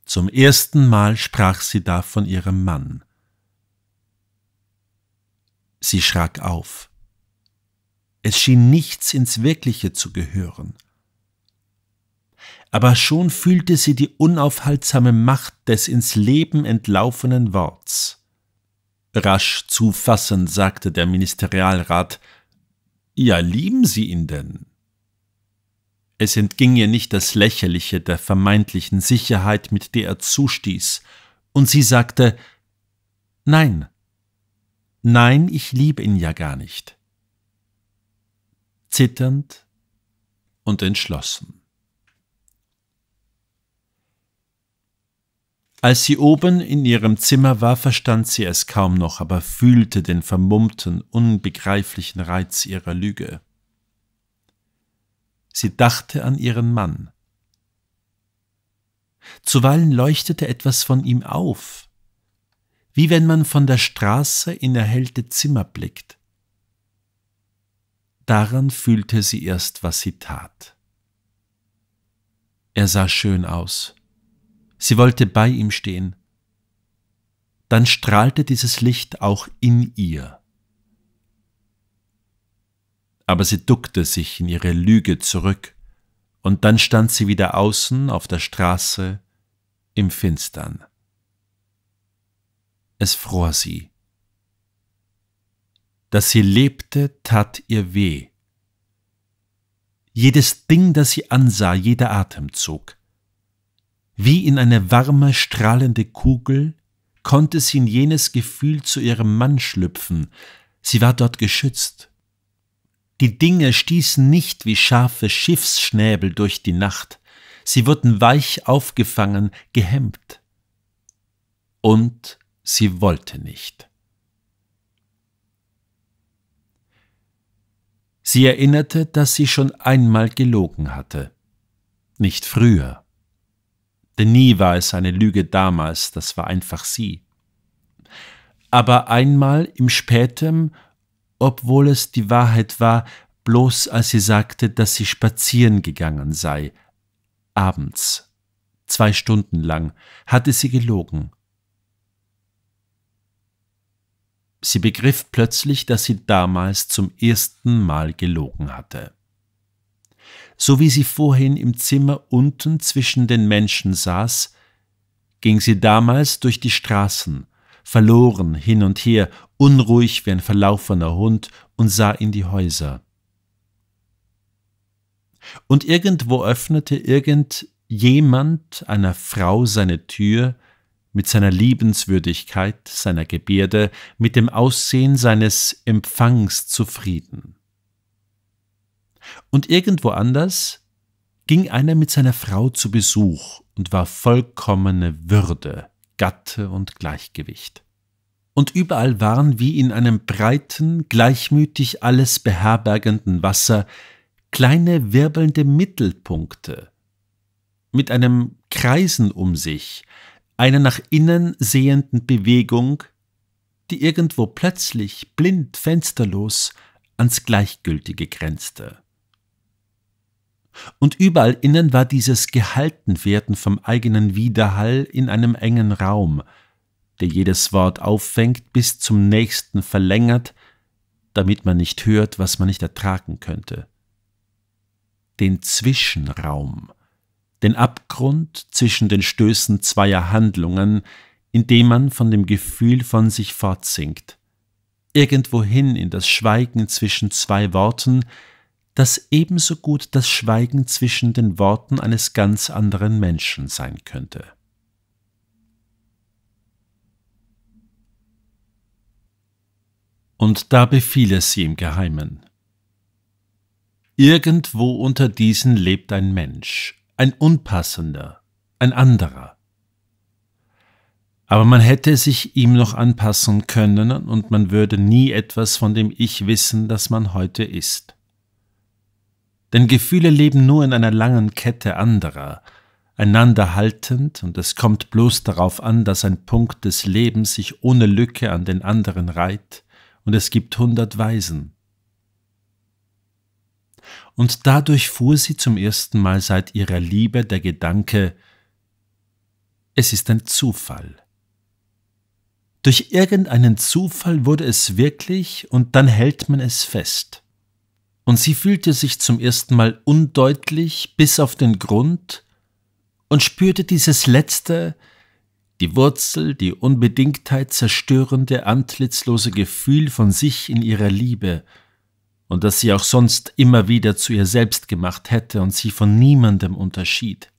Zum ersten Mal sprach sie da von ihrem Mann. Sie schrak auf. Es schien nichts ins Wirkliche zu gehören. Aber schon fühlte sie die unaufhaltsame Macht des ins Leben entlaufenen Worts. Rasch zufassend sagte der Ministerialrat, ja, lieben Sie ihn denn? Es entging ihr nicht das Lächerliche der vermeintlichen Sicherheit, mit der er zustieß, und sie sagte Nein. Nein, ich liebe ihn ja gar nicht. Zitternd und entschlossen. Als sie oben in ihrem Zimmer war, verstand sie es kaum noch, aber fühlte den vermummten, unbegreiflichen Reiz ihrer Lüge. Sie dachte an ihren Mann. Zuweilen leuchtete etwas von ihm auf, wie wenn man von der Straße in erhellte Zimmer blickt. Daran fühlte sie erst, was sie tat. Er sah schön aus. Sie wollte bei ihm stehen. Dann strahlte dieses Licht auch in ihr aber sie duckte sich in ihre Lüge zurück, und dann stand sie wieder außen auf der Straße im Finstern. Es fror sie. Dass sie lebte, tat ihr weh. Jedes Ding, das sie ansah, jeder Atemzug. Wie in eine warme, strahlende Kugel konnte sie in jenes Gefühl zu ihrem Mann schlüpfen, sie war dort geschützt die Dinge stießen nicht wie scharfe Schiffsschnäbel durch die Nacht, sie wurden weich aufgefangen, gehemmt. Und sie wollte nicht. Sie erinnerte, dass sie schon einmal gelogen hatte. Nicht früher. Denn nie war es eine Lüge damals, das war einfach sie. Aber einmal im spätem obwohl es die Wahrheit war, bloß als sie sagte, dass sie spazieren gegangen sei. Abends. Zwei Stunden lang hatte sie gelogen. Sie begriff plötzlich, dass sie damals zum ersten Mal gelogen hatte. So wie sie vorhin im Zimmer unten zwischen den Menschen saß, ging sie damals durch die Straßen, verloren hin und her, unruhig wie ein verlaufener Hund und sah in die Häuser. Und irgendwo öffnete irgendjemand einer Frau seine Tür mit seiner Liebenswürdigkeit, seiner Gebärde, mit dem Aussehen seines Empfangs zufrieden. Und irgendwo anders ging einer mit seiner Frau zu Besuch und war vollkommene Würde, Gatte und Gleichgewicht und überall waren wie in einem breiten, gleichmütig alles beherbergenden Wasser kleine wirbelnde Mittelpunkte mit einem Kreisen um sich, einer nach innen sehenden Bewegung, die irgendwo plötzlich blind fensterlos ans Gleichgültige grenzte. Und überall innen war dieses Gehaltenwerden vom eigenen Widerhall in einem engen Raum, der jedes Wort auffängt, bis zum nächsten verlängert, damit man nicht hört, was man nicht ertragen könnte. Den Zwischenraum, den Abgrund zwischen den Stößen zweier Handlungen, in dem man von dem Gefühl von sich fortsinkt, irgendwohin in das Schweigen zwischen zwei Worten, das ebenso gut das Schweigen zwischen den Worten eines ganz anderen Menschen sein könnte. und da befiel es sie im Geheimen. Irgendwo unter diesen lebt ein Mensch, ein unpassender, ein anderer. Aber man hätte sich ihm noch anpassen können und man würde nie etwas von dem Ich wissen, das man heute ist. Denn Gefühle leben nur in einer langen Kette anderer, einander haltend, und es kommt bloß darauf an, dass ein Punkt des Lebens sich ohne Lücke an den anderen reiht, und es gibt hundert Weisen. Und dadurch fuhr sie zum ersten Mal seit ihrer Liebe der Gedanke, es ist ein Zufall. Durch irgendeinen Zufall wurde es wirklich und dann hält man es fest. Und sie fühlte sich zum ersten Mal undeutlich bis auf den Grund und spürte dieses letzte, die Wurzel, die Unbedingtheit zerstörende, antlitzlose Gefühl von sich in ihrer Liebe und das sie auch sonst immer wieder zu ihr selbst gemacht hätte und sie von niemandem unterschied.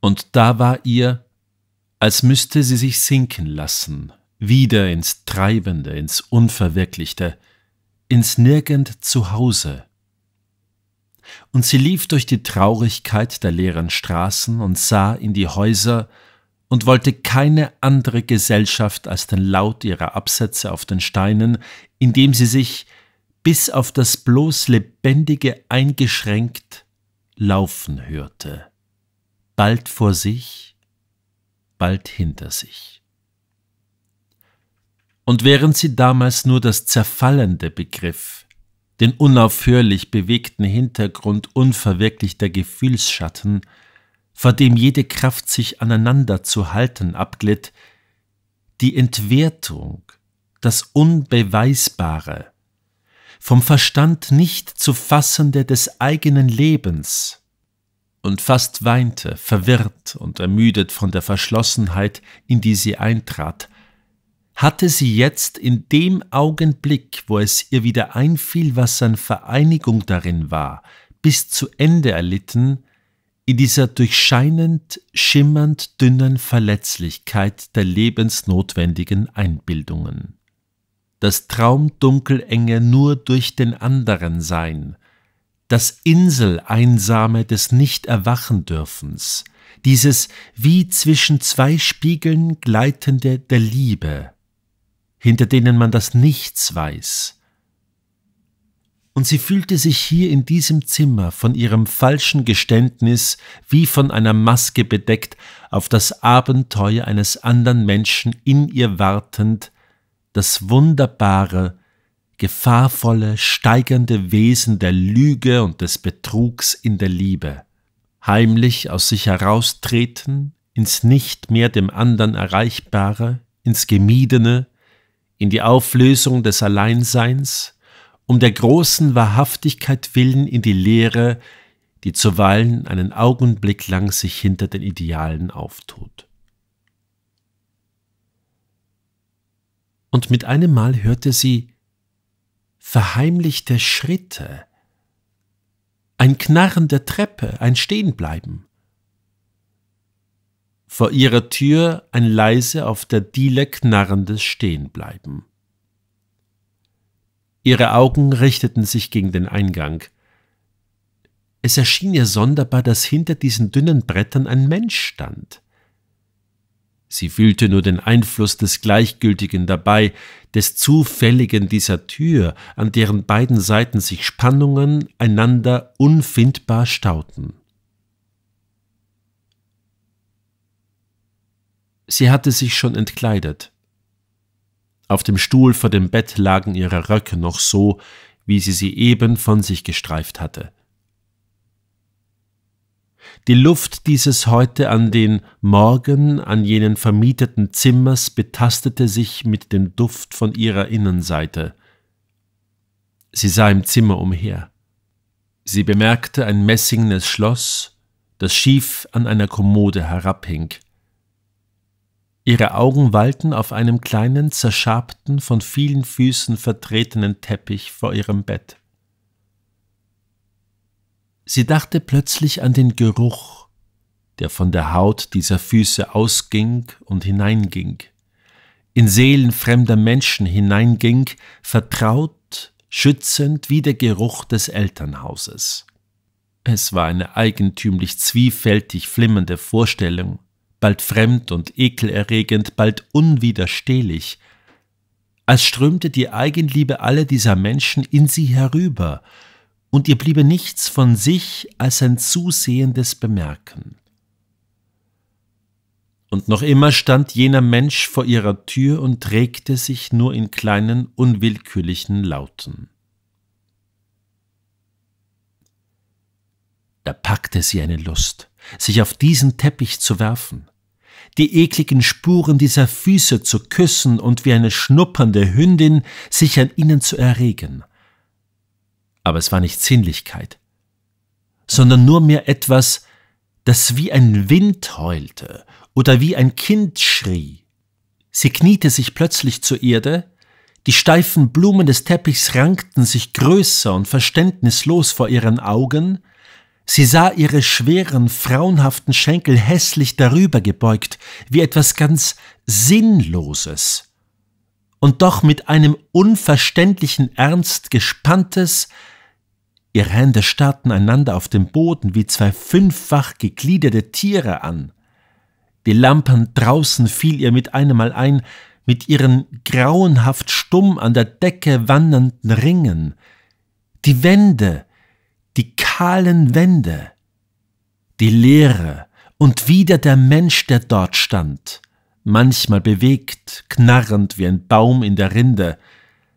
Und da war ihr, als müsste sie sich sinken lassen, wieder ins Treibende, ins Unverwirklichte, ins Nirgend zu Hause. Und sie lief durch die Traurigkeit der leeren Straßen und sah in die Häuser, und wollte keine andere Gesellschaft als den Laut ihrer Absätze auf den Steinen, indem sie sich bis auf das bloß Lebendige eingeschränkt laufen hörte, bald vor sich, bald hinter sich. Und während sie damals nur das Zerfallende begriff, den unaufhörlich bewegten Hintergrund unverwirklichter Gefühlsschatten, vor dem jede Kraft sich aneinander zu halten abglitt, die Entwertung, das Unbeweisbare, vom Verstand nicht zu fassende des eigenen Lebens, und fast weinte, verwirrt und ermüdet von der Verschlossenheit, in die sie eintrat, hatte sie jetzt in dem Augenblick, wo es ihr wieder einfiel, was an Vereinigung darin war, bis zu Ende erlitten, in dieser durchscheinend, schimmernd dünnen Verletzlichkeit der lebensnotwendigen Einbildungen. Das Traumdunkelenge nur durch den anderen sein, das Insel-Einsame des Nicht-Erwachen-Dürfens, dieses wie zwischen zwei Spiegeln gleitende der Liebe, hinter denen man das Nichts weiß, und sie fühlte sich hier in diesem Zimmer von ihrem falschen Geständnis wie von einer Maske bedeckt, auf das Abenteuer eines anderen Menschen in ihr wartend, das wunderbare, gefahrvolle, steigernde Wesen der Lüge und des Betrugs in der Liebe. Heimlich aus sich heraustreten, ins nicht mehr dem anderen Erreichbare, ins Gemiedene, in die Auflösung des Alleinseins, um der großen Wahrhaftigkeit willen in die Lehre, die zuweilen einen Augenblick lang sich hinter den Idealen auftut. Und mit einem Mal hörte sie verheimlichte Schritte, ein Knarren der Treppe, ein Stehenbleiben. Vor ihrer Tür ein leise auf der Diele knarrendes Stehenbleiben. Ihre Augen richteten sich gegen den Eingang. Es erschien ihr sonderbar, dass hinter diesen dünnen Brettern ein Mensch stand. Sie fühlte nur den Einfluss des Gleichgültigen dabei, des Zufälligen dieser Tür, an deren beiden Seiten sich Spannungen einander unfindbar stauten. Sie hatte sich schon entkleidet. Auf dem Stuhl vor dem Bett lagen ihre Röcke noch so, wie sie sie eben von sich gestreift hatte. Die Luft dieses heute an den Morgen an jenen vermieteten Zimmers betastete sich mit dem Duft von ihrer Innenseite. Sie sah im Zimmer umher. Sie bemerkte ein messingnes Schloss, das schief an einer Kommode herabhing. Ihre Augen walten auf einem kleinen, zerschabten, von vielen Füßen vertretenen Teppich vor ihrem Bett. Sie dachte plötzlich an den Geruch, der von der Haut dieser Füße ausging und hineinging, in Seelen fremder Menschen hineinging, vertraut, schützend wie der Geruch des Elternhauses. Es war eine eigentümlich zwiefältig flimmernde Vorstellung, bald fremd und ekelerregend, bald unwiderstehlich, als strömte die Eigenliebe aller dieser Menschen in sie herüber, und ihr bliebe nichts von sich als ein zusehendes Bemerken. Und noch immer stand jener Mensch vor ihrer Tür und regte sich nur in kleinen, unwillkürlichen Lauten. Da packte sie eine Lust, sich auf diesen Teppich zu werfen, die ekligen Spuren dieser Füße zu küssen und wie eine schnuppernde Hündin sich an ihnen zu erregen. Aber es war nicht Sinnlichkeit, sondern nur mehr etwas, das wie ein Wind heulte oder wie ein Kind schrie. Sie kniete sich plötzlich zur Erde, die steifen Blumen des Teppichs rankten sich größer und verständnislos vor ihren Augen, Sie sah ihre schweren, frauenhaften Schenkel hässlich darüber gebeugt, wie etwas ganz Sinnloses. Und doch mit einem unverständlichen Ernst gespanntes, ihre Hände starrten einander auf dem Boden wie zwei fünffach gegliederte Tiere an. Die Lampen draußen fiel ihr mit einem Mal ein, mit ihren grauenhaft stumm an der Decke wandernden Ringen. Die Wände, die kahlen Wände, die Leere und wieder der Mensch, der dort stand, manchmal bewegt, knarrend wie ein Baum in der Rinde,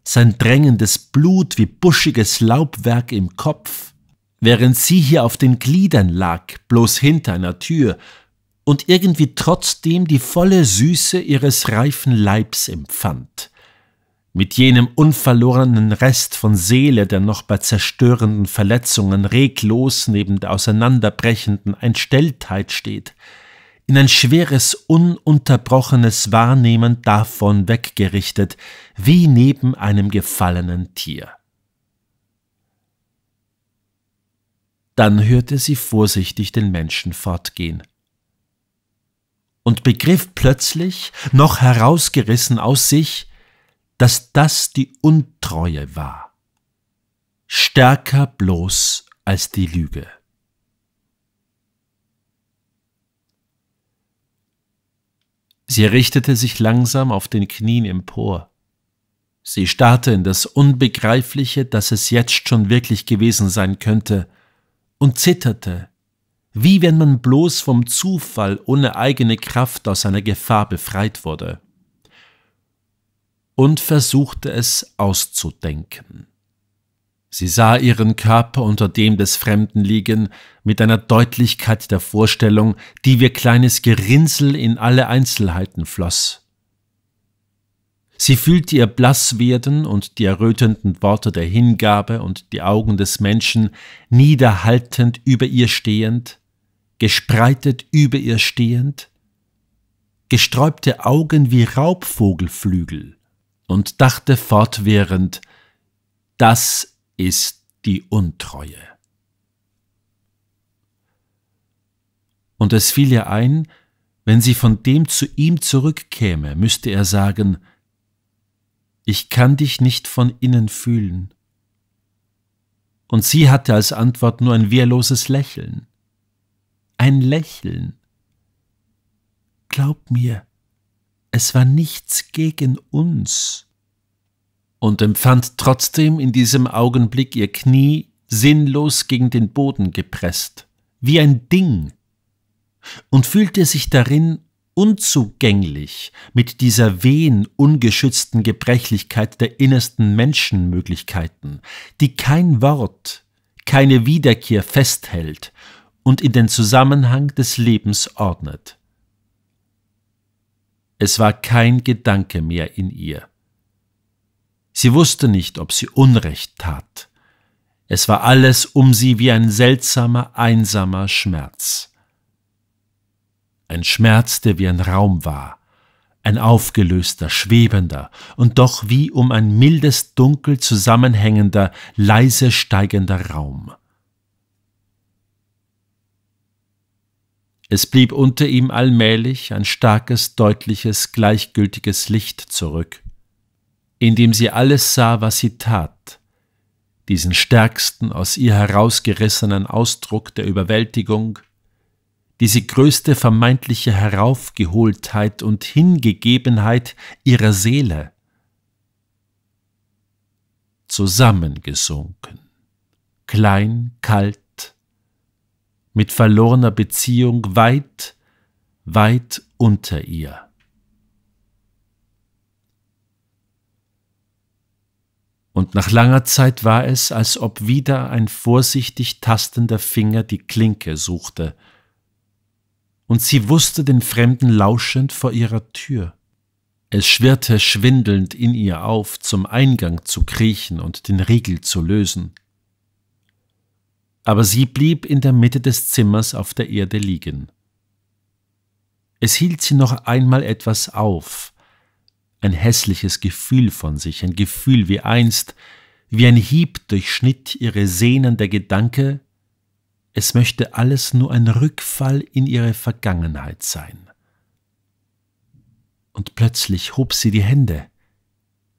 sein drängendes Blut wie buschiges Laubwerk im Kopf, während sie hier auf den Gliedern lag, bloß hinter einer Tür, und irgendwie trotzdem die volle Süße ihres reifen Leibs empfand mit jenem unverlorenen Rest von Seele, der noch bei zerstörenden Verletzungen reglos neben der auseinanderbrechenden Entstelltheit steht, in ein schweres, ununterbrochenes Wahrnehmen davon weggerichtet, wie neben einem gefallenen Tier. Dann hörte sie vorsichtig den Menschen fortgehen und begriff plötzlich, noch herausgerissen aus sich, dass das die Untreue war, stärker bloß als die Lüge. Sie richtete sich langsam auf den Knien empor. Sie starrte in das Unbegreifliche, das es jetzt schon wirklich gewesen sein könnte, und zitterte, wie wenn man bloß vom Zufall ohne eigene Kraft aus einer Gefahr befreit wurde und versuchte es auszudenken. Sie sah ihren Körper unter dem des Fremden liegen, mit einer Deutlichkeit der Vorstellung, die wie kleines Gerinsel in alle Einzelheiten floss. Sie fühlte ihr Blasswerden und die errötenden Worte der Hingabe und die Augen des Menschen niederhaltend über ihr stehend, gespreitet über ihr stehend, gesträubte Augen wie Raubvogelflügel und dachte fortwährend, das ist die Untreue. Und es fiel ihr ein, wenn sie von dem zu ihm zurückkäme, müsste er sagen, ich kann dich nicht von innen fühlen. Und sie hatte als Antwort nur ein wehrloses Lächeln. Ein Lächeln. Glaub mir, es war nichts gegen uns. Und empfand trotzdem in diesem Augenblick ihr Knie sinnlos gegen den Boden gepresst, wie ein Ding, und fühlte sich darin unzugänglich mit dieser wehen ungeschützten Gebrechlichkeit der innersten Menschenmöglichkeiten, die kein Wort, keine Wiederkehr festhält und in den Zusammenhang des Lebens ordnet. Es war kein Gedanke mehr in ihr. Sie wusste nicht, ob sie Unrecht tat. Es war alles um sie wie ein seltsamer, einsamer Schmerz. Ein Schmerz, der wie ein Raum war, ein aufgelöster, schwebender und doch wie um ein mildes Dunkel zusammenhängender, leise steigender Raum. Es blieb unter ihm allmählich ein starkes, deutliches, gleichgültiges Licht zurück, indem sie alles sah, was sie tat, diesen stärksten aus ihr herausgerissenen Ausdruck der Überwältigung, diese größte vermeintliche Heraufgeholtheit und Hingegebenheit ihrer Seele, zusammengesunken, klein, kalt, mit verlorener Beziehung weit, weit unter ihr. Und nach langer Zeit war es, als ob wieder ein vorsichtig tastender Finger die Klinke suchte, und sie wusste den Fremden lauschend vor ihrer Tür. Es schwirrte schwindelnd in ihr auf, zum Eingang zu kriechen und den Riegel zu lösen aber sie blieb in der Mitte des Zimmers auf der Erde liegen. Es hielt sie noch einmal etwas auf, ein hässliches Gefühl von sich, ein Gefühl wie einst, wie ein Hieb durchschnitt ihre Sehnen der Gedanke, es möchte alles nur ein Rückfall in ihre Vergangenheit sein. Und plötzlich hob sie die Hände.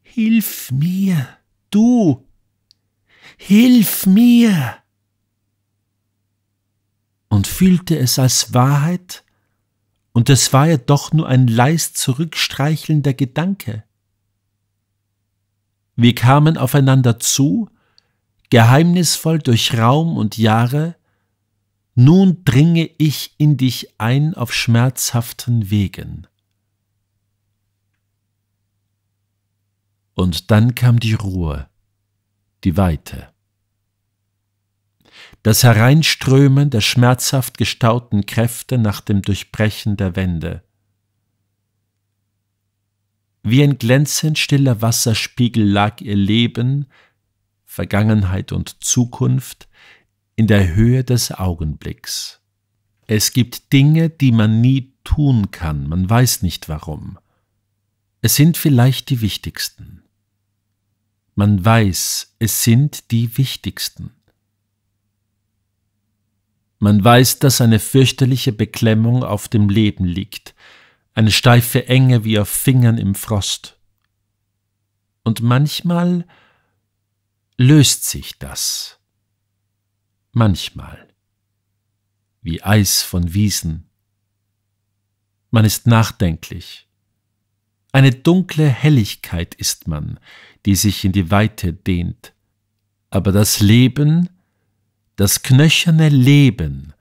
Hilf mir, du! Hilf mir! und fühlte es als Wahrheit, und es war ja doch nur ein leist zurückstreichelnder Gedanke. Wir kamen aufeinander zu, geheimnisvoll durch Raum und Jahre, nun dringe ich in dich ein auf schmerzhaften Wegen. Und dann kam die Ruhe, die Weite das Hereinströmen der schmerzhaft gestauten Kräfte nach dem Durchbrechen der Wände. Wie ein glänzend stiller Wasserspiegel lag ihr Leben, Vergangenheit und Zukunft in der Höhe des Augenblicks. Es gibt Dinge, die man nie tun kann, man weiß nicht warum. Es sind vielleicht die wichtigsten. Man weiß, es sind die wichtigsten. Man weiß, dass eine fürchterliche Beklemmung auf dem Leben liegt, eine steife Enge wie auf Fingern im Frost. Und manchmal löst sich das. Manchmal. Wie Eis von Wiesen. Man ist nachdenklich. Eine dunkle Helligkeit ist man, die sich in die Weite dehnt. Aber das Leben das knöcherne Leben,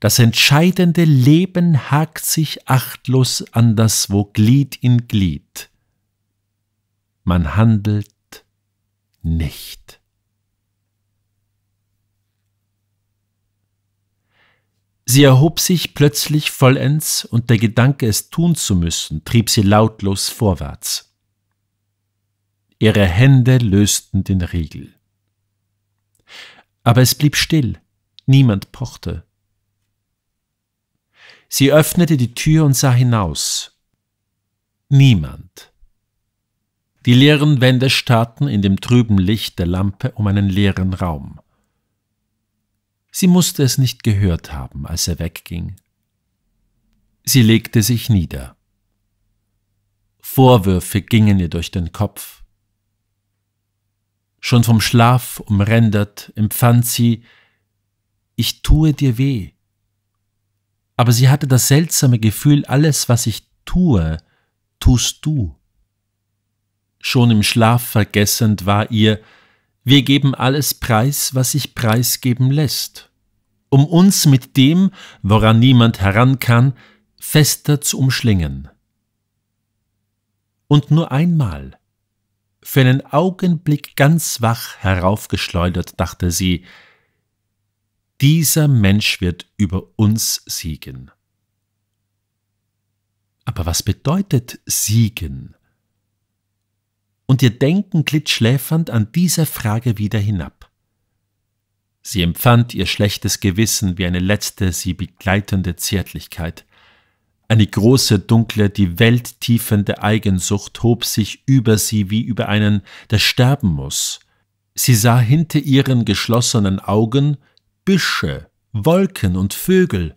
das entscheidende Leben hakt sich achtlos wo Glied in Glied. Man handelt nicht. Sie erhob sich plötzlich vollends und der Gedanke, es tun zu müssen, trieb sie lautlos vorwärts. Ihre Hände lösten den Riegel aber es blieb still, niemand pochte. Sie öffnete die Tür und sah hinaus. Niemand. Die leeren Wände starrten in dem trüben Licht der Lampe um einen leeren Raum. Sie musste es nicht gehört haben, als er wegging. Sie legte sich nieder. Vorwürfe gingen ihr durch den Kopf. Schon vom Schlaf umrändert empfand sie, ich tue dir weh. Aber sie hatte das seltsame Gefühl, alles, was ich tue, tust du. Schon im Schlaf vergessend war ihr, wir geben alles preis, was sich preisgeben lässt, um uns mit dem, woran niemand heran kann, fester zu umschlingen. Und nur einmal, für einen Augenblick ganz wach heraufgeschleudert, dachte sie, dieser Mensch wird über uns siegen. Aber was bedeutet siegen? Und ihr Denken glitt schläfernd an dieser Frage wieder hinab. Sie empfand ihr schlechtes Gewissen wie eine letzte sie begleitende Zärtlichkeit. Eine große, dunkle, die Welt tiefende Eigensucht hob sich über sie wie über einen, der sterben muss. Sie sah hinter ihren geschlossenen Augen Büsche, Wolken und Vögel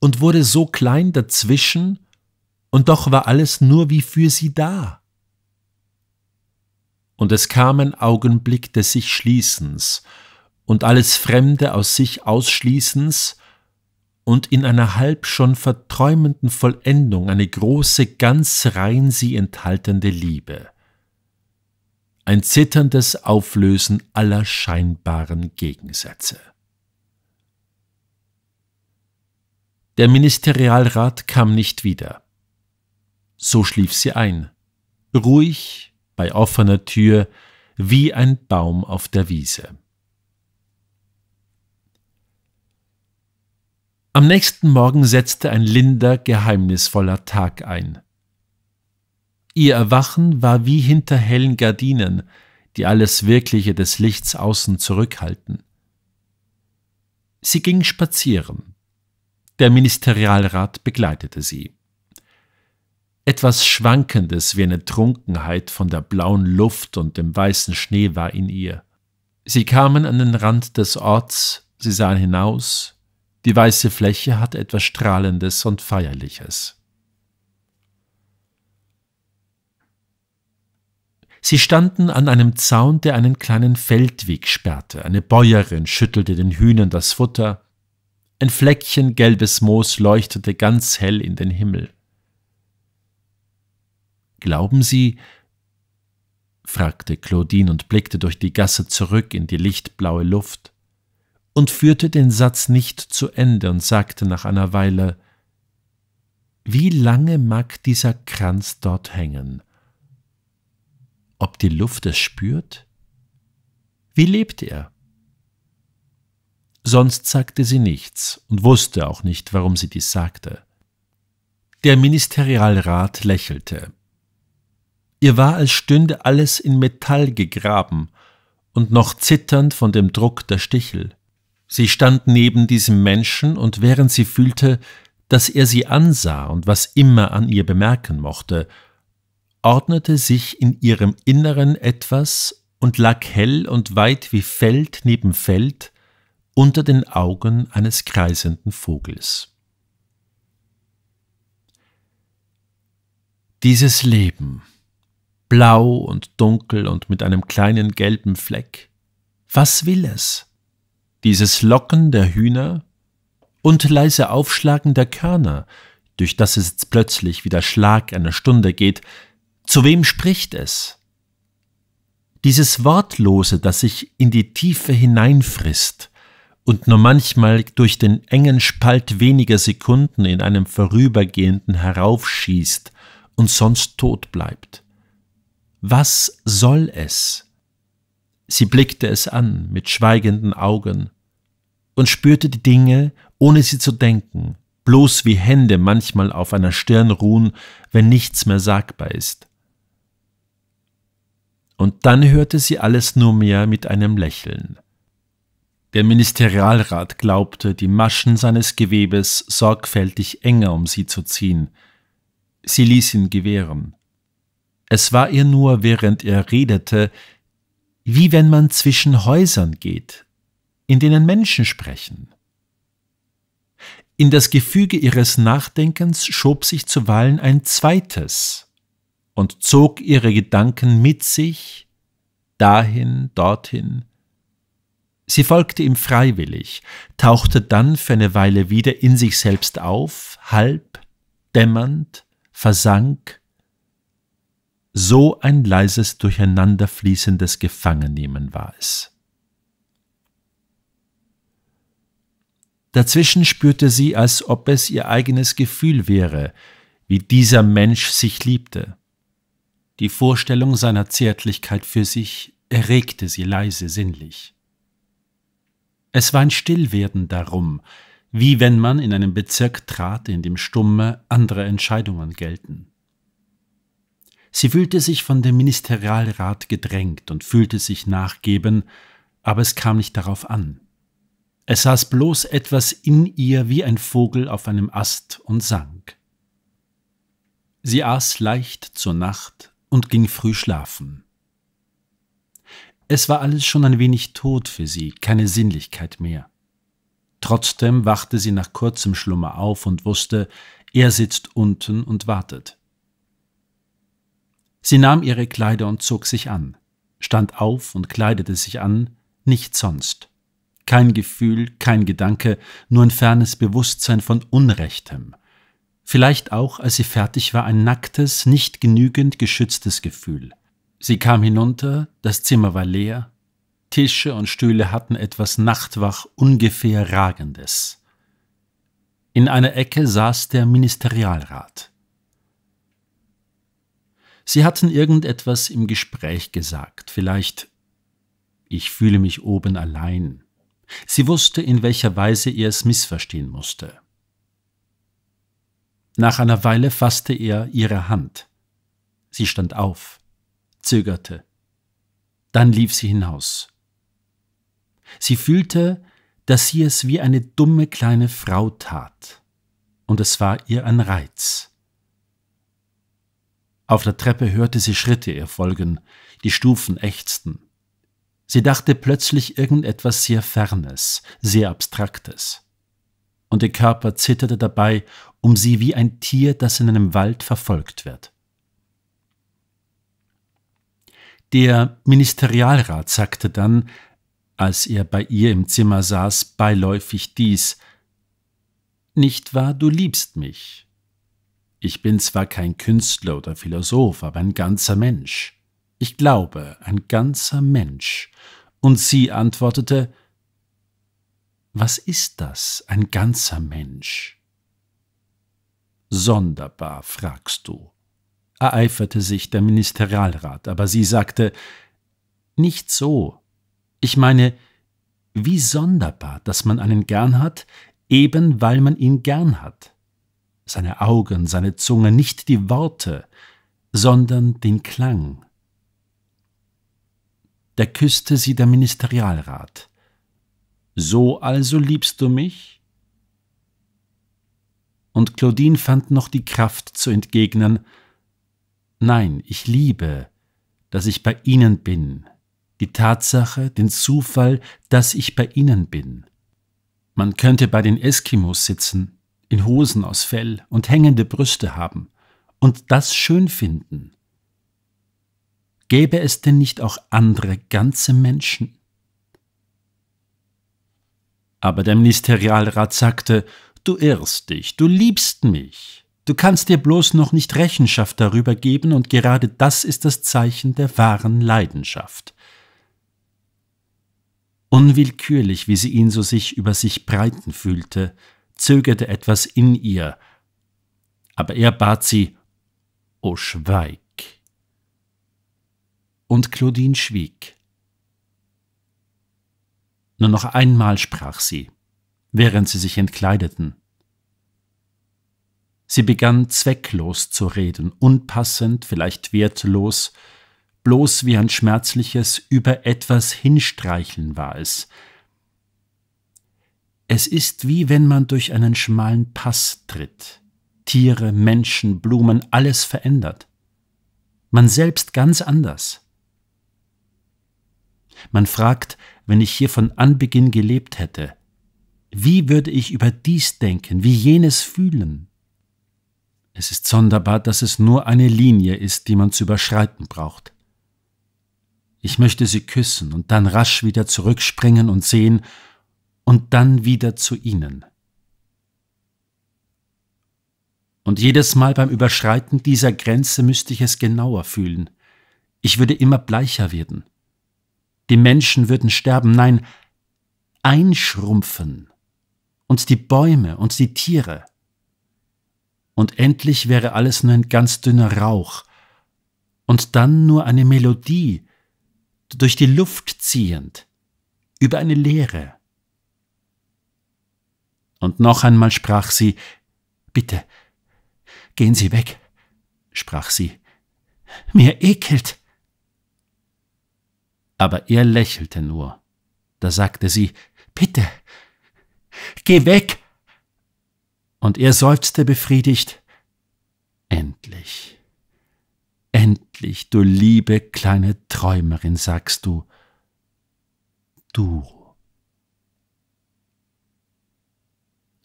und wurde so klein dazwischen, und doch war alles nur wie für sie da. Und es kam ein Augenblick des sich Schließens und alles Fremde aus sich Ausschließens, und in einer halb schon verträumenden Vollendung eine große, ganz rein sie enthaltende Liebe. Ein zitterndes Auflösen aller scheinbaren Gegensätze. Der Ministerialrat kam nicht wieder. So schlief sie ein, ruhig, bei offener Tür, wie ein Baum auf der Wiese. Am nächsten Morgen setzte ein linder, geheimnisvoller Tag ein. Ihr Erwachen war wie hinter hellen Gardinen, die alles Wirkliche des Lichts außen zurückhalten. Sie ging spazieren. Der Ministerialrat begleitete sie. Etwas Schwankendes wie eine Trunkenheit von der blauen Luft und dem weißen Schnee war in ihr. Sie kamen an den Rand des Orts, sie sahen hinaus, die weiße Fläche hat etwas Strahlendes und Feierliches. Sie standen an einem Zaun, der einen kleinen Feldweg sperrte. Eine Bäuerin schüttelte den Hühnern das Futter. Ein Fleckchen gelbes Moos leuchtete ganz hell in den Himmel. Glauben Sie, fragte Claudine und blickte durch die Gasse zurück in die lichtblaue Luft und führte den Satz nicht zu Ende und sagte nach einer Weile Wie lange mag dieser Kranz dort hängen? Ob die Luft es spürt? Wie lebt er? Sonst sagte sie nichts und wusste auch nicht, warum sie dies sagte. Der Ministerialrat lächelte. Ihr war, als stünde alles in Metall gegraben und noch zitternd von dem Druck der Stichel. Sie stand neben diesem Menschen, und während sie fühlte, dass er sie ansah und was immer an ihr bemerken mochte, ordnete sich in ihrem Inneren etwas und lag hell und weit wie Feld neben Feld unter den Augen eines kreisenden Vogels. Dieses Leben, blau und dunkel und mit einem kleinen gelben Fleck, was will es? dieses Locken der Hühner und leise Aufschlagen der Körner, durch das es jetzt plötzlich wie der Schlag einer Stunde geht, zu wem spricht es? Dieses Wortlose, das sich in die Tiefe hineinfrisst und nur manchmal durch den engen Spalt weniger Sekunden in einem vorübergehenden heraufschießt und sonst tot bleibt. Was soll es? Sie blickte es an mit schweigenden Augen und spürte die Dinge, ohne sie zu denken, bloß wie Hände manchmal auf einer Stirn ruhen, wenn nichts mehr sagbar ist. Und dann hörte sie alles nur mehr mit einem Lächeln. Der Ministerialrat glaubte, die Maschen seines Gewebes sorgfältig enger um sie zu ziehen. Sie ließ ihn gewähren. Es war ihr nur, während er redete, wie wenn man zwischen Häusern geht, in denen Menschen sprechen. In das Gefüge ihres Nachdenkens schob sich zuweilen ein zweites und zog ihre Gedanken mit sich dahin, dorthin. Sie folgte ihm freiwillig, tauchte dann für eine Weile wieder in sich selbst auf, halb, dämmernd, versank so ein leises durcheinanderfließendes Gefangennehmen war es. Dazwischen spürte sie, als ob es ihr eigenes Gefühl wäre, wie dieser Mensch sich liebte. Die Vorstellung seiner Zärtlichkeit für sich erregte sie leise sinnlich. Es war ein Stillwerden darum, wie wenn man in einen Bezirk trat, in dem stumme andere Entscheidungen gelten. Sie fühlte sich von dem Ministerialrat gedrängt und fühlte sich nachgeben, aber es kam nicht darauf an. Es saß bloß etwas in ihr wie ein Vogel auf einem Ast und sank. Sie aß leicht zur Nacht und ging früh schlafen. Es war alles schon ein wenig tot für sie, keine Sinnlichkeit mehr. Trotzdem wachte sie nach kurzem Schlummer auf und wusste, er sitzt unten und wartet. Sie nahm ihre Kleider und zog sich an, stand auf und kleidete sich an, nicht sonst. Kein Gefühl, kein Gedanke, nur ein fernes Bewusstsein von Unrechtem. Vielleicht auch, als sie fertig war, ein nacktes, nicht genügend geschütztes Gefühl. Sie kam hinunter, das Zimmer war leer, Tische und Stühle hatten etwas nachtwach ungefähr Ragendes. In einer Ecke saß der Ministerialrat. Sie hatten irgendetwas im Gespräch gesagt, vielleicht ich fühle mich oben allein. Sie wusste, in welcher Weise er es missverstehen musste. Nach einer Weile fasste er ihre Hand. Sie stand auf, zögerte. Dann lief sie hinaus. Sie fühlte, dass sie es wie eine dumme kleine Frau tat, und es war ihr ein Reiz. Auf der Treppe hörte sie Schritte ihr folgen, die Stufen ächzten. Sie dachte plötzlich irgendetwas sehr Fernes, sehr Abstraktes. Und ihr Körper zitterte dabei um sie wie ein Tier, das in einem Wald verfolgt wird. Der Ministerialrat sagte dann, als er bei ihr im Zimmer saß, beiläufig dies Nicht wahr, du liebst mich, ich bin zwar kein Künstler oder Philosoph, aber ein ganzer Mensch. Ich glaube, ein ganzer Mensch. Und sie antwortete, Was ist das, ein ganzer Mensch? Sonderbar, fragst du, ereiferte sich der Ministerialrat, aber sie sagte, Nicht so. Ich meine, wie sonderbar, dass man einen gern hat, eben weil man ihn gern hat seine Augen, seine Zunge, nicht die Worte, sondern den Klang. Da küsste sie der Ministerialrat. So also liebst du mich? Und Claudine fand noch die Kraft zu entgegnen Nein, ich liebe, dass ich bei Ihnen bin, die Tatsache, den Zufall, dass ich bei Ihnen bin. Man könnte bei den Eskimos sitzen, in Hosen aus Fell und hängende Brüste haben und das schön finden. Gäbe es denn nicht auch andere ganze Menschen? Aber der Ministerialrat sagte, du irrst dich, du liebst mich, du kannst dir bloß noch nicht Rechenschaft darüber geben und gerade das ist das Zeichen der wahren Leidenschaft. Unwillkürlich, wie sie ihn so sich über sich breiten fühlte, zögerte etwas in ihr. Aber er bat sie, O schweig. Und Claudine schwieg. Nur noch einmal sprach sie, während sie sich entkleideten. Sie begann zwecklos zu reden, unpassend, vielleicht wertlos, bloß wie ein schmerzliches über etwas hinstreicheln war es, es ist wie wenn man durch einen schmalen Pass tritt. Tiere, Menschen, Blumen, alles verändert. Man selbst ganz anders. Man fragt, wenn ich hier von Anbeginn gelebt hätte, wie würde ich über dies denken, wie jenes fühlen? Es ist sonderbar, dass es nur eine Linie ist, die man zu überschreiten braucht. Ich möchte sie küssen und dann rasch wieder zurückspringen und sehen, und dann wieder zu ihnen. Und jedes Mal beim Überschreiten dieser Grenze müsste ich es genauer fühlen. Ich würde immer bleicher werden. Die Menschen würden sterben, nein, einschrumpfen. Und die Bäume und die Tiere. Und endlich wäre alles nur ein ganz dünner Rauch. Und dann nur eine Melodie, durch die Luft ziehend, über eine Leere. Und noch einmal sprach sie Bitte, gehen Sie weg, sprach sie, mir ekelt. Aber er lächelte nur. Da sagte sie Bitte, geh weg. Und er seufzte befriedigt Endlich. Endlich, du liebe kleine Träumerin, sagst du, du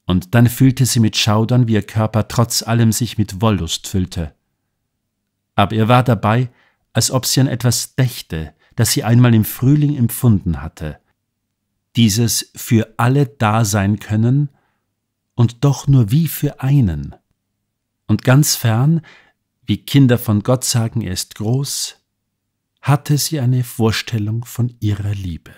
und dann fühlte sie mit Schaudern, wie ihr Körper trotz allem sich mit Wollust füllte. Aber ihr war dabei, als ob sie an etwas dächte, das sie einmal im Frühling empfunden hatte. Dieses für alle da sein können und doch nur wie für einen. Und ganz fern, wie Kinder von Gott sagen, er ist groß, hatte sie eine Vorstellung von ihrer Liebe.